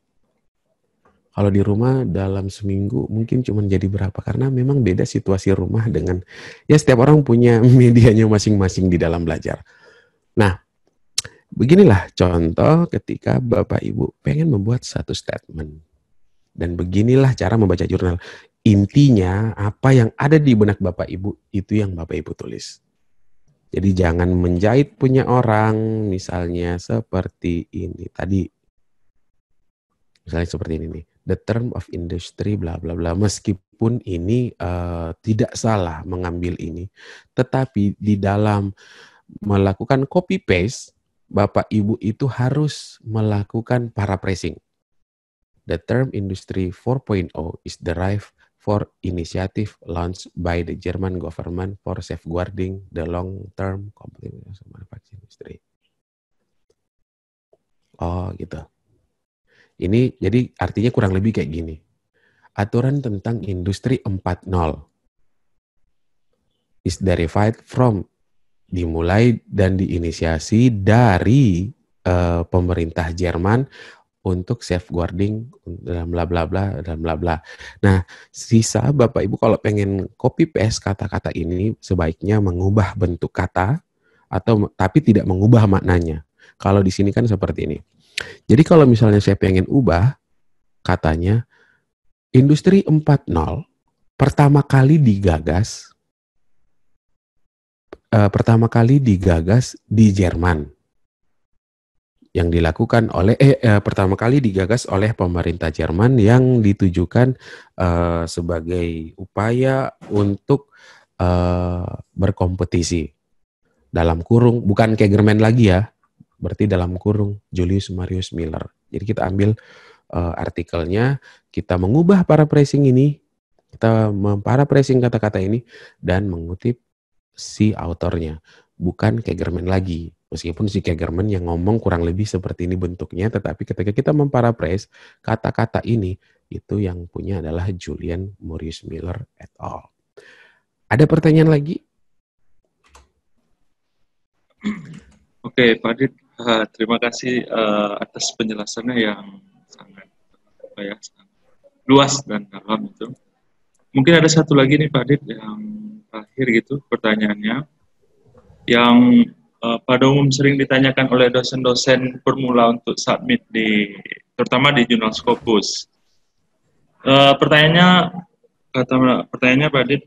Speaker 2: Kalau di rumah dalam seminggu mungkin cuma jadi berapa karena memang beda situasi rumah dengan ya setiap orang punya medianya masing-masing di dalam belajar. Nah, beginilah contoh ketika Bapak Ibu pengen membuat satu statement. Dan beginilah cara membaca jurnal. Intinya apa yang ada di benak Bapak Ibu itu yang Bapak Ibu tulis. Jadi jangan menjahit punya orang, misalnya seperti ini tadi. Misalnya seperti ini nih the term of industry bla bla bla meskipun ini uh, tidak salah mengambil ini tetapi di dalam melakukan copy paste Bapak Ibu itu harus melakukan para The term industry 4.0 is derived for initiative launched by the German government for safeguarding the long-term competitiveness of manufacturing industry. Oh, gitu. Ini jadi artinya kurang lebih kayak gini. Aturan tentang industri 4.0 is derived from dimulai dan diinisiasi dari uh, pemerintah Jerman untuk safeguarding dalam bla bla bla dan bla bla. Nah, sisa Bapak Ibu kalau pengen copy paste kata-kata ini sebaiknya mengubah bentuk kata atau tapi tidak mengubah maknanya. Kalau di sini kan seperti ini. Jadi kalau misalnya saya pengen ubah, katanya industri 4.0 pertama kali digagas eh, pertama kali digagas di Jerman yang dilakukan oleh eh, eh pertama kali digagas oleh pemerintah Jerman yang ditujukan eh, sebagai upaya untuk eh, berkompetisi dalam kurung bukan kegerman lagi ya berarti dalam kurung Julius Marius Miller. Jadi kita ambil uh, artikelnya, kita mengubah para pressing ini, kita pressing kata-kata ini dan mengutip si autornya, bukan Kegerman lagi. Meskipun si Kegerman yang ngomong kurang lebih seperti ini bentuknya, tetapi ketika kita memparaphrase kata-kata ini, itu yang punya adalah Julian Marius Miller et al. Ada pertanyaan lagi? Oke, Pak Dit. Uh, terima
Speaker 5: kasih uh, atas penjelasannya yang sangat apa ya luas dan dalam itu. Mungkin ada satu lagi nih Pak Adit yang terakhir gitu pertanyaannya yang uh, pada umum sering ditanyakan oleh dosen-dosen permula untuk submit di terutama di jurnal Scopus. Uh, pertanyaannya kata pertanyaannya Pak Adit,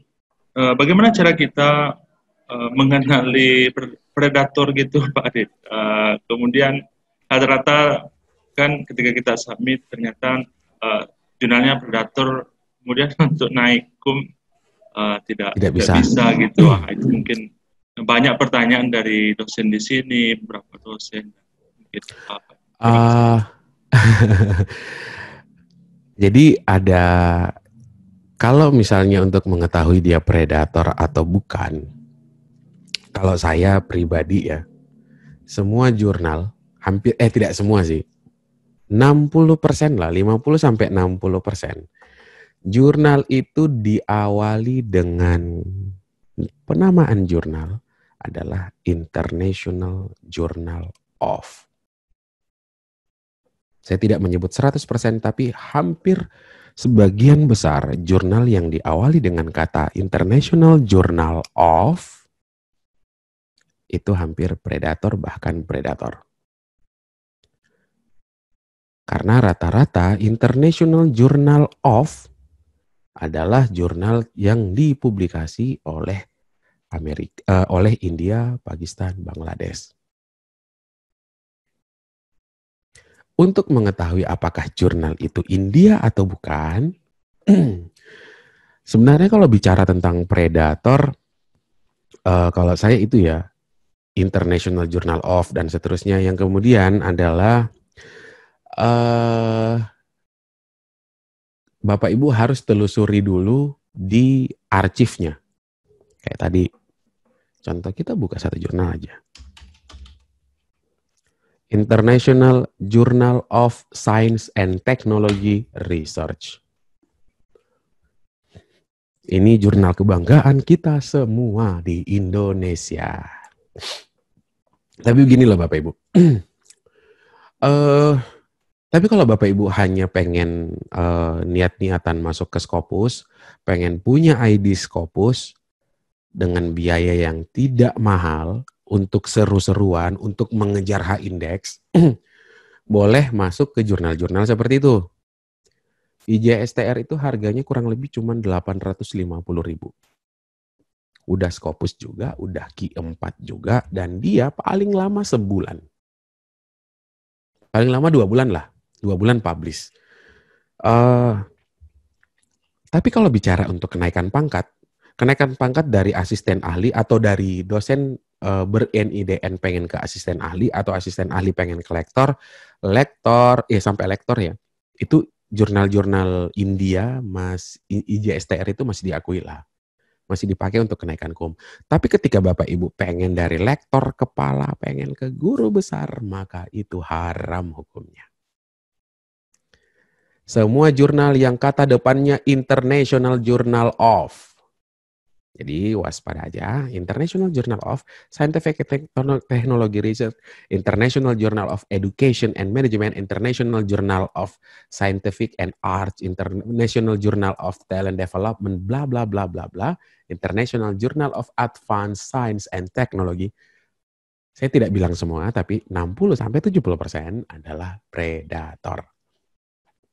Speaker 5: uh, bagaimana cara kita Eh, mengenali predator gitu Pak Adit. Uh, kemudian rata-rata kan ketika kita submit ternyata uh, jurnalnya predator, kemudian untuk naik kum uh, tidak, tidak bisa, tidak bisa gitu. Wah, itu mungkin banyak pertanyaan dari dosen di sini, berapa dosen gitu.
Speaker 2: Uh, jadi ada kalau misalnya untuk mengetahui dia predator atau bukan, kalau saya pribadi ya, semua jurnal hampir eh tidak semua sih. 60% lah, 50 sampai 60%. Jurnal itu diawali dengan penamaan jurnal adalah International Journal of. Saya tidak menyebut 100% tapi hampir sebagian besar jurnal yang diawali dengan kata International Journal of itu hampir predator bahkan predator. Karena rata-rata International Journal of adalah jurnal yang dipublikasi oleh Amerika, uh, eh, oleh India, Pakistan, Bangladesh. Untuk mengetahui apakah jurnal itu India atau bukan, sebenarnya kalau bicara tentang predator, uh, kalau saya itu ya International Journal of dan seterusnya yang kemudian adalah uh, Bapak Ibu harus telusuri dulu di arsipnya. Kayak tadi contoh kita buka satu jurnal aja. International Journal of Science and Technology Research. Ini jurnal kebanggaan kita semua di Indonesia. Tapi begini loh Bapak Ibu. uh, tapi kalau Bapak Ibu hanya pengen uh, niat-niatan masuk ke Skopus, pengen punya ID Skopus dengan biaya yang tidak mahal untuk seru-seruan, untuk mengejar H index, boleh masuk ke jurnal-jurnal seperti itu. IJSTR itu harganya kurang lebih cuma 850 ribu udah skopus juga, udah Ki 4 juga, dan dia paling lama sebulan. Paling lama dua bulan lah, dua bulan publish. Uh, tapi kalau bicara untuk kenaikan pangkat, kenaikan pangkat dari asisten ahli atau dari dosen uh, eh, ber-NIDN pengen ke asisten ahli atau asisten ahli pengen ke lektor, lektor, ya sampai lektor ya, itu jurnal-jurnal India, mas IJSTR itu masih diakui lah masih dipakai untuk kenaikan kum. Tapi ketika Bapak Ibu pengen dari lektor kepala, pengen ke guru besar, maka itu haram hukumnya. Semua jurnal yang kata depannya International Journal of jadi waspada aja, International Journal of Scientific Technology Research, International Journal of Education and Management, International Journal of Scientific and Arts, International Journal of Talent Development, bla bla bla bla bla, International Journal of Advanced Science and Technology. Saya tidak bilang semua, tapi 60 sampai 70 persen adalah predator.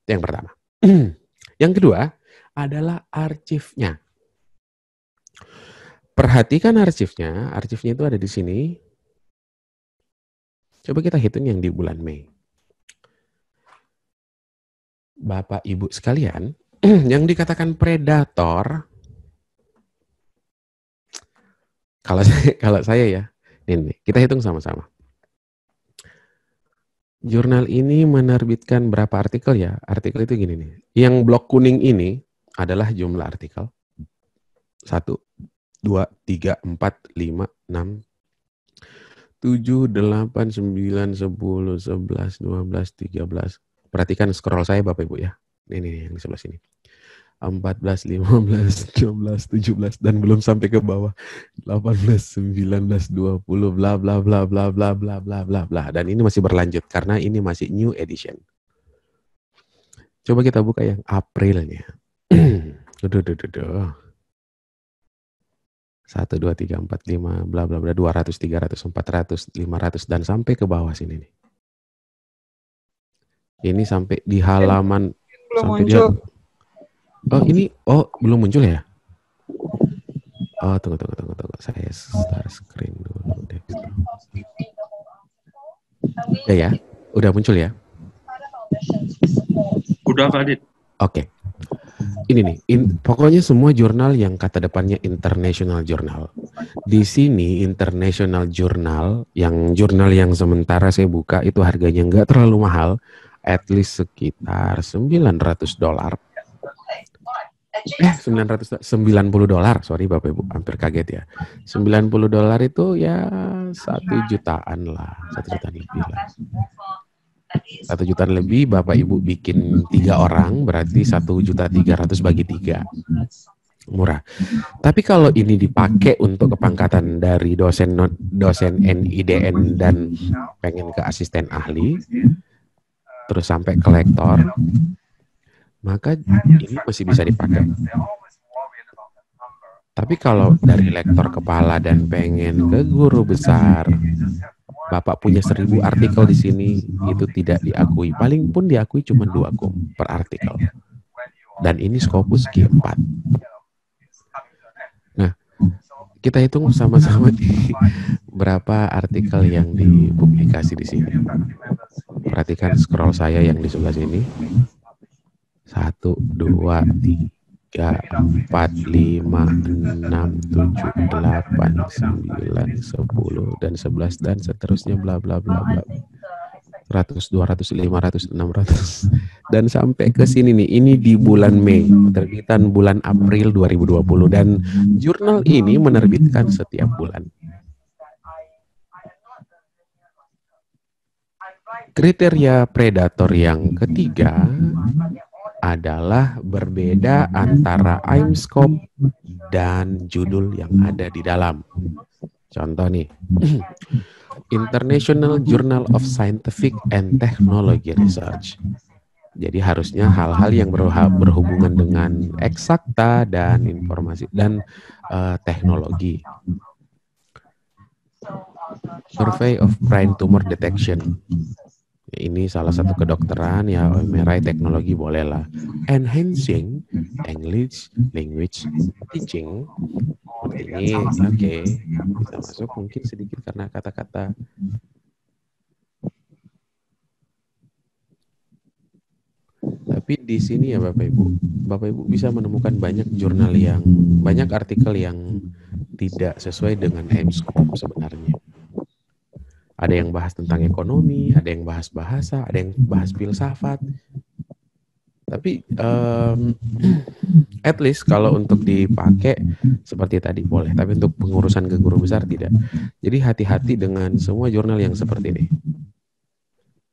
Speaker 2: yang pertama. yang kedua adalah arsipnya Perhatikan arsipnya, arsipnya itu ada di sini. Coba kita hitung yang di bulan Mei. Bapak Ibu sekalian, yang dikatakan predator kalau saya, kalau saya ya, ini kita hitung sama-sama. Jurnal ini menerbitkan berapa artikel ya? Artikel itu gini nih. Yang blok kuning ini adalah jumlah artikel. Satu dua, tiga, empat, lima, enam, tujuh, delapan, sembilan, sepuluh, sebelas, dua belas, tiga belas. Perhatikan scroll saya Bapak Ibu ya. Ini ini yang di sebelah sini. 14, 15, 16, 17 dan belum sampai ke bawah. 18, 19, 20 bla bla bla bla bla bla bla bla bla dan ini masih berlanjut karena ini masih new edition. Coba kita buka yang Aprilnya. Duh, duh, duh, duh. 1, 2, 3, 4, 5, bla bla bla, 200, 300, 400, 500, dan sampai ke bawah sini nih. Ini sampai di halaman. Belum sampai muncul. Di, oh ini, oh belum muncul ya? Oh tunggu, tunggu, tunggu, tunggu. Saya start screen dulu. Deh. Ya ya, udah muncul ya? Udah Kak Oke. Okay ini nih, in, pokoknya semua jurnal yang kata depannya international jurnal. Di sini international jurnal, yang jurnal yang sementara saya buka itu harganya nggak terlalu mahal, at least sekitar 900 dolar. Eh, 900 90 dolar, sorry Bapak Ibu, hampir kaget ya. 90 dolar itu ya satu jutaan lah, satu jutaan lebih lah satu juta lebih bapak ibu bikin tiga orang berarti satu juta tiga ratus bagi tiga murah. Tapi kalau ini dipakai untuk kepangkatan dari dosen dosen NIDN dan pengen ke asisten ahli, terus sampai ke lektor, maka ini masih bisa dipakai. Tapi kalau dari lektor kepala dan pengen ke guru besar, Bapak punya seribu artikel di sini, itu tidak diakui. Paling pun diakui cuma dua nah, kom per artikel. Dan ini Scopus G4. Nah, kita hitung sama-sama berapa artikel yang dipublikasi di sini. Perhatikan scroll saya yang di sebelah sini. Satu, dua, tiga tiga, empat, lima, enam, tujuh, delapan, sembilan, sepuluh, dan sebelas, dan seterusnya, bla bla bla bla. 100, 200, 500, 600. Dan sampai ke sini nih, ini di bulan Mei, terbitan bulan April 2020. Dan jurnal ini menerbitkan setiap bulan. Kriteria predator yang ketiga adalah berbeda antara aim scope dan judul yang ada di dalam. Contoh nih, International Journal of Scientific and Technology Research. Jadi harusnya hal-hal yang berhubungan dengan eksakta dan informasi dan uh, teknologi. Survey of Brain Tumor Detection ini salah satu kedokteran ya MRI teknologi bolehlah enhancing English language teaching
Speaker 1: ini oke okay.
Speaker 2: bisa masuk mungkin sedikit karena kata-kata tapi di sini ya Bapak Ibu Bapak Ibu bisa menemukan banyak jurnal yang banyak artikel yang tidak sesuai dengan EBSCOM sebenarnya ada yang bahas tentang ekonomi, ada yang bahas bahasa, ada yang bahas filsafat. Tapi um, at least kalau untuk dipakai seperti tadi boleh, tapi untuk pengurusan ke guru besar tidak. Jadi hati-hati dengan semua jurnal yang seperti ini.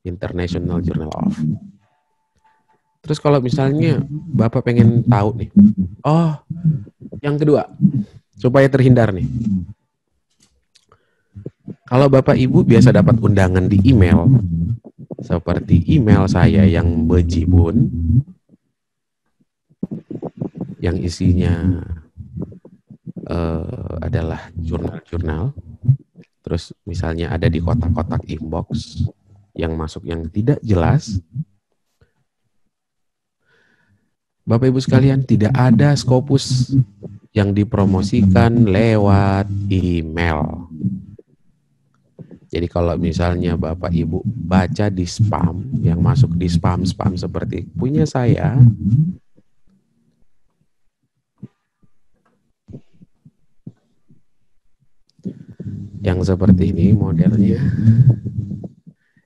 Speaker 2: International Journal of. Terus kalau misalnya Bapak pengen tahu nih, oh yang kedua supaya terhindar nih kalau Bapak Ibu biasa dapat undangan di email, seperti email saya yang bejibun, yang isinya uh, adalah jurnal-jurnal, terus misalnya ada di kotak-kotak inbox, yang masuk yang tidak jelas, Bapak Ibu sekalian tidak ada skopus yang dipromosikan lewat email. Jadi kalau misalnya Bapak Ibu baca di spam, yang masuk di spam-spam seperti punya saya, yang seperti ini modelnya.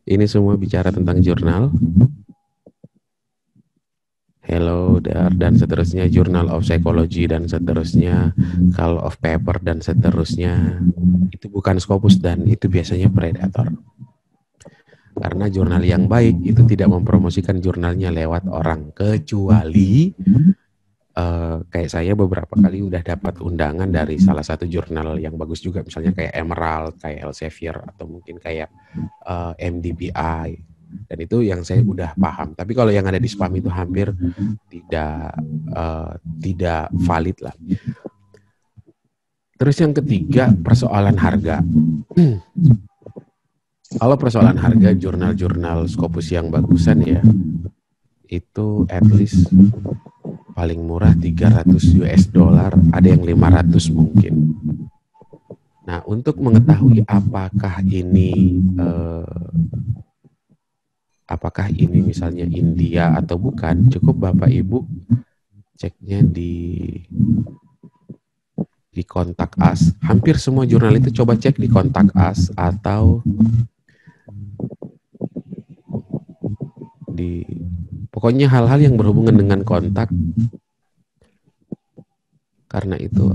Speaker 2: Ini semua bicara tentang jurnal. Hello There dan seterusnya, Journal of Psychology dan seterusnya, Call of Paper dan seterusnya. Itu bukan Scopus dan itu biasanya predator. Karena jurnal yang baik itu tidak mempromosikan jurnalnya lewat orang kecuali uh, kayak saya beberapa kali udah dapat undangan dari salah satu jurnal yang bagus juga misalnya kayak Emerald, kayak Elsevier atau mungkin kayak uh, eh, MDBI dan itu yang saya udah paham tapi kalau yang ada di spam itu hampir tidak uh, tidak valid lah terus yang ketiga persoalan harga kalau persoalan harga jurnal-jurnal skopus yang bagusan ya itu at least paling murah 300 US dollar, ada yang 500 mungkin. Nah, untuk mengetahui apakah ini eh, apakah ini misalnya India atau bukan, cukup Bapak Ibu ceknya di di kontak as. Hampir semua jurnal itu coba cek di kontak as atau di pokoknya hal-hal yang berhubungan dengan kontak. Karena itu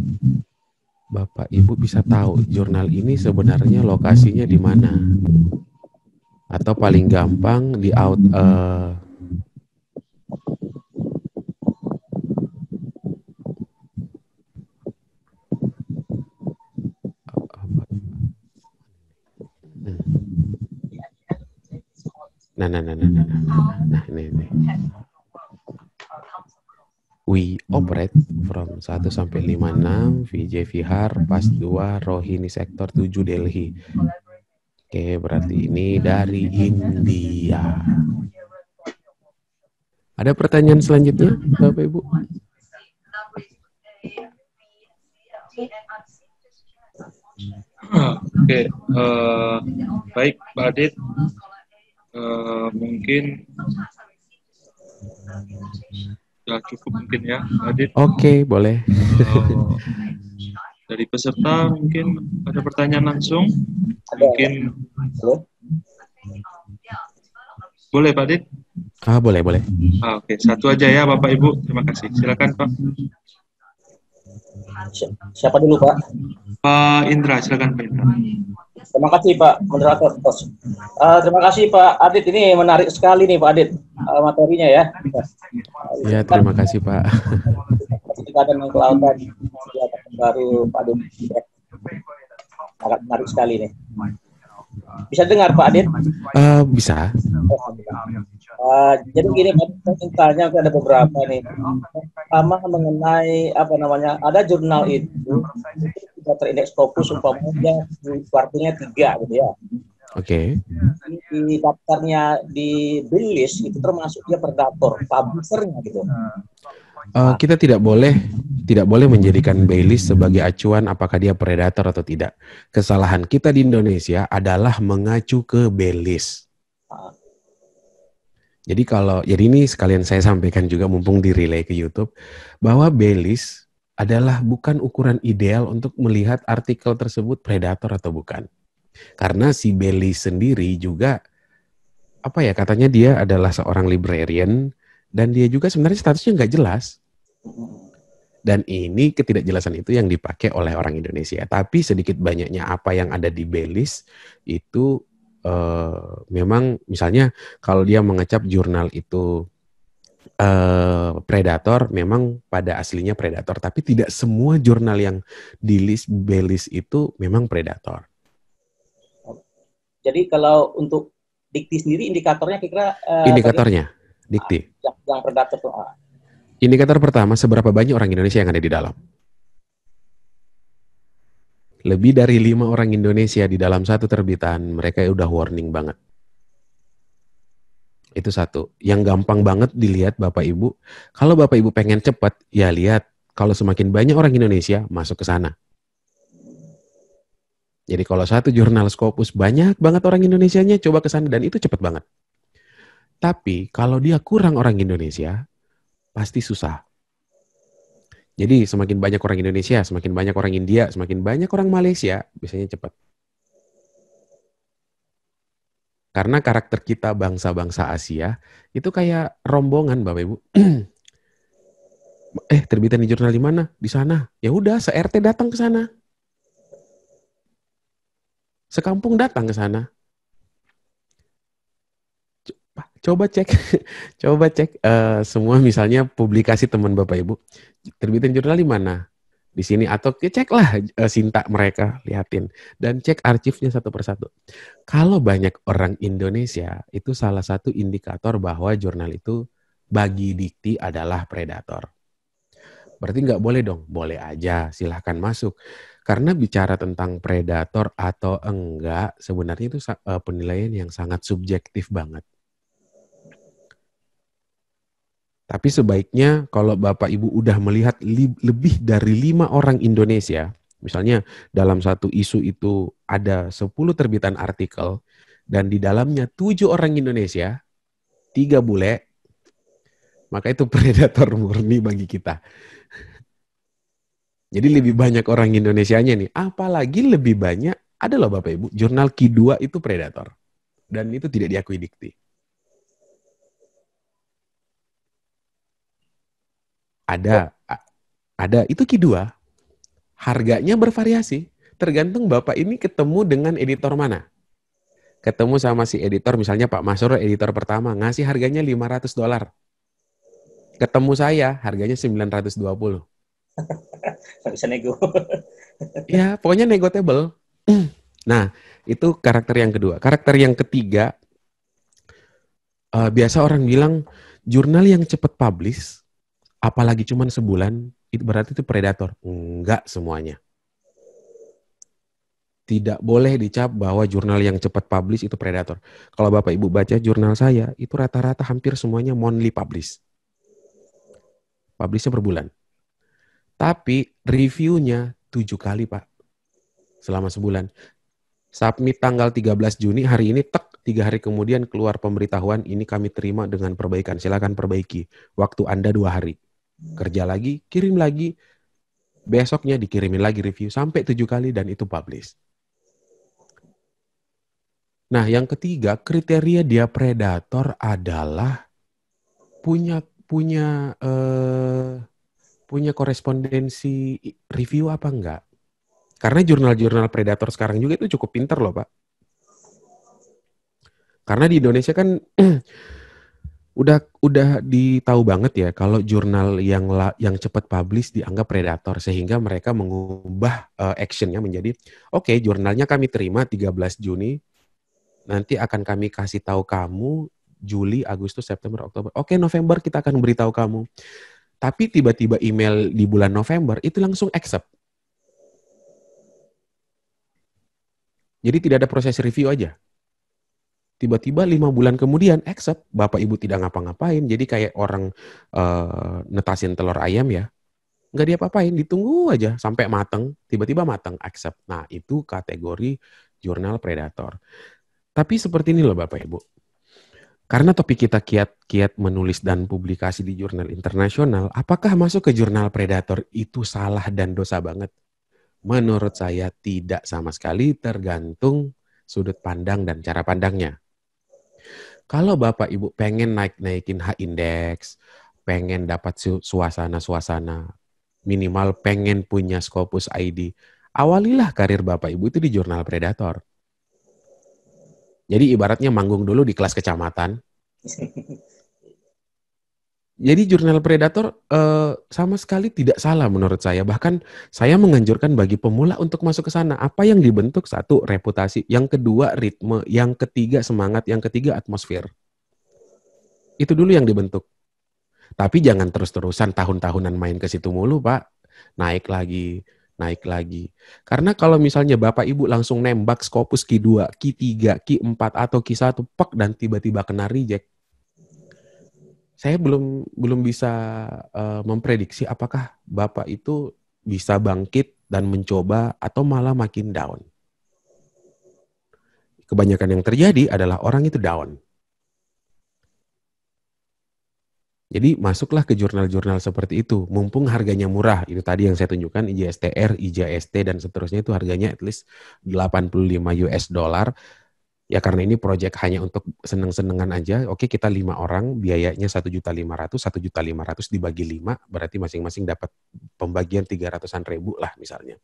Speaker 2: Bapak Ibu bisa tahu jurnal ini sebenarnya lokasinya di mana atau paling gampang di out uh, Nah, nah, nah, nah, nah, nah, nah, ini, ini. We operate from 1 sampai 56, VJ Vihar, Pas 2, Rohini Sektor 7, Delhi. Oke, berarti ini dari India. Ada pertanyaan selanjutnya, Bapak Ibu?
Speaker 5: Oke, uh, baik, Pak Adit. Uh, mungkin sudah cukup mungkin ya, Pak
Speaker 2: Adit. Oke, okay, boleh. Uh,
Speaker 5: dari peserta mungkin ada pertanyaan langsung? mungkin Halo? boleh Pak Dit? Ah boleh boleh. Ah, Oke okay. satu aja ya Bapak Ibu terima kasih silakan
Speaker 3: Pak. Siapa dulu Pak?
Speaker 5: Pak Indra
Speaker 3: silakan Pak Indra. Terima kasih Pak moderator. Uh, terima kasih Pak Adit ini menarik sekali nih Pak Adit uh, materinya ya.
Speaker 2: Iya terima kasih Pak.
Speaker 3: Kita dan kelautan baru Pak Adit. Agak menarik sekali nih. Bisa dengar Pak Adit?
Speaker 2: Uh, bisa.
Speaker 3: Oh, uh, jadi gini Pak, ada beberapa nih. Pertama mengenai apa namanya, ada jurnal itu kita terindeks fokus umpamanya artinya tiga gitu ya.
Speaker 1: Oke. Okay.
Speaker 3: Di daftarnya di bilis itu termasuk dia predator, publishernya gitu.
Speaker 2: Uh, kita tidak boleh tidak boleh menjadikan Bailey sebagai acuan apakah dia predator atau tidak. Kesalahan kita di Indonesia adalah mengacu ke Bailey. Jadi kalau jadi ini sekalian saya sampaikan juga mumpung di relay ke YouTube bahwa Bailey adalah bukan ukuran ideal untuk melihat artikel tersebut predator atau bukan. Karena si Bailey sendiri juga apa ya katanya dia adalah seorang librarian dan dia juga sebenarnya statusnya nggak jelas. Dan ini ketidakjelasan itu yang dipakai oleh orang Indonesia. Tapi sedikit banyaknya apa yang ada di Belis itu uh, memang misalnya kalau dia mengecap jurnal itu uh, predator, memang pada aslinya predator. Tapi tidak semua jurnal yang di list Belis itu memang predator.
Speaker 3: Jadi kalau untuk dikti sendiri indikatornya kira-kira eh, indikatornya. Dikti. Ah, yang, yang predator itu. Ah.
Speaker 2: Indikator pertama, seberapa banyak orang Indonesia yang ada di dalam? Lebih dari lima orang Indonesia di dalam satu terbitan, mereka udah warning banget. Itu satu. Yang gampang banget dilihat Bapak Ibu. Kalau Bapak Ibu pengen cepat, ya lihat. Kalau semakin banyak orang Indonesia, masuk ke sana. Jadi kalau satu jurnal skopus banyak banget orang Indonesianya, coba ke sana dan itu cepat banget. Tapi kalau dia kurang orang Indonesia, pasti susah. Jadi semakin banyak orang Indonesia, semakin banyak orang India, semakin banyak orang Malaysia, biasanya cepat. Karena karakter kita bangsa-bangsa Asia itu kayak rombongan, Bapak Ibu. eh, terbitan di jurnal di mana? Di sana. Ya udah, se-RT datang ke sana. Sekampung datang ke sana. Coba cek, coba cek uh, semua misalnya publikasi teman Bapak Ibu. Terbitin jurnal di mana? Di sini atau ya ceklah uh, sinta mereka, liatin dan cek arsipnya satu persatu. Kalau banyak orang Indonesia itu salah satu indikator bahwa jurnal itu bagi dikti adalah predator. Berarti nggak boleh dong, boleh aja, silahkan masuk. Karena bicara tentang predator atau enggak, sebenarnya itu eh, penilaian yang sangat subjektif banget. Tapi sebaiknya kalau Bapak Ibu udah melihat lebih dari lima orang Indonesia, misalnya dalam satu isu itu ada 10 terbitan artikel, dan di dalamnya tujuh orang Indonesia, tiga bule, maka itu predator murni bagi kita. Jadi lebih banyak orang Indonesianya nih, apalagi lebih banyak adalah Bapak Ibu, jurnal Q2 itu predator. Dan itu tidak diakui dikti. Ada ada itu kedua Harganya bervariasi tergantung Bapak ini ketemu dengan editor mana. Ketemu sama si editor misalnya Pak Masur editor pertama ngasih harganya 500 dolar. Ketemu saya harganya 920. Gak
Speaker 3: bisa nego. ya, pokoknya negotable.
Speaker 2: Nah, itu karakter yang kedua. Karakter yang ketiga, uh, biasa orang bilang jurnal yang cepat publish apalagi cuma sebulan, itu berarti itu predator. Enggak semuanya. Tidak boleh dicap bahwa jurnal yang cepat publish itu predator. Kalau Bapak Ibu baca jurnal saya, itu rata-rata hampir semuanya monthly publish. Publishnya per bulan. Tapi reviewnya tujuh kali Pak. Selama sebulan. Submit tanggal 13 Juni, hari ini tek tiga hari kemudian keluar pemberitahuan ini kami terima dengan perbaikan. Silakan perbaiki. Waktu Anda dua hari kerja lagi, kirim lagi, besoknya dikirimin lagi review sampai tujuh kali dan itu publish. Nah, yang ketiga kriteria dia predator adalah punya punya eh, punya korespondensi review apa enggak? Karena jurnal-jurnal predator sekarang juga itu cukup pinter loh, Pak. Karena di Indonesia kan udah udah ditahu banget ya kalau jurnal yang la, yang cepat publish dianggap predator sehingga mereka mengubah uh, actionnya menjadi oke okay, jurnalnya kami terima 13 Juni nanti akan kami kasih tahu kamu Juli Agustus September Oktober oke okay, November kita akan beritahu kamu tapi tiba-tiba email di bulan November itu langsung accept jadi tidak ada proses review aja tiba-tiba lima bulan kemudian accept bapak ibu tidak ngapa-ngapain jadi kayak orang uh, netasin telur ayam ya nggak diapa-apain ditunggu aja sampai mateng tiba-tiba mateng accept nah itu kategori jurnal predator tapi seperti ini loh bapak ibu karena topik kita kiat-kiat menulis dan publikasi di jurnal internasional apakah masuk ke jurnal predator itu salah dan dosa banget menurut saya tidak sama sekali tergantung sudut pandang dan cara pandangnya kalau Bapak Ibu pengen naik-naikin h indeks, pengen dapat suasana-suasana, minimal pengen punya Scopus ID, awalilah karir Bapak Ibu itu di jurnal predator. Jadi ibaratnya manggung dulu di kelas kecamatan, Jadi jurnal predator uh, sama sekali tidak salah menurut saya. Bahkan saya menganjurkan bagi pemula untuk masuk ke sana. Apa yang dibentuk satu reputasi, yang kedua ritme, yang ketiga semangat, yang ketiga atmosfer. Itu dulu yang dibentuk. Tapi jangan terus-terusan tahun-tahunan main ke situ mulu, Pak. Naik lagi, naik lagi. Karena kalau misalnya Bapak Ibu langsung nembak skopus ki 2 ki 3 ki 4 atau ki 1 pak dan tiba-tiba kena reject, saya belum belum bisa uh, memprediksi apakah bapak itu bisa bangkit dan mencoba atau malah makin down. Kebanyakan yang terjadi adalah orang itu down. Jadi masuklah ke jurnal-jurnal seperti itu, mumpung harganya murah. Itu tadi yang saya tunjukkan IJSTR, IJST dan seterusnya itu harganya at least 85 US dollar ya karena ini proyek hanya untuk seneng-senengan aja, oke kita lima orang, biayanya satu juta lima ratus, satu juta lima ratus dibagi lima, berarti masing-masing dapat pembagian tiga ratusan ribu lah misalnya.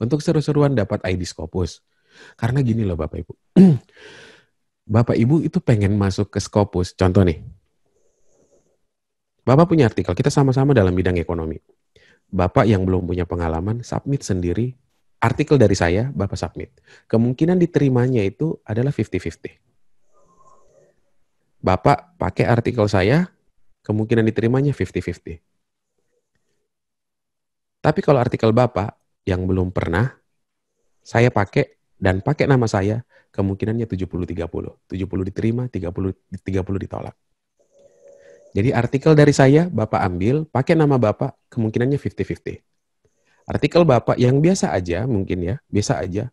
Speaker 2: Untuk seru-seruan dapat ID Scopus. Karena gini loh Bapak Ibu. Bapak Ibu itu pengen masuk ke Scopus. Contoh nih. Bapak punya artikel, kita sama-sama dalam bidang ekonomi. Bapak yang belum punya pengalaman, submit sendiri artikel dari saya, Bapak submit. Kemungkinan diterimanya itu adalah 50-50. Bapak pakai artikel saya, kemungkinan diterimanya 50-50. Tapi kalau artikel Bapak yang belum pernah saya pakai dan pakai nama saya, kemungkinannya 70-30. 70 diterima, 30, 30 ditolak. Jadi artikel dari saya, Bapak ambil, pakai nama Bapak, kemungkinannya 50-50 artikel Bapak yang biasa aja mungkin ya, biasa aja,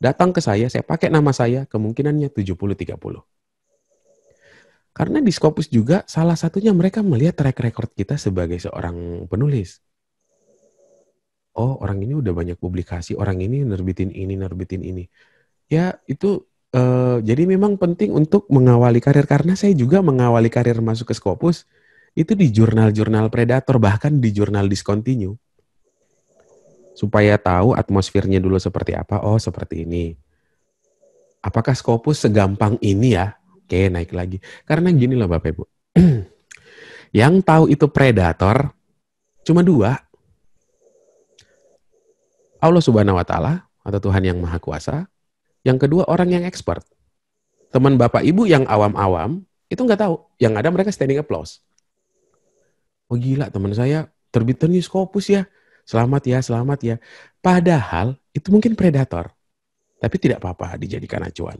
Speaker 2: datang ke saya, saya pakai nama saya, kemungkinannya 70-30. Karena di Scopus juga salah satunya mereka melihat track record kita sebagai seorang penulis. Oh, orang ini udah banyak publikasi, orang ini nerbitin ini, nerbitin ini. Ya, itu eh, jadi memang penting untuk mengawali karir. Karena saya juga mengawali karir masuk ke Scopus, itu di jurnal-jurnal predator, bahkan di jurnal discontinue supaya tahu atmosfernya dulu seperti apa. Oh, seperti ini. Apakah Scopus segampang ini ya? Oke, naik lagi. Karena gini loh Bapak Ibu. yang tahu itu predator cuma dua. Allah Subhanahu wa taala atau Tuhan yang Maha Kuasa. Yang kedua orang yang expert. Teman Bapak Ibu yang awam-awam itu nggak tahu. Yang ada mereka standing applause. Oh gila teman saya terbitan terus Scopus ya selamat ya, selamat ya. Padahal itu mungkin predator. Tapi tidak apa-apa dijadikan acuan.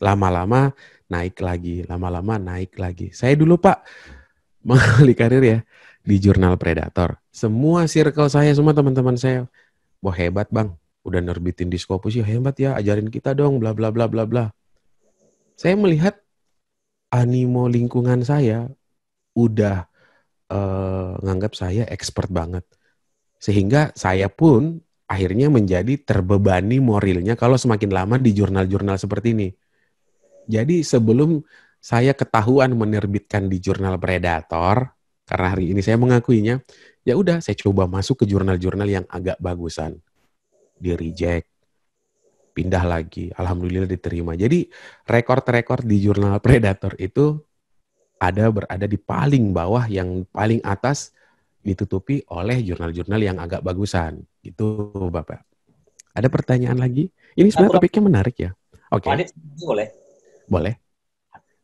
Speaker 2: Lama-lama naik lagi, lama-lama naik lagi. Saya dulu Pak mengalih karir ya di jurnal predator. Semua circle saya, semua teman-teman saya, wah hebat bang, udah nerbitin diskopus ya hebat ya, ajarin kita dong, bla bla bla bla bla. Saya melihat animo lingkungan saya udah uh, nganggap saya expert banget. Sehingga saya pun akhirnya menjadi terbebani moralnya kalau semakin lama di jurnal-jurnal seperti ini. Jadi sebelum saya ketahuan menerbitkan di jurnal predator, karena hari ini saya mengakuinya, ya udah saya coba masuk ke jurnal-jurnal yang agak bagusan. Di reject, pindah lagi, alhamdulillah diterima. Jadi rekor-rekor di jurnal predator itu ada berada di paling bawah yang paling atas ditutupi oleh jurnal-jurnal yang agak bagusan. Gitu, Bapak. Ada pertanyaan lagi? Ini sebenarnya topiknya menarik ya. Oke. Okay. Boleh. Boleh.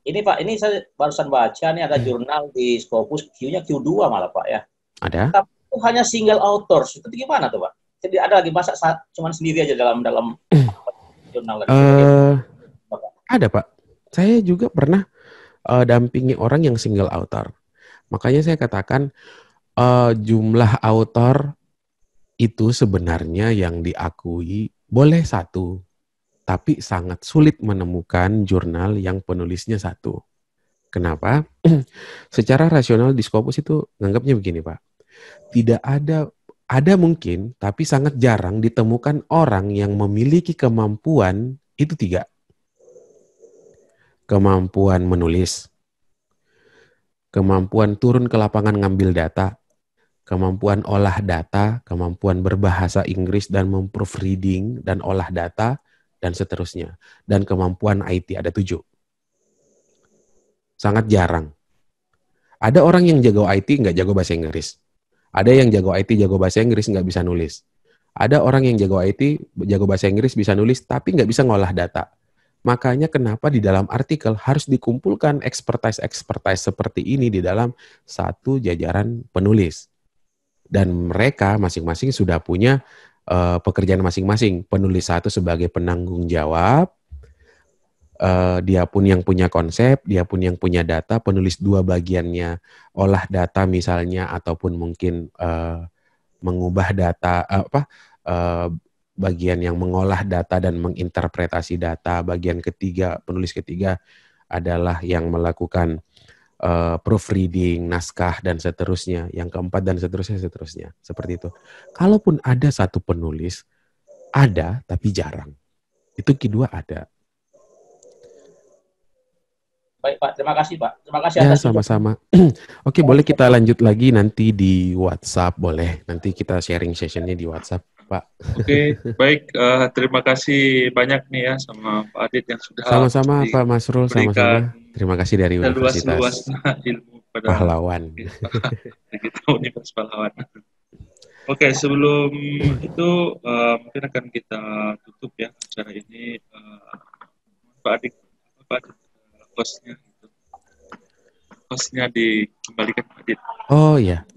Speaker 3: Ini Pak, ini saya barusan baca nih ada hmm. jurnal di Scopus Q-nya Q2 malah Pak ya. Ada. Tapi hanya single author. Itu gimana tuh Pak? Jadi ada lagi masa cuman sendiri aja dalam dalam jurnal.
Speaker 2: uh, ada Pak. Saya juga pernah uh, dampingi orang yang single author. Makanya saya katakan uh, jumlah autor itu sebenarnya yang diakui boleh satu, tapi sangat sulit menemukan jurnal yang penulisnya satu. Kenapa? Secara rasional di Scopus itu nganggapnya begini, Pak. Tidak ada ada mungkin, tapi sangat jarang ditemukan orang yang memiliki kemampuan itu tiga. Kemampuan menulis, kemampuan turun ke lapangan ngambil data, kemampuan olah data, kemampuan berbahasa Inggris dan memproofreading dan olah data, dan seterusnya. Dan kemampuan IT ada tujuh. Sangat jarang. Ada orang yang jago IT nggak jago bahasa Inggris. Ada yang jago IT jago bahasa Inggris nggak bisa nulis. Ada orang yang jago IT jago bahasa Inggris bisa nulis tapi nggak bisa ngolah data. Makanya kenapa di dalam artikel harus dikumpulkan expertise-expertise seperti ini di dalam satu jajaran penulis dan mereka masing-masing sudah punya uh, pekerjaan masing-masing. Penulis satu sebagai penanggung jawab, uh, dia pun yang punya konsep, dia pun yang punya data. Penulis dua bagiannya olah data misalnya ataupun mungkin uh, mengubah data uh, apa uh, bagian yang mengolah data dan menginterpretasi data. Bagian ketiga penulis ketiga adalah yang melakukan uh, proofreading, naskah dan seterusnya, yang keempat dan seterusnya seterusnya, seperti itu. Kalaupun ada satu penulis, ada tapi jarang. Itu kedua ada.
Speaker 3: Baik Pak, terima kasih Pak. Terima kasih ya, atas ya,
Speaker 2: sama-sama. Oke, boleh kita lanjut lagi nanti di WhatsApp, boleh. Nanti kita sharing sessionnya di WhatsApp, Pak.
Speaker 5: Oke, baik. Uh, terima kasih banyak nih ya sama Pak Adit yang sudah sama-sama Pak Masrul sama-sama
Speaker 2: Terima kasih dari Universitas luas,
Speaker 5: ilmu pada Pahlawan. Universitas gitu, Pahlawan. Oke, okay, sebelum itu uh, mungkin akan kita tutup ya acara ini uh, Pak Adik Pak Adik eh, hostnya gitu. Hostnya dikembalikan Pak Adik.
Speaker 1: Oh iya.